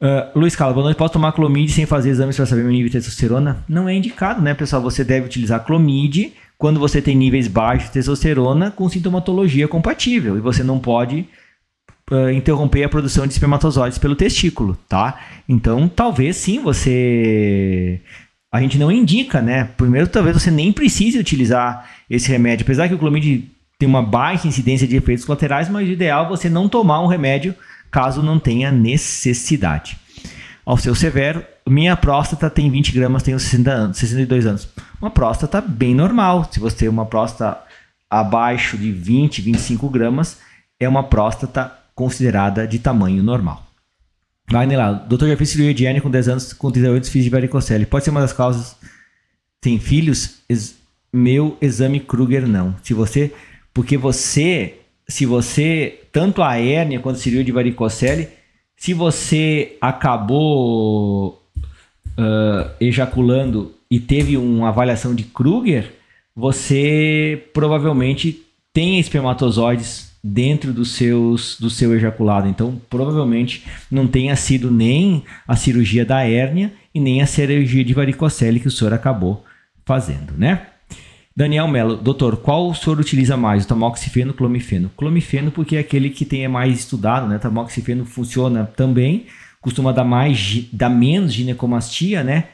Uh, Luiz Cala, boa noite. Posso tomar Clomid sem fazer exames para saber meu nível de testosterona? Não é indicado, né, pessoal? Você deve utilizar Clomid quando você tem níveis baixos de testosterona com sintomatologia compatível e você não pode uh, interromper a produção de espermatozoides pelo testículo, tá? Então, talvez sim você a gente não indica, né? Primeiro, talvez você nem precise utilizar esse remédio, apesar que o Clomid tem uma baixa incidência de efeitos colaterais, mas o ideal é você não tomar um remédio caso não tenha necessidade. Ao seu severo, minha próstata tem 20 gramas, tenho 60 anos, 62 anos. Uma próstata bem normal. Se você tem uma próstata abaixo de 20, 25 gramas, é uma próstata considerada de tamanho normal. Vai lá, doutor, já fiz cirurgia de hernia com 10 anos, com 38 fiz de varicocele. Pode ser uma das causas. Tem filhos? Ex meu exame Kruger não. Se você, porque você se você, tanto a hérnia quanto a cirurgia de varicocele, se você acabou uh, ejaculando e teve uma avaliação de Kruger, você provavelmente tem espermatozoides dentro dos seus, do seu ejaculado. Então, provavelmente não tenha sido nem a cirurgia da hérnia e nem a cirurgia de varicocele que o senhor acabou fazendo, né? Daniel Mello, doutor, qual o senhor utiliza mais, o tamoxifeno ou clomifeno? Clomifeno porque é aquele que tem é mais estudado, né? Tamoxifeno funciona também, costuma dar mais, dar menos ginecomastia, né?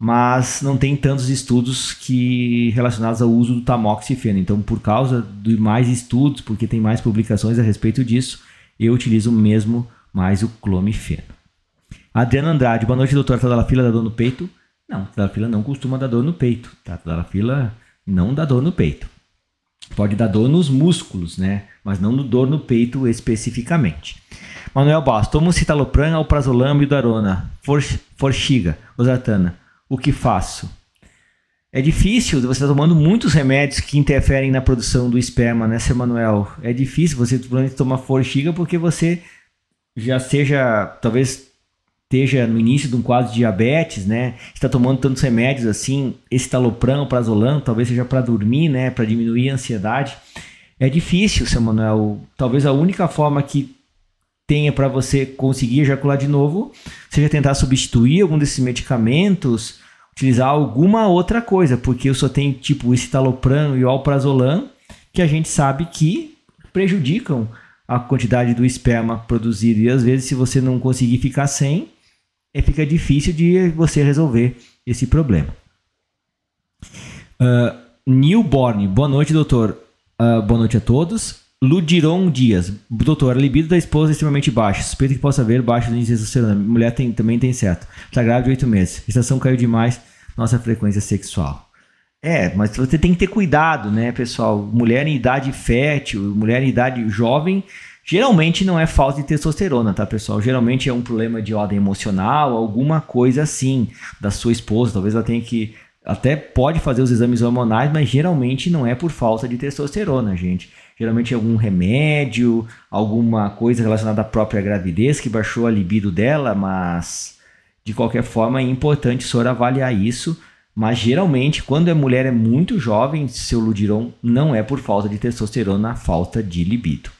Mas não tem tantos estudos que relacionados ao uso do tamoxifeno. Então, por causa de mais estudos, porque tem mais publicações a respeito disso, eu utilizo mesmo mais o clomifeno. Adriana Andrade, boa noite, doutor. Tá da fila da dor no peito? Não, tá da fila não costuma dar dor no peito, tá? Tá da fila não dá dor no peito. Pode dar dor nos músculos, né? Mas não no dor no peito especificamente. Manuel Bastos, toma citalopram, alprazolam, bidarona, for, forxiga, osatana. O que faço? É difícil, você está tomando muitos remédios que interferem na produção do esperma, né, seu Manuel? É difícil você tomar forxiga porque você já seja, talvez, esteja no início de um quadro de diabetes, né? Está tomando tantos remédios assim, esse talopram, prazolam, talvez seja para dormir, né? Para diminuir a ansiedade. É difícil, seu Manuel. Talvez a única forma que tenha para você conseguir ejacular de novo seja tentar substituir algum desses medicamentos, utilizar alguma outra coisa, porque eu só tenho tipo esse talopram e o alprazolam que a gente sabe que prejudicam a quantidade do esperma produzido. E às vezes, se você não conseguir ficar sem, é, fica difícil de você resolver esse problema. Uh, Newborn, boa noite, doutor. Uh, boa noite a todos. Ludiron Dias, doutor, a libido da esposa é extremamente baixa. Suspeito que possa haver baixo do índice de Mulher tem, também tem certo. Está grávida de oito meses. A estação caiu demais, nossa frequência sexual. É, mas você tem que ter cuidado, né, pessoal? Mulher em idade fértil, mulher em idade jovem, Geralmente não é falta de testosterona, tá, pessoal? Geralmente é um problema de ordem emocional, alguma coisa assim, da sua esposa. Talvez ela tenha que. Até pode fazer os exames hormonais, mas geralmente não é por falta de testosterona, gente. Geralmente é algum remédio, alguma coisa relacionada à própria gravidez que baixou a libido dela, mas de qualquer forma é importante o senhor avaliar isso. Mas geralmente, quando a mulher é muito jovem, seu Ludiron não é por falta de testosterona, é falta de libido.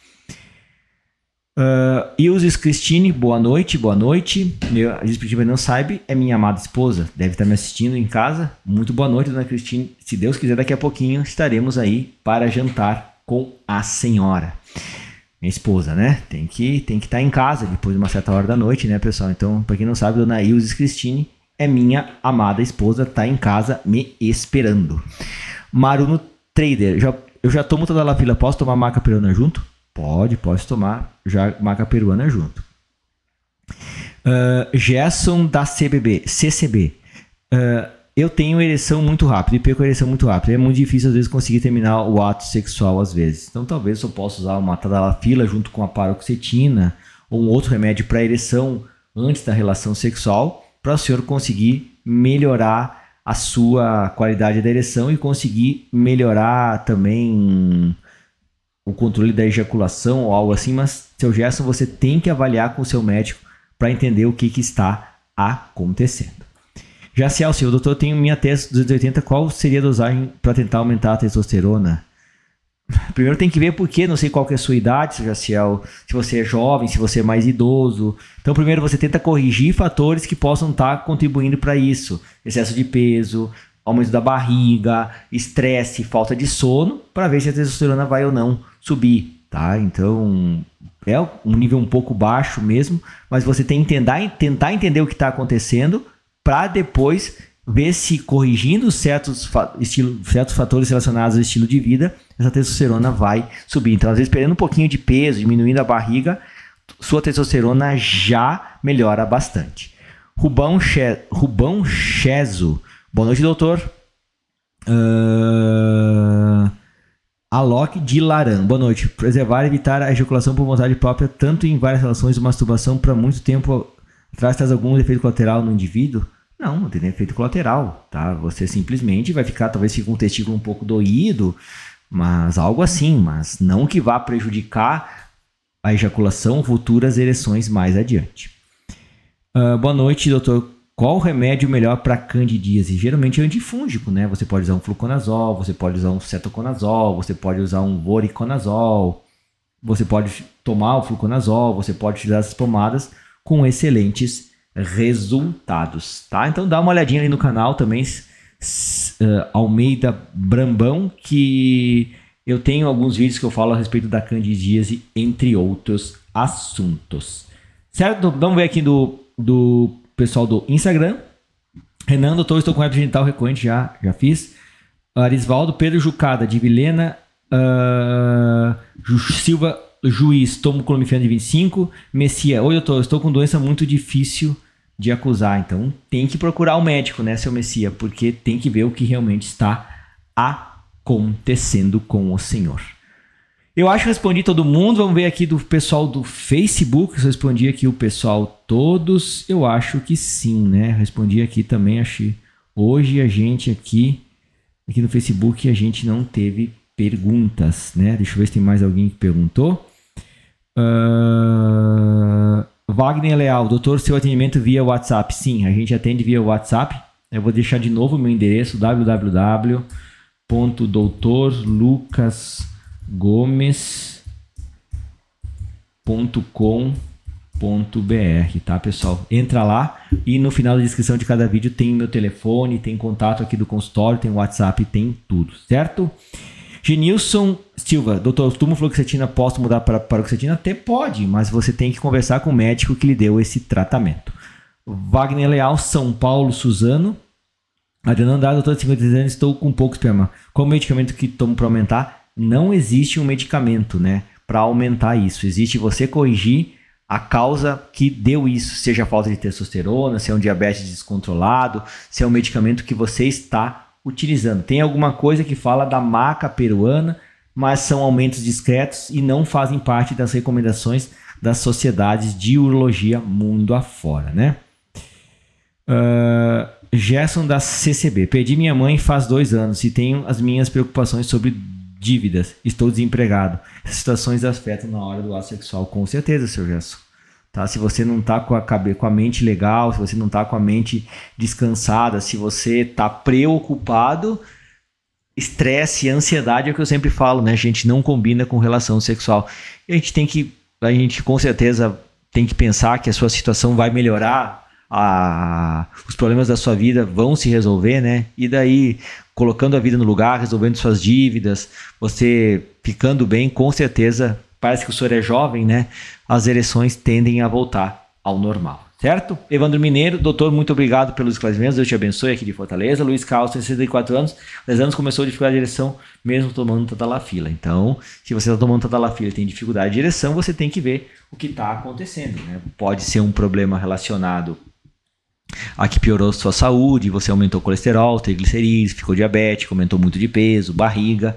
Uh, ah, Ilses Cristine, boa noite, boa noite. Meu, a Cristine não sabe, é minha amada esposa, deve estar me assistindo em casa. Muito boa noite, dona Cristine. Se Deus quiser, daqui a pouquinho estaremos aí para jantar com a senhora. Minha esposa, né? Tem que tem que estar em casa depois de uma certa hora da noite, né, pessoal? Então, para quem não sabe, dona Ilses Cristine é minha amada esposa, está em casa me esperando. Maruno Trader, já, eu já tomo toda a fila, posso tomar maca perona junto? Pode, pode tomar já maca peruana junto. Uh, Gerson da CBB, CCB. Uh, ah, eu tenho ereção muito rápido e perco a ereção muito rápido. É muito difícil às vezes conseguir terminar o ato sexual às vezes. Então talvez eu possa usar uma tadalafila junto com a paroxetina ou um outro remédio para ereção antes da relação sexual para o senhor conseguir melhorar a sua qualidade da ereção e conseguir melhorar também o controle da ejaculação ou algo assim, mas, seu Gerson, você tem que avaliar com o seu médico para entender o que, que está acontecendo. Já se seu doutor, eu tenho minha testa 280, qual seria a dosagem para tentar aumentar a testosterona? Primeiro tem que ver porque, não sei qual que é a sua idade, se, Jaciel, se você é jovem, se você é mais idoso. Então, primeiro você tenta corrigir fatores que possam estar tá contribuindo para isso. Excesso de peso, aumento da barriga, estresse, falta de sono, para ver se a testosterona vai ou não subir, tá? Então é um nível um pouco baixo mesmo, mas você tem que tentar, tentar entender o que está acontecendo para depois ver se corrigindo certos, estilo, certos fatores relacionados ao estilo de vida, essa testosterona vai subir. Então, às vezes, perdendo um pouquinho de peso, diminuindo a barriga, sua testosterona já melhora bastante. Rubão, che, Rubão Chezo. Boa noite, doutor. Uh... Alok de Laran. Boa noite. Preservar e evitar a ejaculação por vontade própria, tanto em várias relações de masturbação, para muito tempo traz algum efeito colateral no indivíduo? Não, não tem efeito colateral, tá? Você simplesmente vai ficar, talvez fique com um testículo um pouco doído, mas algo assim, mas não que vá prejudicar a ejaculação futuras ereções mais adiante. Uh, boa noite, doutor qual o remédio melhor para candidíase? Geralmente é antifúngico, né? Você pode usar um fluconazol, você pode usar um cetoconazol, você pode usar um voriconazol, você pode tomar o fluconazol, você pode utilizar essas pomadas com excelentes resultados, tá? Então dá uma olhadinha ali no canal também, uh, Almeida Brambão, que eu tenho alguns vídeos que eu falo a respeito da candidíase, entre outros assuntos. Certo? Vamos ver aqui do, do pessoal do Instagram. Renan, doutor, estou com herpes genital recorrente, já, já fiz. Arisvaldo Pedro Jucada, de Vilena. Uh, ah, Silva Juiz, tomo clomifeno de 25. Messia, oi doutor, estou com doença muito difícil de acusar. Então tem que procurar o um médico, né, seu Messia? Porque tem que ver o que realmente está acontecendo com o senhor. Eu acho que respondi todo mundo. Vamos ver aqui do pessoal do Facebook. eu respondi aqui o pessoal todos, eu acho que sim, né? Respondi aqui também, achei. Hoje a gente aqui, aqui no Facebook, a gente não teve perguntas, né? Deixa eu ver se tem mais alguém que perguntou. Uh... Wagner Leal, doutor, seu atendimento via WhatsApp. Sim, a gente atende via WhatsApp. Eu vou deixar de novo o meu endereço, www.doutorlucas.com gomes.com.br, tá, pessoal? Entra lá e no final da descrição de cada vídeo tem meu telefone, tem contato aqui do consultório, tem WhatsApp, tem tudo, certo? Genilson Silva, doutor, o túmulo fluoxetina posso mudar para paroxetina? Até pode, mas você tem que conversar com o médico que lhe deu esse tratamento. Wagner Leal, São Paulo, Suzano. Adriano Andrade, doutor, 53 anos, estou com pouco esperma. Qual medicamento que tomo para aumentar? não existe um medicamento, né, para aumentar isso. Existe você corrigir a causa que deu isso, seja falta de testosterona, se é um diabetes descontrolado, se é um medicamento que você está utilizando. Tem alguma coisa que fala da maca peruana, mas são aumentos discretos e não fazem parte das recomendações das sociedades de urologia mundo afora, né? Uh, Gerson da CCB. Perdi minha mãe faz dois anos e tenho as minhas preocupações sobre dívidas, estou desempregado. Essas situações afetam na hora do ato sexual, com certeza, seu Gerson. Tá? Se você não está com a, cabeça, com a mente legal, se você não está com a mente descansada, se você está preocupado, estresse e ansiedade é o que eu sempre falo, né? A gente não combina com relação sexual. E a gente tem que, a gente com certeza tem que pensar que a sua situação vai melhorar, a, os problemas da sua vida vão se resolver, né? E daí colocando a vida no lugar, resolvendo suas dívidas, você ficando bem, com certeza, parece que o senhor é jovem, né? As eleições tendem a voltar ao normal. Certo? Evandro Mineiro, doutor, muito obrigado pelos esclarecimentos, Deus te abençoe aqui de Fortaleza. Luiz Carlos, 64 anos, 10 anos começou a dificuldade de direção mesmo tomando tadalafila. Então, se você está tomando tadalafila e tem dificuldade de direção, você tem que ver o que está acontecendo. Né? Pode ser um problema relacionado a ah, que piorou sua saúde, você aumentou o colesterol, triglicerídeos, ficou diabético, aumentou muito de peso, barriga.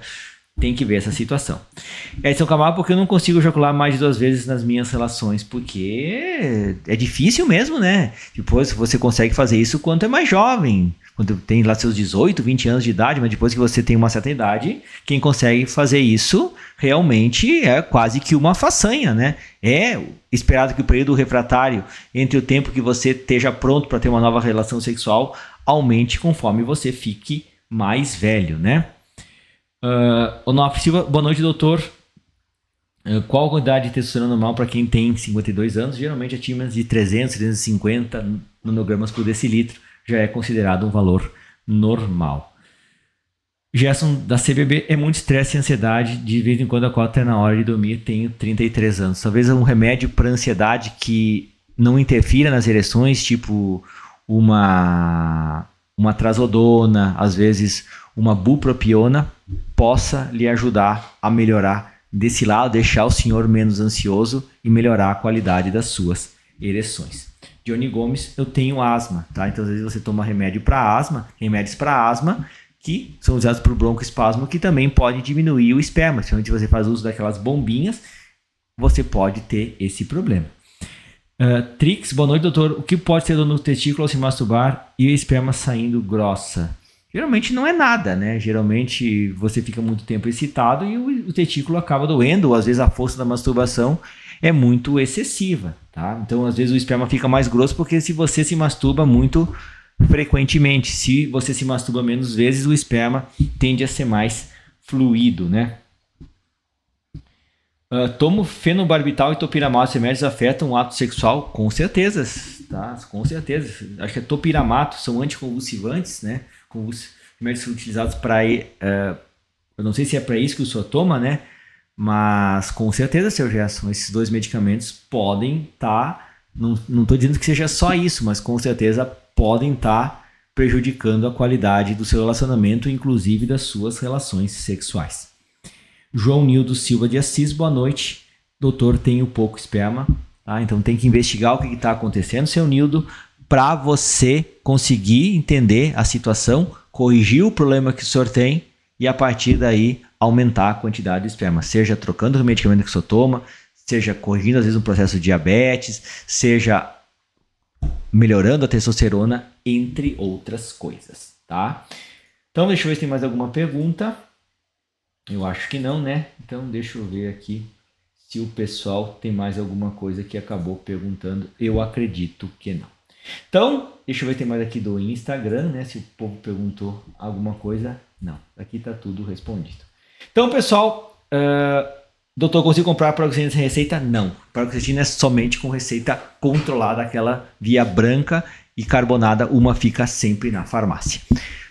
Tem que ver essa situação. É, Edson Camargo, porque eu não consigo ejacular mais de duas vezes nas minhas relações, porque é difícil mesmo, né? Depois você consegue fazer isso quando é mais jovem quando tem lá seus 18, 20 anos de idade, mas depois que você tem uma certa idade, quem consegue fazer isso realmente é quase que uma façanha, né? É esperado que o período refratário entre o tempo que você esteja pronto para ter uma nova relação sexual aumente conforme você fique mais velho, né? Uh, Onofre Silva, boa noite, doutor. Ah, qual a quantidade de testosterona normal para quem tem 52 anos? Geralmente atinge menos de 300, 350 nanogramas por decilitro já é considerado um valor normal. Gerson, da CBB é muito estresse e ansiedade. De vez em quando acordo até na hora de dormir. Tenho 33 anos. Talvez um remédio para ansiedade que não interfira nas ereções, tipo uma uma trazodona, às vezes uma bupropiona, possa lhe ajudar a melhorar desse lado, deixar o senhor menos ansioso e melhorar a qualidade das suas ereções. Johnny Gomes, eu tenho asma, tá? Então às vezes você toma remédio para asma, remédios para asma, que são usados para o broncoespasmo, que também pode diminuir o esperma. se você faz uso daquelas bombinhas, você pode ter esse problema. Uh, Trix, boa noite, doutor. O que pode ser dor no testículo ao se masturbar e o esperma saindo grossa? Geralmente não é nada, né? Geralmente você fica muito tempo excitado e o, o testículo acaba doendo, ou às vezes a força da masturbação é muito excessiva. Tá? Então, às vezes, o esperma fica mais grosso porque se você se masturba muito frequentemente. Se você se masturba menos vezes, o esperma tende a ser mais fluido, né? Uh, tomo fenobarbital e topiramato. Remédios afetam o ato sexual? Com certeza, tá? Com certeza. Acho que é topiramato, são anticonvulsivantes, né? Convuls... Remédios utilizados para. Uh, eh, eu não sei se é para isso que o senhor toma, né? Mas com certeza, seu Gerson, esses dois medicamentos podem estar. Tá, não estou dizendo que seja só isso, mas com certeza podem estar tá prejudicando a qualidade do seu relacionamento, inclusive das suas relações sexuais. João Nildo Silva de Assis, boa noite. Doutor, tenho pouco esperma, tá? Então tem que investigar o que está acontecendo, seu Nildo, para você conseguir entender a situação, corrigir o problema que o senhor tem e a partir daí aumentar a quantidade de esperma, seja trocando o medicamento que você toma, seja corrigindo às vezes um processo de diabetes, seja melhorando a testosterona, entre outras coisas, tá? Então deixa eu ver se tem mais alguma pergunta. Eu acho que não, né? Então deixa eu ver aqui se o pessoal tem mais alguma coisa que acabou perguntando. Eu acredito que não. Então, deixa eu ver se tem mais aqui do Instagram, né? Se o povo perguntou alguma coisa. Aqui está tudo respondido. Então, pessoal, uh, doutor, consigo comprar paroxetina sem receita? Não. Paroxetina é somente com receita controlada, aquela via branca e carbonada, uma fica sempre na farmácia.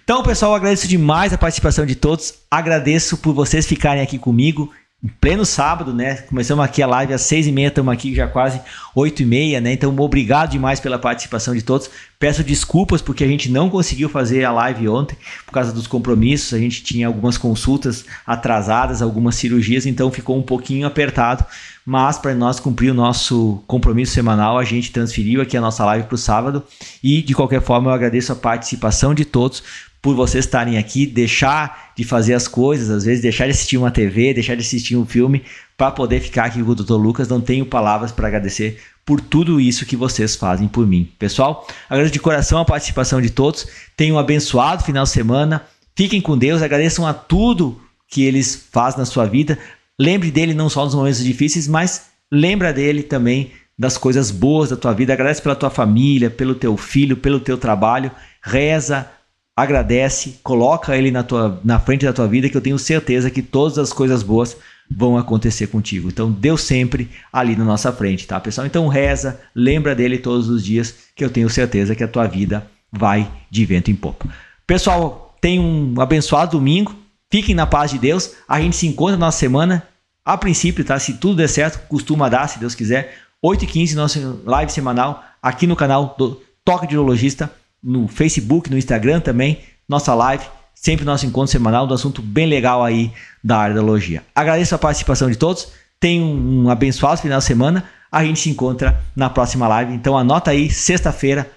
Então, pessoal, agradeço demais a participação de todos. Agradeço por vocês ficarem aqui comigo em pleno sábado, né? Começamos aqui a live às seis e meia, estamos aqui já quase oito e meia, né? Então, obrigado demais pela participação de todos. Peço desculpas porque a gente não conseguiu fazer a live ontem por causa dos compromissos. A gente tinha algumas consultas atrasadas, algumas cirurgias, então ficou um pouquinho apertado. Mas para nós cumprir o nosso compromisso semanal, a gente transferiu aqui a nossa live para o sábado. E de qualquer forma, eu agradeço a participação de todos por vocês estarem aqui, deixar de fazer as coisas, às vezes deixar de assistir uma TV, deixar de assistir um filme para poder ficar aqui com o Dr. Lucas. Não tenho palavras para agradecer por tudo isso que vocês fazem por mim. Pessoal, agradeço de coração a participação de todos. Tenham um abençoado final de semana. Fiquem com Deus, agradeçam a tudo que eles fazem na sua vida. Lembre dele não só nos momentos difíceis, mas lembra dele também das coisas boas da tua vida. Agradece pela tua família, pelo teu filho, pelo teu trabalho. Reza, agradece, coloca ele na, tua, na frente da tua vida, que eu tenho certeza que todas as coisas boas vão acontecer contigo. Então, Deus sempre ali na nossa frente, tá, pessoal? Então, reza, lembra dele todos os dias, que eu tenho certeza que a tua vida vai de vento em popa. Pessoal, tenha um abençoado domingo. Fiquem na paz de Deus. A gente se encontra na semana. A princípio, tá? Se tudo der certo, costuma dar, se Deus quiser. 8h15, nossa live semanal aqui no canal do Toque de Urologista no Facebook, no Instagram também, nossa live, sempre nosso encontro semanal, do um assunto bem legal aí da área da logia. Agradeço a participação de todos, tenham um abençoado final de semana, a gente se encontra na próxima live, então anota aí, sexta-feira,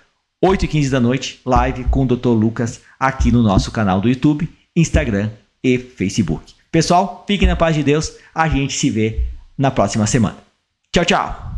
8h15 da noite, live com o Dr. Lucas aqui no nosso canal do YouTube, Instagram e Facebook. Pessoal, fiquem na paz de Deus, a gente se vê na próxima semana. Tchau, tchau!